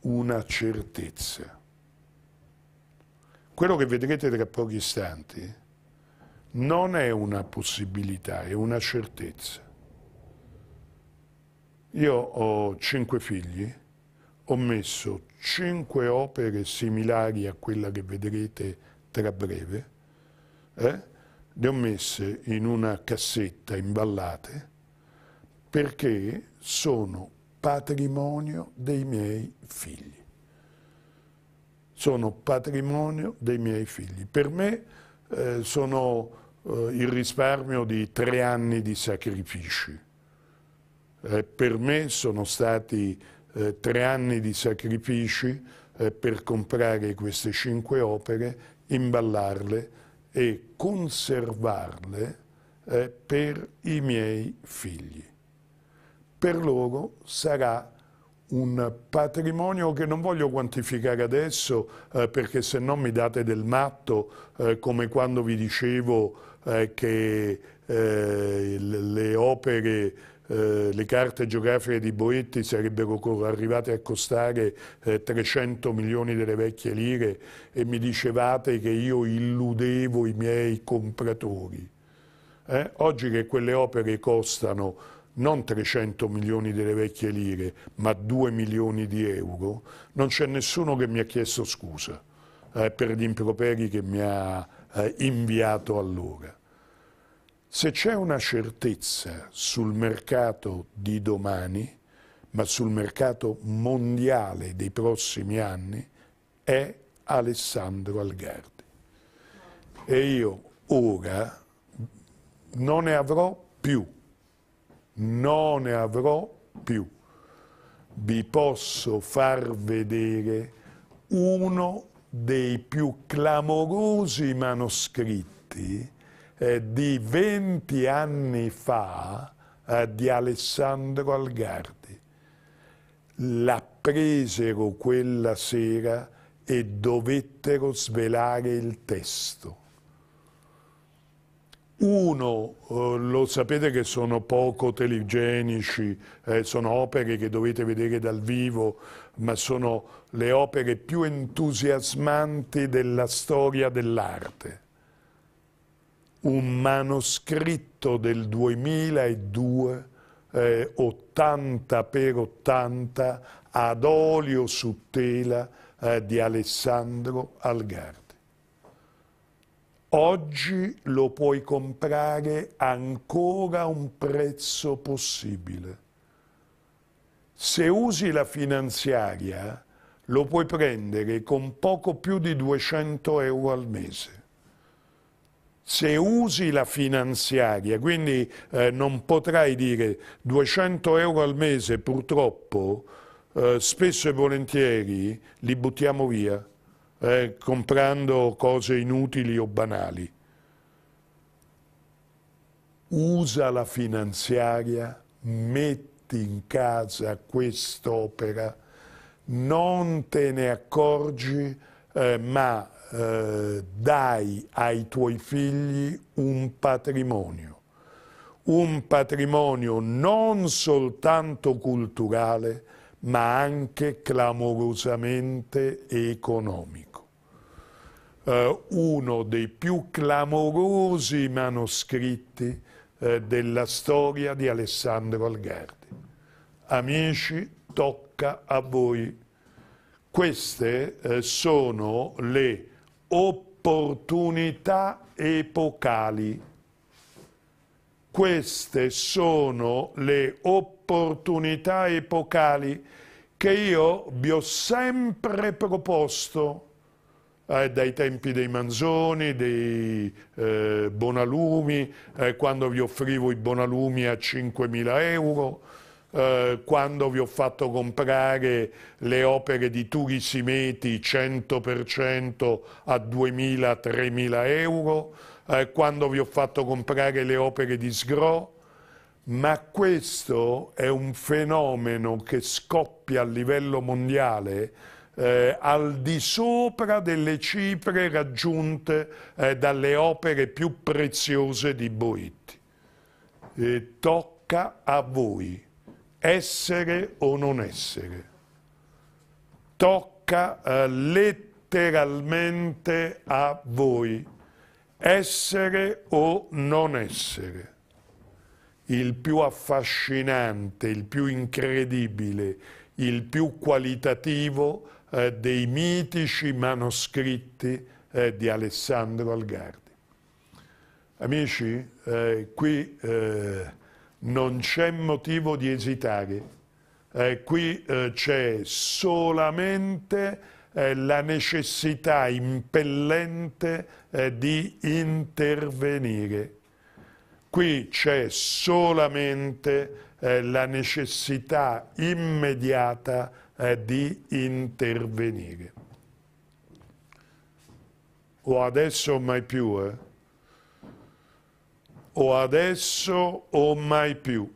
una certezza. Quello che vedrete tra pochi istanti non è una possibilità, è una certezza. Io ho cinque figli, ho messo cinque opere similari a quella che vedrete tra breve, eh, le ho messe in una cassetta imballate perché sono patrimonio dei miei figli. Sono patrimonio dei miei figli. Per me eh, sono eh, il risparmio di tre anni di sacrifici. Eh, per me sono stati eh, tre anni di sacrifici eh, per comprare queste cinque opere imballarle e conservarle eh, per i miei figli. Per loro sarà un patrimonio che non voglio quantificare adesso eh, perché se no mi date del matto eh, come quando vi dicevo eh, che eh, le opere eh, le carte geografiche di Boetti sarebbero arrivate a costare eh, 300 milioni delle vecchie lire e mi dicevate che io illudevo i miei compratori. Eh? Oggi che quelle opere costano non 300 milioni delle vecchie lire, ma 2 milioni di euro, non c'è nessuno che mi ha chiesto scusa eh, per gli improperi che mi ha eh, inviato allora. Se c'è una certezza sul mercato di domani, ma sul mercato mondiale dei prossimi anni, è Alessandro Algardi. E io ora non ne avrò più, non ne avrò più. Vi posso far vedere uno dei più clamorosi manoscritti eh, di 20 anni fa eh, di Alessandro Algardi. La presero quella sera e dovettero svelare il testo. Uno, eh, lo sapete che sono poco teligenici, eh, sono opere che dovete vedere dal vivo, ma sono le opere più entusiasmanti della storia dell'arte un manoscritto del 2002, eh, 80 per 80, ad olio su tela eh, di Alessandro Algardi. Oggi lo puoi comprare ancora a un prezzo possibile. Se usi la finanziaria, lo puoi prendere con poco più di 200 euro al mese se usi la finanziaria, quindi eh, non potrai dire 200 euro al mese purtroppo, eh, spesso e volentieri li buttiamo via eh, comprando cose inutili o banali. Usa la finanziaria, metti in casa quest'opera, non te ne accorgi, eh, ma eh, dai ai tuoi figli un patrimonio, un patrimonio non soltanto culturale, ma anche clamorosamente economico. Eh, uno dei più clamorosi manoscritti eh, della storia di Alessandro Algardi. Amici, tocca a voi. Queste eh, sono le opportunità epocali. Queste sono le opportunità epocali che io vi ho sempre proposto eh, dai tempi dei Manzoni, dei eh, Bonalumi, eh, quando vi offrivo i Bonalumi a 5.000 euro, eh, quando vi ho fatto comprare le opere di Turi Simeti 100% a 2.000-3.000 euro, eh, quando vi ho fatto comprare le opere di Sgro, ma questo è un fenomeno che scoppia a livello mondiale eh, al di sopra delle cifre raggiunte eh, dalle opere più preziose di Boitti. E tocca a voi essere o non essere. Tocca eh, letteralmente a voi essere o non essere. Il più affascinante, il più incredibile, il più qualitativo eh, dei mitici manoscritti eh, di Alessandro Algardi. Amici, eh, qui eh, non c'è motivo di esitare. Eh, qui eh, c'è solamente eh, la necessità impellente eh, di intervenire. Qui c'è solamente eh, la necessità immediata eh, di intervenire. O adesso o mai più, eh? o adesso o mai più.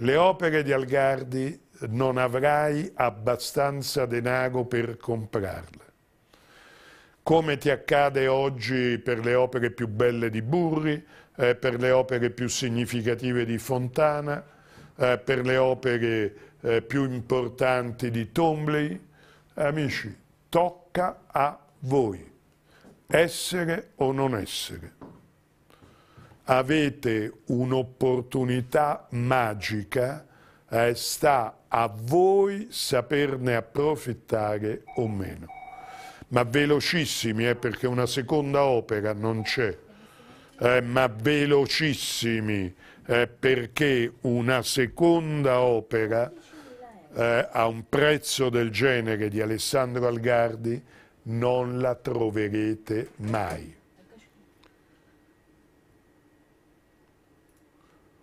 Le opere di Algardi non avrai abbastanza denaro per comprarle. Come ti accade oggi per le opere più belle di Burri, eh, per le opere più significative di Fontana, eh, per le opere eh, più importanti di Tombley. Amici, tocca a voi essere o non essere avete un'opportunità magica, eh, sta a voi saperne approfittare o meno. Ma velocissimi, eh, perché una seconda opera non c'è, eh, ma velocissimi, eh, perché una seconda opera eh, a un prezzo del genere di Alessandro Algardi non la troverete mai.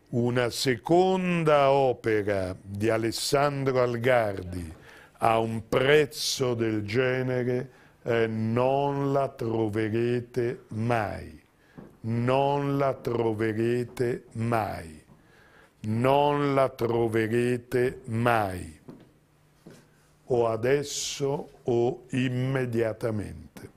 una seconda opera di Alessandro Algardi a un prezzo del genere eh, non la troverete mai, non la troverete mai, non la troverete mai, o adesso o immediatamente.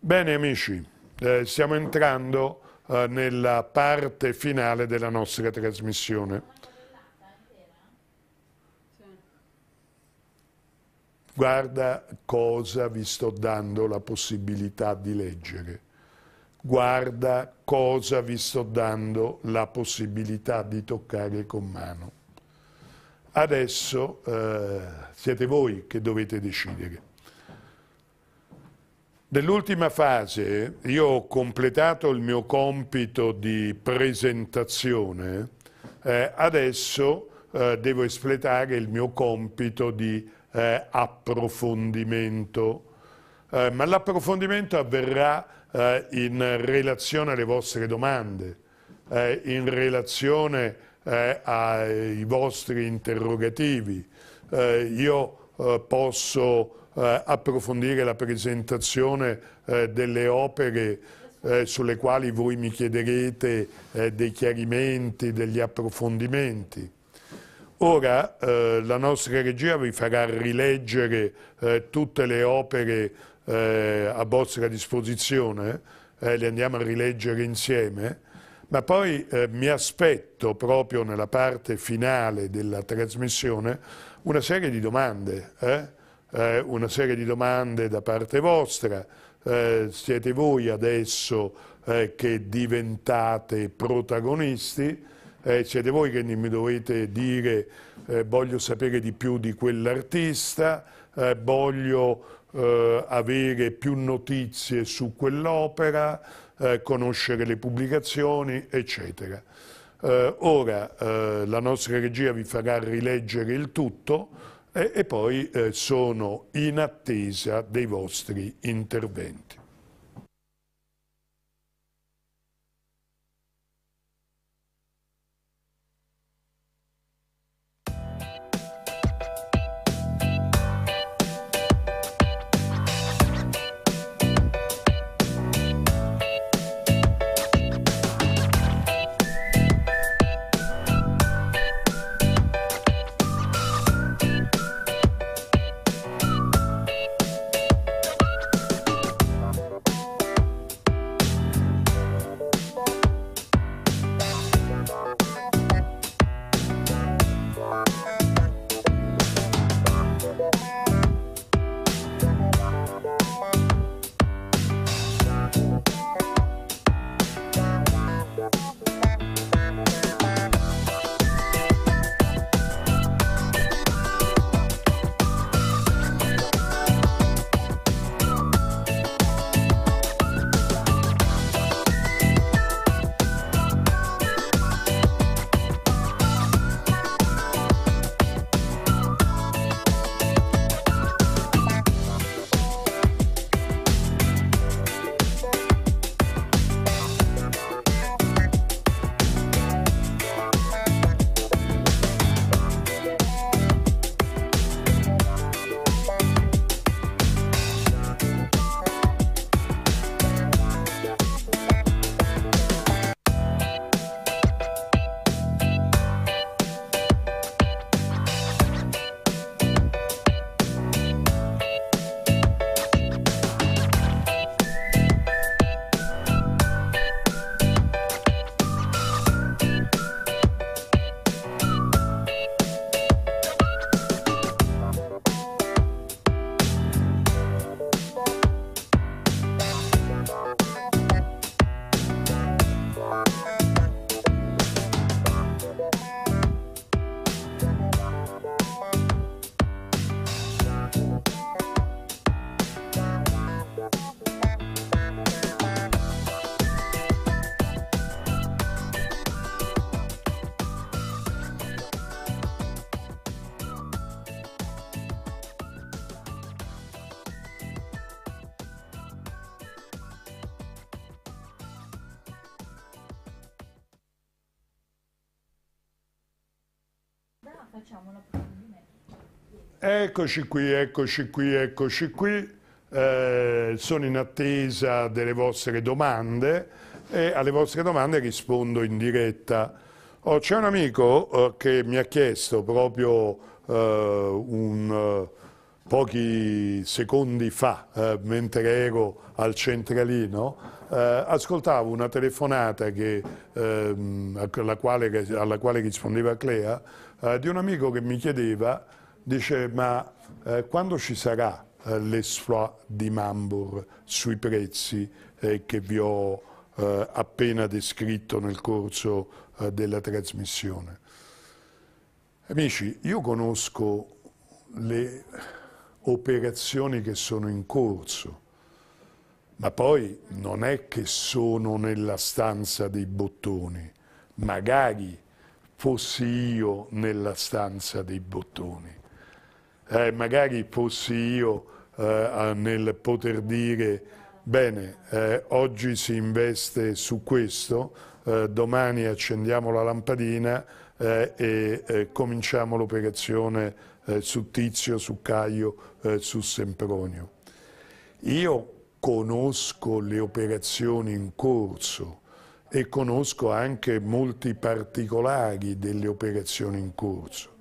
Bene amici, eh, stiamo entrando eh, nella parte finale della nostra trasmissione. Guarda cosa vi sto dando la possibilità di leggere. Guarda cosa vi sto dando la possibilità di toccare con mano. Adesso eh, siete voi che dovete decidere. Nell'ultima fase io ho completato il mio compito di presentazione, eh, adesso eh, devo espletare il mio compito di eh, approfondimento, eh, ma l'approfondimento avverrà eh, in relazione alle vostre domande, eh, in relazione ai vostri interrogativi. io posso eh, approfondire la presentazione eh, delle opere eh, sulle quali voi mi chiederete eh, dei chiarimenti, degli approfondimenti. Ora eh, la nostra regia vi farà rileggere tutte le opere a vostra disposizione, le andiamo a rileggere insieme, ma poi eh, mi aspetto proprio nella parte finale della trasmissione una serie di domande eh? eh, una serie di domande da parte vostra, eh, siete voi adesso eh, che diventate protagonisti, eh, siete voi che mi dovete dire eh, voglio sapere di più di quell'artista, eh, voglio avere più notizie su quell'opera, conoscere le pubblicazioni, eccetera. ora la nostra regia vi farà rileggere il tutto, e, poi eh, sono in attesa dei vostri interventi. Eccoci qui, eccoci qui, eccoci qui. Eh, sono in attesa delle vostre domande e alle vostre domande rispondo in diretta. Oh, C'è un amico eh, che mi ha chiesto proprio eh, un, eh, pochi secondi fa, eh, mentre ero al centralino, eh, ascoltavo una telefonata che, ehm, alla, quale, alla, quale, rispondeva Clea, di un amico che mi chiedeva dice ma eh, quando ci sarà eh, l'esploit di Mambur sui prezzi eh, che vi ho eh, appena descritto nel corso eh, della trasmissione? Amici, io conosco le operazioni che sono in corso, ma poi non è che sono nella stanza dei bottoni, magari fossi io nella stanza dei bottoni eh, magari fossi io eh, nel poter dire bene, eh, oggi si investe su questo, eh, domani accendiamo la lampadina eh, e eh, cominciamo l'operazione su Tizio, su Caio, su Sempronio. Io conosco le operazioni in corso, e conosco anche molti particolari delle operazioni in corso.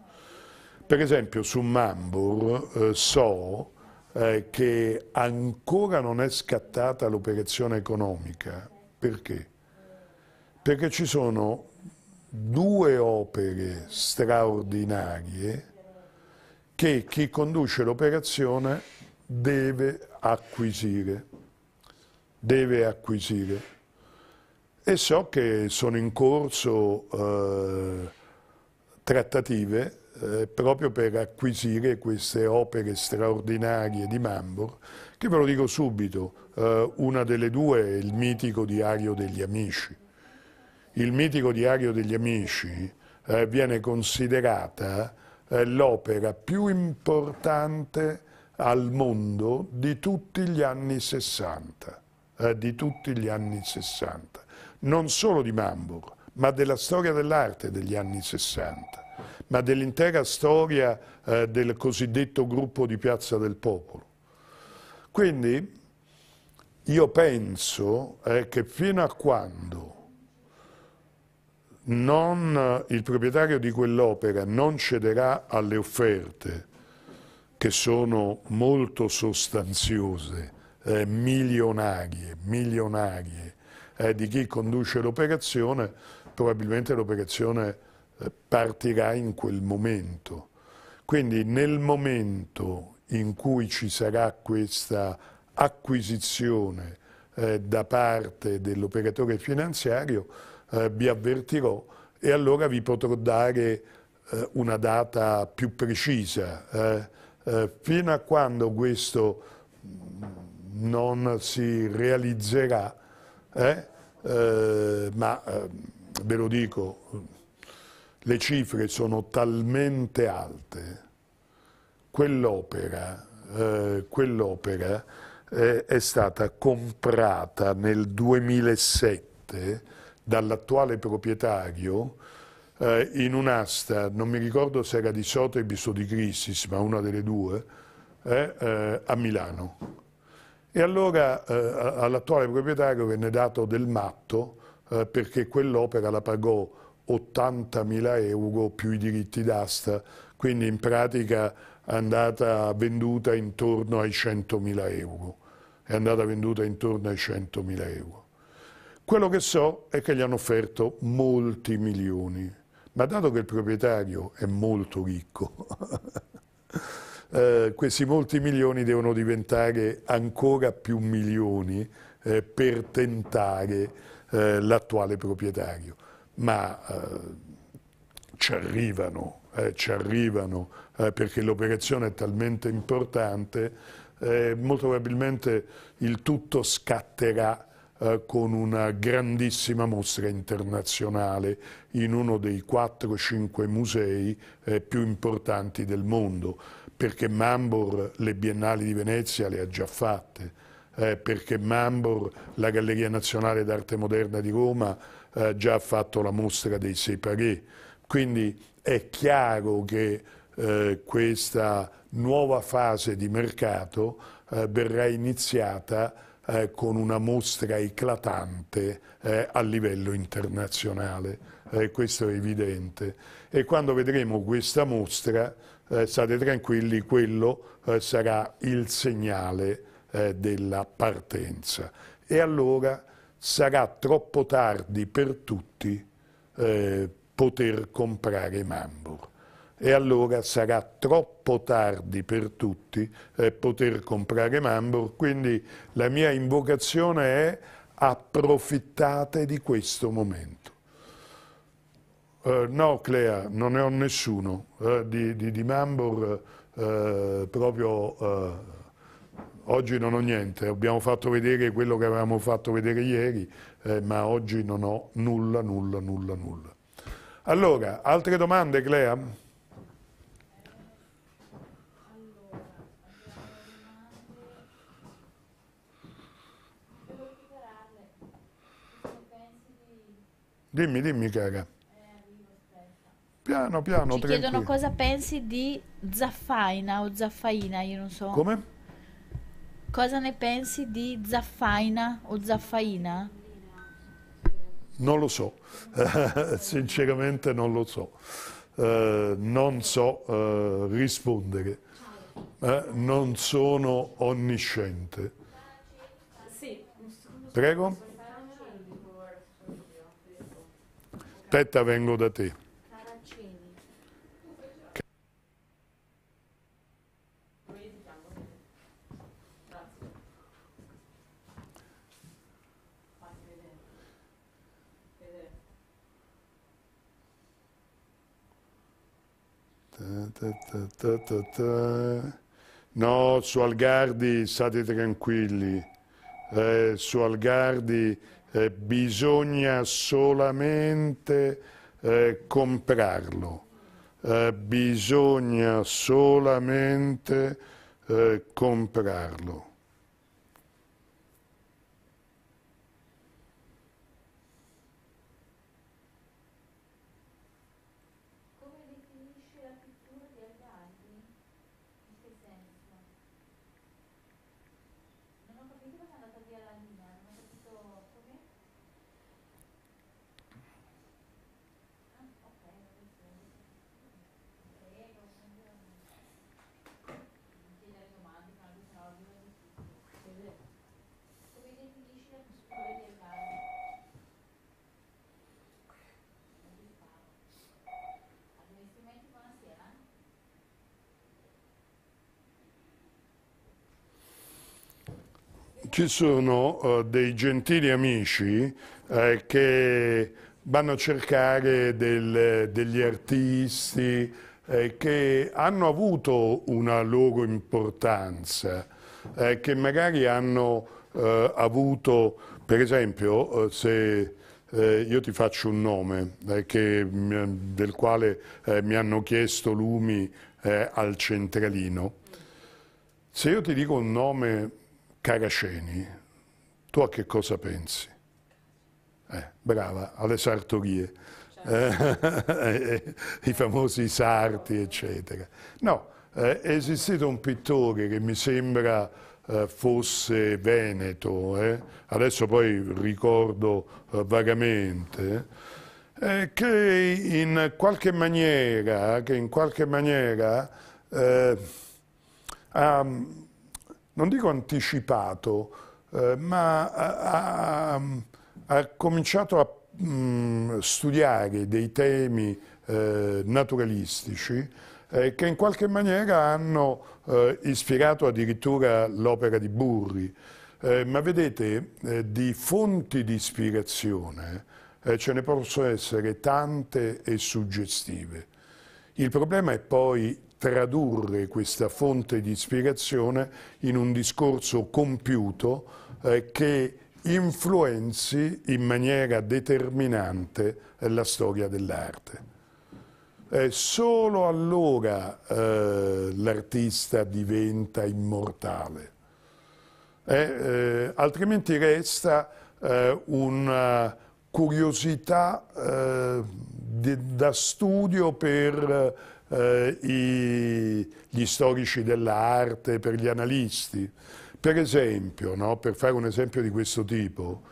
Per esempio su Mambur eh, so eh, che ancora non è scattata l'operazione economica. Perché? Perché ci sono due opere straordinarie che chi conduce l'operazione deve acquisire. Deve acquisire. E so che sono in corso eh, trattative eh, proprio per acquisire queste opere straordinarie di Mambor, che ve lo dico subito, eh, una delle due è il mitico Diario degli Amici. Il mitico Diario degli Amici eh, viene considerata eh, l'opera più importante al mondo di tutti gli anni 60, eh, di tutti gli anni 60, non solo di Mambor, ma della storia dell'arte degli anni 60 ma dell'intera storia eh, del cosiddetto gruppo di Piazza del Popolo. Quindi io penso eh, che fino a quando non, eh, il proprietario di quell'opera non cederà alle offerte, che sono molto sostanziose, eh, milionarie, milionarie, eh, di chi conduce l'operazione, probabilmente l'operazione eh, partirà in quel momento. Quindi nel momento in cui ci sarà questa acquisizione eh, da parte dell'operatore finanziario, eh, vi avvertirò e allora vi potrò dare eh, una data più precisa. Eh. Eh, fino a quando questo mm, non si realizzerà, ma ve lo dico, le cifre sono talmente alte, quell'opera eh, quell eh, è stata comprata nel 2007 dall'attuale proprietario eh, in un'asta, non mi ricordo se era di Sotheby's o di Crisis, ma una delle due, eh, eh, a Milano. E allora eh, all'attuale proprietario venne dato del matto perché quell'opera la pagò 80.000 euro più i diritti d'asta, quindi in pratica è andata venduta intorno ai 100.000 euro. È andata venduta intorno ai 100.000 euro. Quello che so è che gli hanno offerto molti milioni, ma dato che il proprietario è molto ricco, eh, questi molti milioni devono diventare ancora più milioni eh, per tentare eh, l'attuale proprietario ma eh, ci arrivano, eh, ci arrivano eh, perché l'operazione è talmente importante, eh, molto probabilmente il tutto scatterà eh, con una grandissima mostra internazionale in uno dei 4-5 musei eh, più importanti del mondo, perché Mambor le biennali di Venezia le ha già fatte, perché Mambor la Galleria Nazionale d'Arte Moderna di Roma eh, già fatto la mostra dei Separé. Quindi è chiaro che eh, questa nuova fase di mercato eh, verrà iniziata eh, con una mostra eclatante eh, a livello internazionale, eh, questo è evidente. E quando vedremo questa mostra, eh, state tranquilli, quello eh, sarà il segnale della partenza. E allora sarà troppo tardi per tutti eh, poter comprare Mambur. E allora sarà troppo tardi per tutti eh, poter comprare Mambur. Quindi la mia invocazione è approfittate di questo momento. Eh, no, Clea, non ne ho nessuno eh, di, di, di Mambur eh, proprio eh, Oggi non ho niente, abbiamo fatto vedere quello che avevamo fatto vedere ieri, eh, ma oggi non ho nulla, nulla, nulla, nulla. Allora, altre domande, Clea? Dimmi, dimmi, cara. Piano, piano. Ci chiedono cosa
pensi di Zaffaina o Zaffaina, io non so. Come? Cosa ne pensi di Zaffaina o Zaffaina?
Non lo so, sinceramente non lo so. Eh, non so eh, rispondere. Eh, non sono onnisciente. Prego? Tetta, vengo da te. No, su Algardi state tranquilli. Eh, su Algardi eh, bisogna solamente eh, comprarlo. Eh, bisogna solamente eh, comprarlo. ci sono eh, dei gentili amici eh, che vanno a cercare del, degli artisti eh, che hanno avuto una loro importanza, che magari hanno avuto, per esempio, se eh, io ti faccio un nome eh, che, del quale eh, mi hanno chiesto Lumi al centralino. Se io ti dico un nome Caraceni, tu a che cosa pensi? Eh, brava, alle sartorie, eh, i famosi sarti, eccetera. No, eh, è esistito un pittore che mi sembra eh, fosse veneto, eh. adesso poi ricordo eh, vagamente, che in qualche maniera, che in qualche maniera ha non dico anticipato, eh, ma ha, ha, ha, cominciato a mh, mm, studiare dei temi eh, naturalistici eh, che in qualche maniera hanno eh, ispirato addirittura l'opera di Burri. Eh, ma vedete, eh, di fonti di ispirazione ce ne possono essere tante e suggestive. Il problema è poi tradurre questa fonte di ispirazione in un discorso compiuto eh, che influenzi in maniera determinante eh, la storia dell'arte. Eh, solo allora eh, l'artista diventa immortale, eh, eh, altrimenti resta una curiosità de, da studio per eh, i, gli storici dell'arte, per gli analisti. Per esempio, no, per fare un esempio di questo tipo,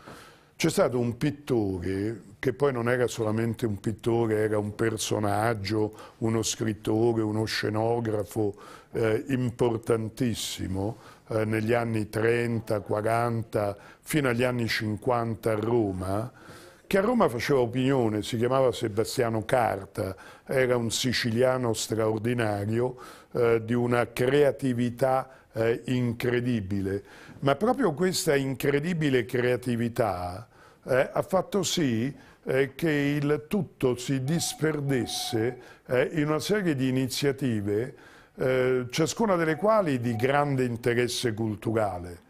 c'è stato un pittore che poi non era solamente un pittore, era un personaggio, uno scrittore, uno scenografo eh, importantissimo eh, negli anni 30, 40, fino agli anni 50 a Roma, che a Roma faceva opinione, si chiamava Sebastiano Carta, era un siciliano straordinario, eh, di una creatività eh, incredibile, ma proprio questa incredibile creatività eh, ha fatto sì eh, che il tutto si disperdesse eh, in una serie di iniziative, eh, ciascuna delle quali di grande interesse culturale,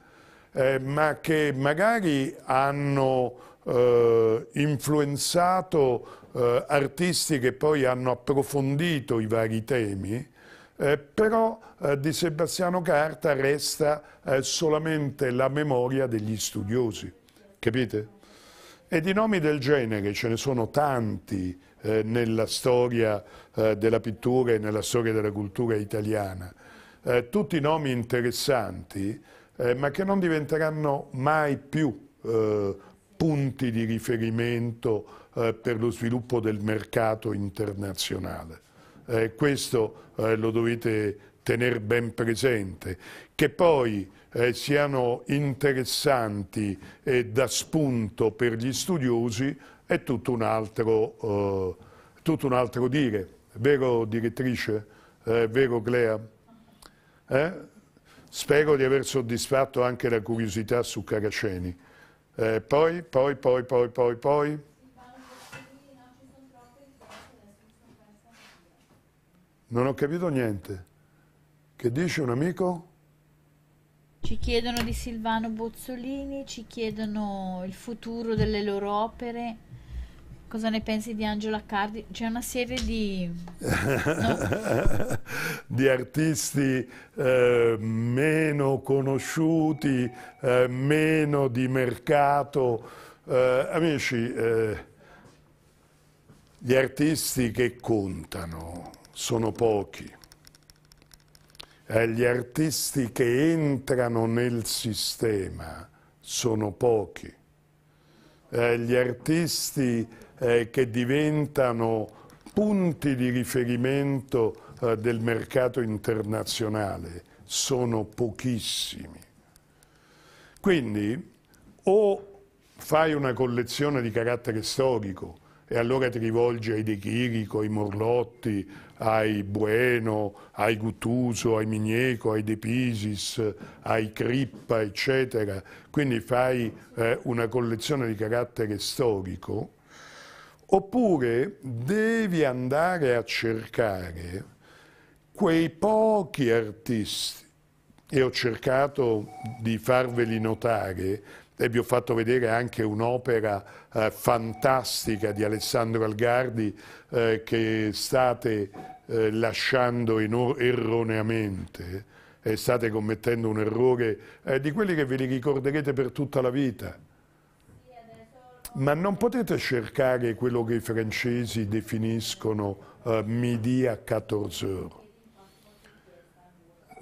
ma che magari hanno eh, influenzato eh, artisti che poi hanno approfondito i vari temi, eh, però eh, di Sebastiano Carta resta eh, solamente la memoria degli studiosi, capite? E di nomi del genere ce ne sono tanti eh, nella storia della pittura e nella storia della cultura italiana, tutti nomi interessanti, ma che non diventeranno mai più eh, punti di riferimento eh, per lo sviluppo del mercato internazionale. Eh, questo eh, lo dovete tenere ben presente, che poi eh, siano interessanti e da spunto per gli studiosi è tutto un altro, eh, tutto un altro dire. Vero direttrice? Eh, vero Clea? Spero di aver soddisfatto anche la curiosità su Caraceni. Eh, poi, poi, poi, poi, poi, poi. Non ho capito niente. Che dice un amico?
Ci chiedono di Silvano Bozzolini, ci chiedono il futuro delle loro opere. Cosa ne pensi di Angelo Accardi? C'è una serie di...
No? di artisti eh, meno conosciuti, eh, meno di mercato. Eh, amici, eh, gli artisti che contano sono pochi. Eh, gli artisti che entrano nel sistema sono pochi. Eh, gli artisti eh, che diventano punti di riferimento eh, del mercato internazionale sono pochissimi. Quindi o fai una collezione di carattere storico e allora ti rivolgi ai De Chirico, ai Morlotti, ai Bueno, ai Guttuso, ai Migneco, ai De Pisis, ai Crippa, eccetera. Quindi fai eh, una collezione di carattere storico Oppure devi andare a cercare quei pochi artisti, e ho cercato di farveli notare, e vi ho fatto vedere anche un'opera eh, fantastica di Alessandro Algardi eh, che state eh, lasciando erroneamente, state commettendo un errore eh, di quelli che ve li ricorderete per tutta la vita ma non potete cercare quello che i francesi definiscono eh, midi a 14 ore.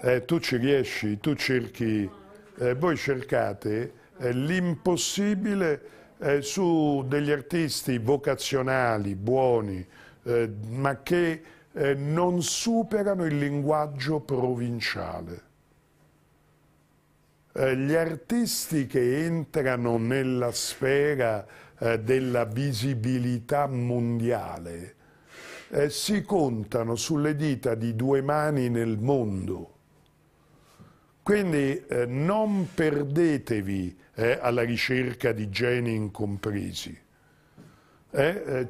Eh, tu ci riesci, tu cerchi, eh, voi cercate eh, l'impossibile eh, su degli artisti vocazionali, buoni, eh, ma che non superano il linguaggio provinciale. Eh, gli artisti che entrano nella sfera eh, della visibilità mondiale eh, si contano sulle dita di due mani nel mondo. Quindi eh, non perdetevi eh, alla ricerca di geni incompresi.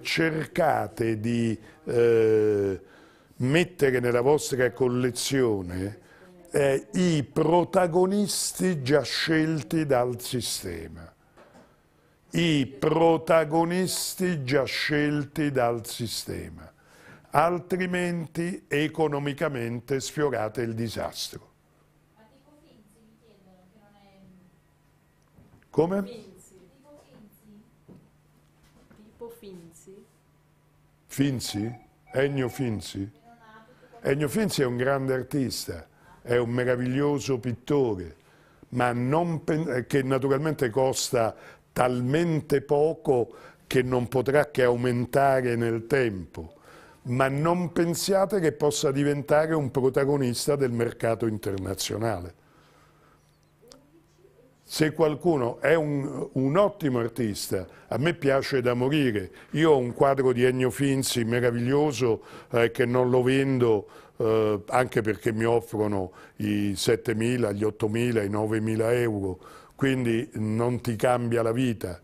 cercate di mettere nella vostra collezione eh, i protagonisti già scelti dal sistema. I protagonisti già scelti dal sistema, altrimenti economicamente sfiorate il disastro. Come?
Finzi. Tipo Finzi.
Finzi? Ennio Finzi? Ennio Finzi è un grande artista è un meraviglioso pittore, ma che naturalmente costa talmente poco che non potrà che aumentare nel tempo, ma non pensiate che possa diventare un protagonista del mercato internazionale. Se qualcuno è un, un ottimo artista, a me piace da morire, io ho un quadro di Ennio Finzi meraviglioso eh, che non lo vendo eh, anche perché mi offrono i 7.000, gli 8.000, i 9.000 euro, quindi non ti cambia la vita.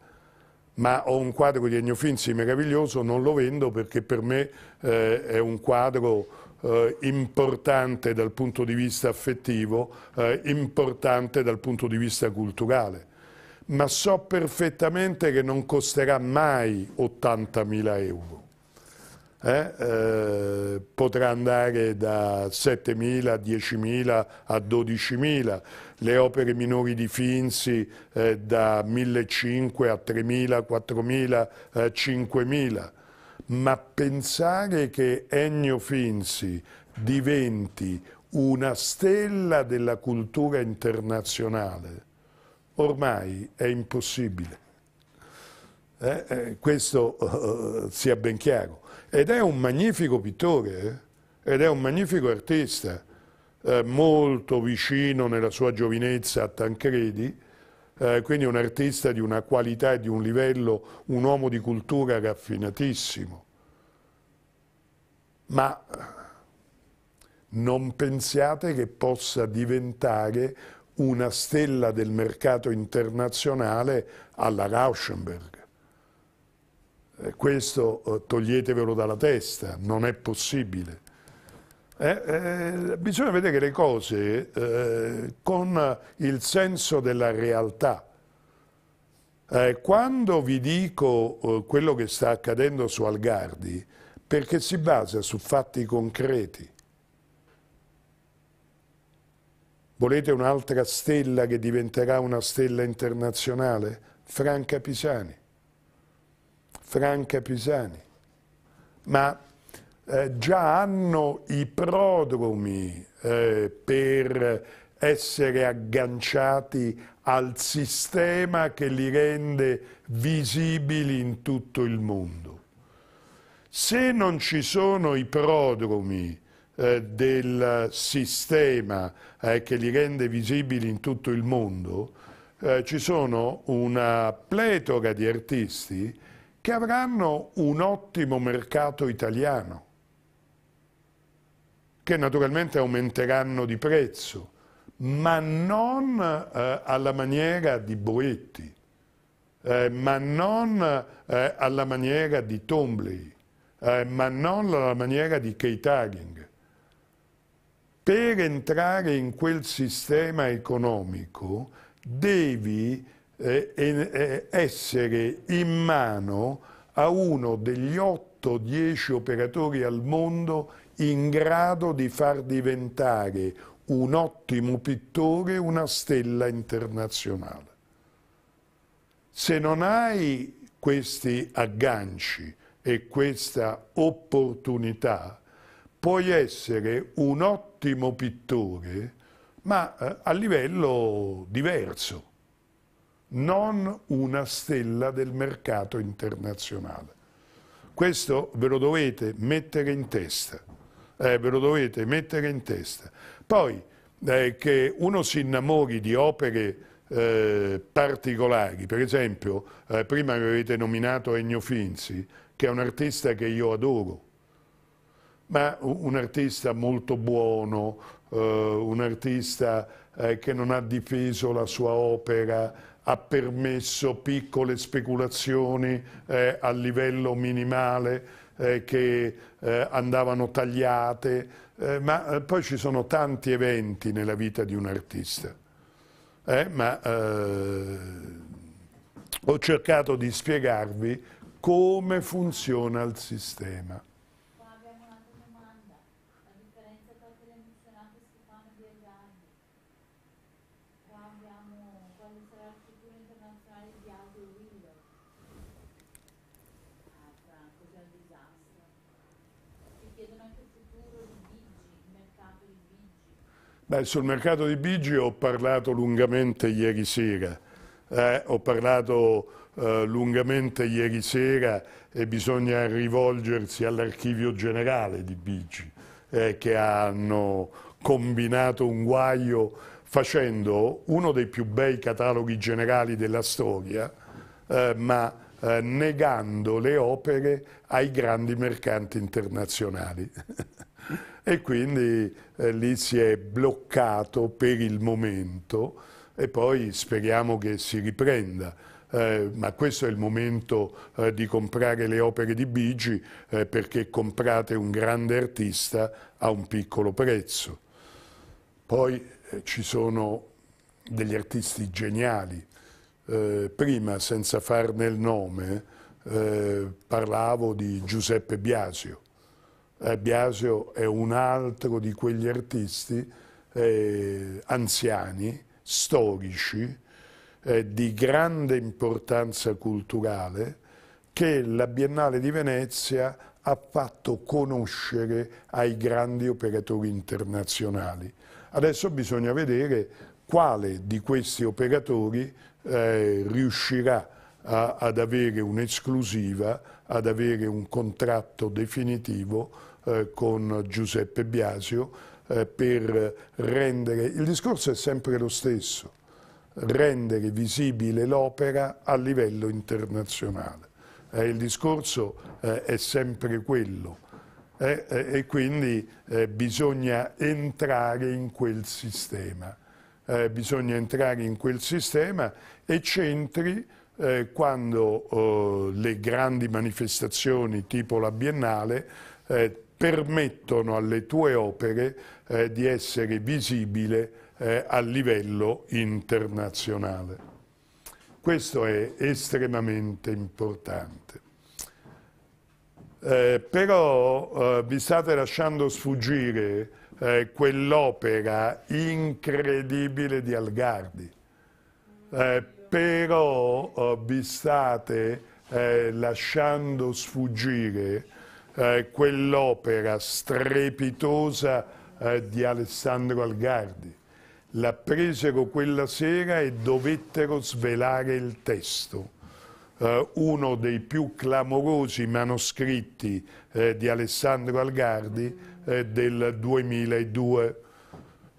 Ma ho un quadro di Ennio Finzi meraviglioso, non lo vendo perché per me eh, è un quadro eh, importante dal punto di vista affettivo, eh, importante dal punto di vista culturale. Ma so perfettamente che non costerà mai 80.000 euro eh, eh, potrà andare da 7.000 a 10.000 a 12.000, le opere minori di Finzi eh, da 1.500 a 3.000, 4.000, 5.000. Ma pensare che Ennio Finzi diventi una stella della cultura internazionale ormai è impossibile. Eh, eh, questo eh, sia ben chiaro ed è un magnifico pittore eh? ed è un magnifico artista, eh, molto vicino nella sua giovinezza a Tancredi, eh, quindi un artista di una qualità e di un livello, un uomo di cultura raffinatissimo. Ma non pensiate che possa diventare una stella del mercato internazionale alla Rauschenberg. Eh, questo eh, toglietevelo dalla testa, non è possibile. Eh, eh, bisogna vedere le cose eh, con il senso della realtà. Eh, quando vi dico quello che sta accadendo su Algardi, perché si basa su fatti concreti. Volete un'altra stella che diventerà una stella internazionale? Franca Pisani. Franca Pisani, ma eh, già hanno i prodromi eh, per essere agganciati al sistema che li rende visibili in tutto il mondo. Se non ci sono i prodromi eh, del sistema eh, che li rende visibili in tutto il mondo, eh, ci sono una pletora di artisti che avranno un ottimo mercato italiano, che naturalmente aumenteranno di prezzo, ma non eh, alla maniera di Boetti, eh, ma non eh, alla maniera di Tombley, eh, ma non alla maniera di Keitaring. Per entrare in quel sistema economico devi eh, eh, essere in mano a uno degli 8-10 operatori al mondo in grado di far diventare un ottimo pittore una stella internazionale. Se non hai questi agganci e questa opportunità, puoi essere un ottimo pittore, ma eh, a livello diverso non una stella del mercato internazionale. Questo ve lo dovete mettere in testa. Eh, ve lo dovete mettere in testa. Poi eh, che uno si innamori di opere eh, particolari, per esempio eh, prima mi avete nominato Ennio Finzi, che è un artista che io adoro, ma un artista molto buono, eh, un artista eh, che non ha difeso la sua opera, ha permesso piccole speculazioni eh, a livello minimale eh, che eh, andavano tagliate, eh, ma eh, poi ci sono tanti eventi nella vita di un artista. Eh, ma ho cercato di spiegarvi come funziona il sistema. Beh, sul mercato di Bigi ho parlato lungamente ieri sera, eh, ho parlato eh, lungamente ieri sera e bisogna rivolgersi all'archivio generale di Bigi eh, che hanno combinato un guaio facendo uno dei più bei cataloghi generali della storia eh, ma eh, negando le opere ai grandi mercanti internazionali. e quindi eh, lì si è bloccato per il momento e poi speriamo che si riprenda. Eh, ma questo è il momento eh, di comprare le opere di Bigi eh, perché comprate un grande artista a un piccolo prezzo. Poi eh, ci sono degli artisti geniali. Eh, prima, senza farne il nome, parlavo di Giuseppe Biasio eh, Biasio è un altro di quegli artisti eh, anziani, storici, eh, di grande importanza culturale, che la Biennale di Venezia ha fatto conoscere ai grandi operatori internazionali. Adesso bisogna vedere quale di questi operatori eh, riuscirà a, ad avere un'esclusiva, ad avere un contratto definitivo eh, con Giuseppe Biasio eh, per rendere, il discorso è sempre lo stesso, rendere visibile l'opera a livello internazionale. Eh, il discorso è sempre quello e quindi bisogna entrare in quel sistema. bisogna entrare in quel sistema e centri eh, quando eh, le grandi manifestazioni tipo la Biennale eh, permettono alle tue opere eh, di essere visibile eh, a livello internazionale. Questo è estremamente importante. Eh, però eh, vi state lasciando sfuggire eh, quell'opera incredibile di Algardi. Eh, però vi state lasciando sfuggire eh, quell'opera strepitosa eh, di Alessandro Algardi. La presero quella sera e dovettero svelare il testo, eh, uno dei più clamorosi manoscritti eh, di Alessandro Algardi eh, del 2002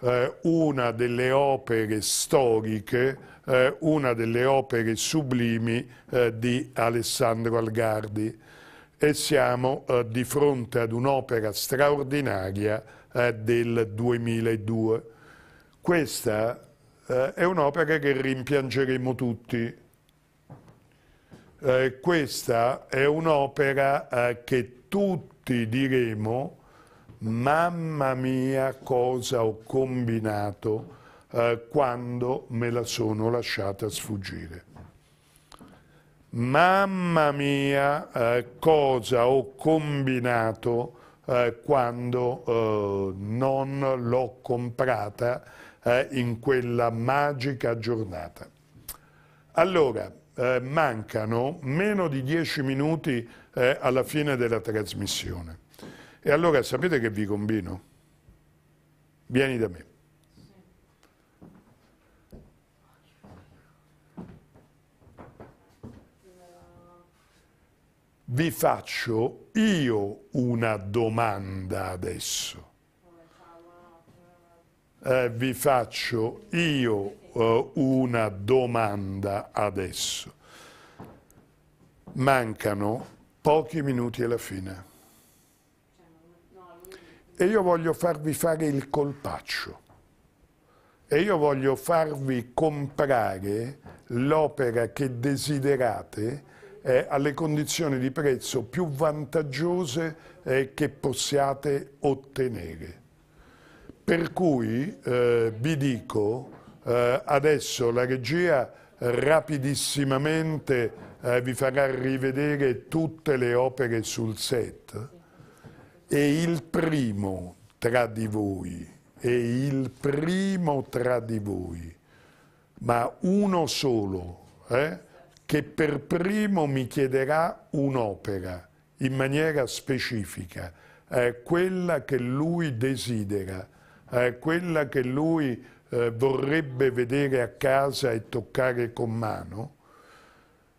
eh, una delle opere storiche, una delle opere sublimi di Alessandro Algardi e siamo eh, di fronte ad un'opera straordinaria eh, del 2002. Questa eh, è un'opera che rimpiangeremo tutti. Eh, questa è un'opera eh, che tutti diremo mamma mia cosa ho combinato eh, quando me la sono lasciata sfuggire mamma mia eh, cosa ho combinato eh, quando eh, non l'ho comprata eh, in quella magica giornata. Allora, eh, mancano meno di dieci minuti eh, alla fine della trasmissione. E allora sapete che vi combino? Vieni da me. vi faccio io una domanda adesso. Eh, vi faccio io eh, una domanda adesso. Mancano pochi minuti alla fine. E io voglio farvi fare il colpaccio. E io voglio farvi comprare l'opera che desiderate eh, alle condizioni di prezzo più vantaggiose eh, che possiate ottenere. Per cui eh, vi dico, eh, adesso la regia rapidissimamente eh, vi farà rivedere tutte le opere sul set e il primo tra di voi, e il primo tra di voi, ma uno solo, eh? che per primo mi chiederà un'opera in maniera specifica, eh, quella che lui desidera, eh, quella che lui eh, vorrebbe vedere a casa e toccare con mano,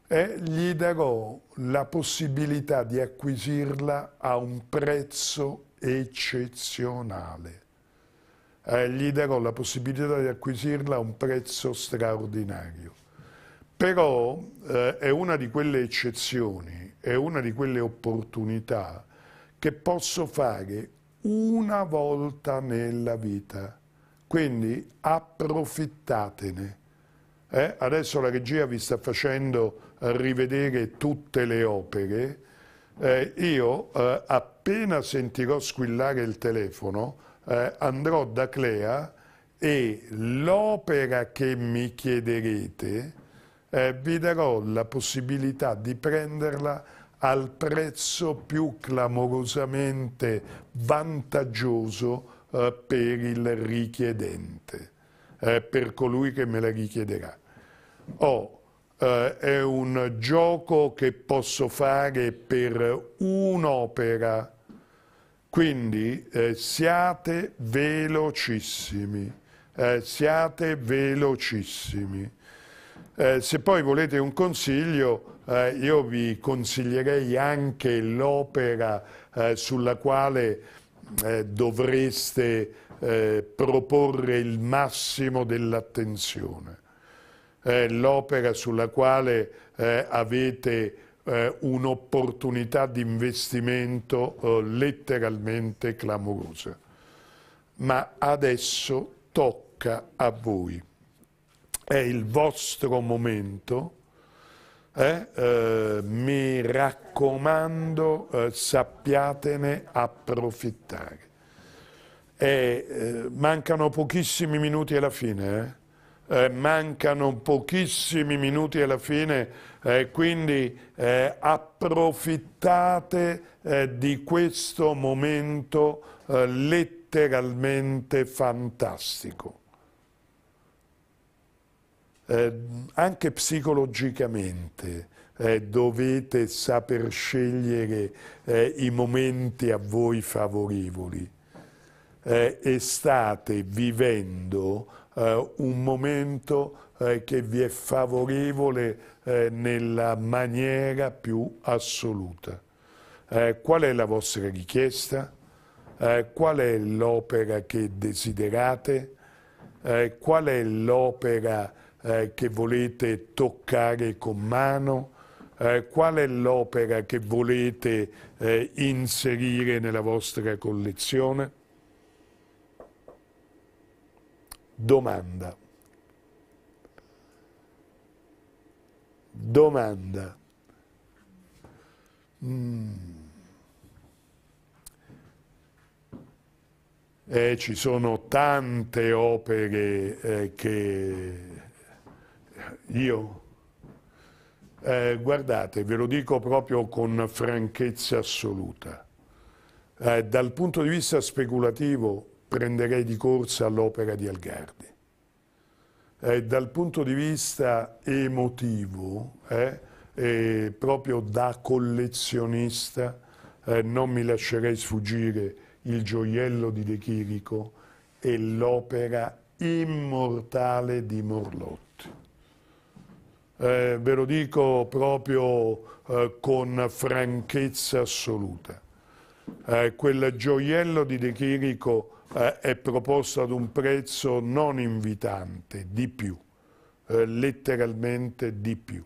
gli darò la possibilità di acquisirla a un prezzo eccezionale. Eh, gli darò la possibilità di acquisirla a un prezzo straordinario però eh, è una di quelle eccezioni, è una di quelle opportunità che posso fare una volta nella vita. Quindi approfittatene. Eh? Adesso la regia vi sta facendo rivedere tutte le opere. Eh, io eh, appena sentirò squillare il telefono eh, andrò da Clea e l'opera che mi chiederete eh, vi darò la possibilità di prenderla al prezzo più clamorosamente vantaggioso eh, per il richiedente, eh, per colui che me la richiederà. Oh, eh, è un gioco che posso fare per un'opera, quindi eh, siate velocissimi, eh, siate velocissimi. Eh, se poi volete un consiglio, eh, io vi consiglierei anche l'opera eh, sulla quale eh, dovreste eh, proporre il massimo dell'attenzione, l'opera sulla quale avete un'opportunità di investimento letteralmente clamorosa. Ma adesso tocca a voi è il vostro momento. Eh? Eh, mi raccomando, eh, sappiatene approfittare. E, eh, mancano pochissimi minuti alla fine, eh? Eh, mancano pochissimi minuti alla fine, quindi approfittate di questo momento letteralmente fantastico eh, anche psicologicamente eh, dovete saper scegliere eh, i momenti a voi favorevoli eh, e state vivendo eh, un momento eh, che vi è favorevole nella maniera più assoluta. qual è la vostra richiesta? qual è l'opera che desiderate? qual è l'opera che eh, che volete toccare con mano? Eh, qual è l'opera che volete eh, inserire nella vostra collezione? Domanda. Domanda. Mm. Eh, ci sono tante opere eh, che io? Eh, guardate, ve lo dico proprio con franchezza assoluta, eh, dal punto di vista speculativo prenderei di corsa l'opera di Algardi. Eh, dal punto di vista emotivo, eh, proprio da collezionista, eh, non mi lascerei sfuggire il gioiello di De Chirico e l'opera immortale di Morlotti eh, ve lo dico proprio eh, con franchezza assoluta. Eh, quel gioiello di De Chirico eh, è proposto ad un prezzo non invitante, di più, eh, letteralmente di più.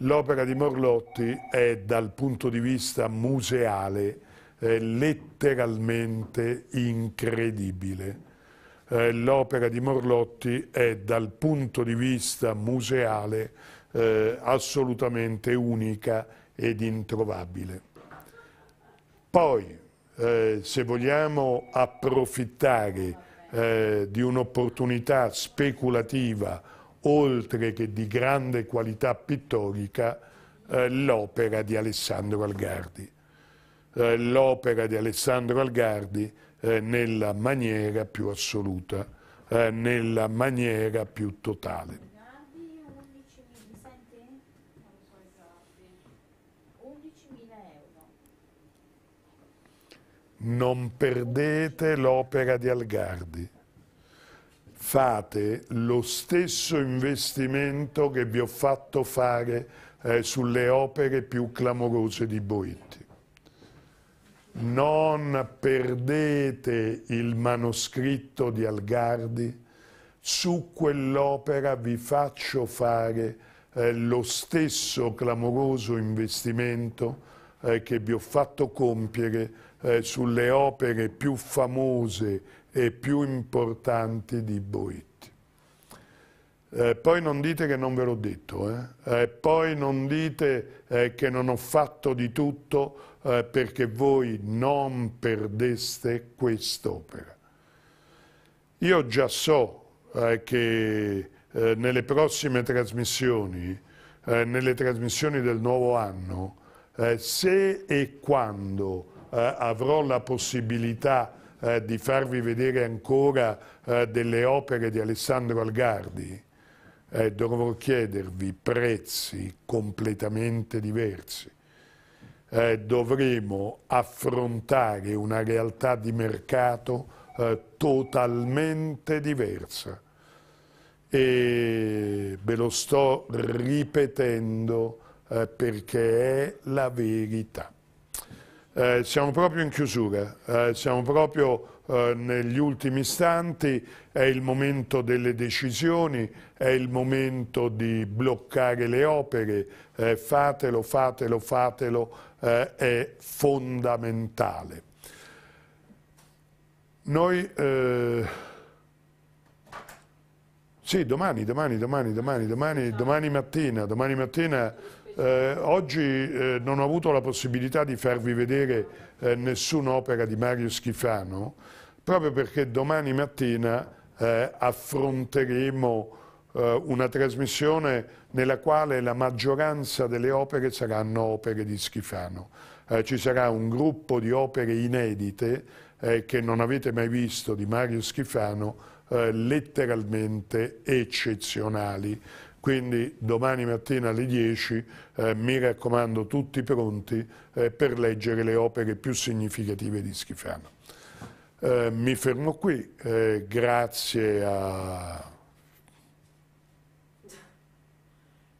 L'opera di Morlotti è dal punto di vista museale eh, letteralmente incredibile eh, l'opera di Morlotti è dal punto di vista museale eh, assolutamente unica ed introvabile. Poi, eh, se vogliamo approfittare eh, di un'opportunità speculativa oltre che di grande qualità pittorica, eh, l'opera di Alessandro Algardi. Eh, l'opera di Alessandro Algardi eh, nella maniera più assoluta, eh, nella maniera più totale. Non perdete l'opera di Algardi fate lo stesso investimento che vi ho fatto fare eh, sulle opere più clamorose di Boetti non perdete il manoscritto di Algardi, su quell'opera vi faccio fare eh, lo stesso clamoroso investimento eh, che vi ho fatto compiere eh, sulle opere più famose e più importanti di Boitti. Eh, poi non dite che non ve l'ho detto, eh. Eh, poi non dite che non ho fatto di tutto eh, perché voi non perdeste quest'opera. Io già so eh, che eh, nelle prossime trasmissioni, eh, nelle trasmissioni del nuovo anno, eh, se e quando eh, avrò la possibilità di farvi vedere ancora delle opere di Alessandro Algardi, dovrò chiedervi prezzi completamente diversi eh, dovremo affrontare una realtà di mercato eh, totalmente diversa. E ve lo sto ripetendo eh, perché è la verità. Eh, siamo proprio in chiusura, eh, siamo proprio eh, negli ultimi istanti, è il momento delle decisioni, è il momento di bloccare le opere, eh, fatelo, fatelo, fatelo eh, è fondamentale. Noi, eh, sì, domani, domani, domani, domani, domani, domani mattina, domani mattina eh, oggi eh, non ho avuto la possibilità di farvi vedere eh, nessun'opera di Mario Schifano, proprio perché domani mattina eh, affronteremo eh, una trasmissione nella quale la maggioranza delle opere saranno opere di Schifano. Eh, ci sarà un gruppo di opere inedite eh, che non avete mai visto di Mario Schifano, eh, letteralmente eccezionali. Quindi domani mattina alle 10 eh, mi raccomando tutti pronti eh, per leggere le opere più significative di Schifano. Eh, mi fermo qui, grazie a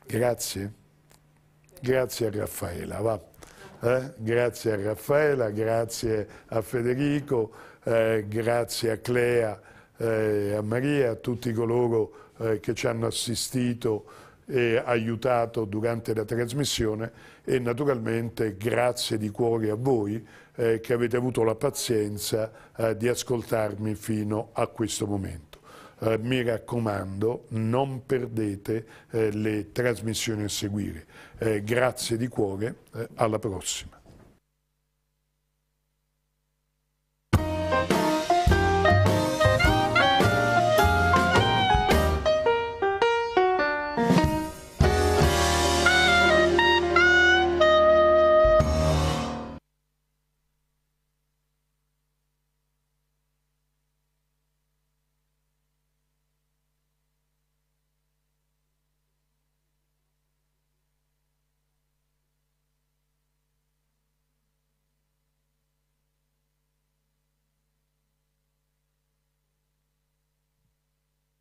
Grazie. Grazie a Raffaella, va. Eh? Grazie a Raffaella, grazie a Federico, eh, grazie a Clea, eh, a Maria, a tutti coloro eh, che ci hanno assistito e aiutato durante la trasmissione e naturalmente grazie di cuore a voi eh, che avete avuto la pazienza eh, di ascoltarmi fino a questo momento. Eh, mi raccomando non perdete eh, le trasmissioni a seguire. Eh, grazie di cuore, eh, alla prossima.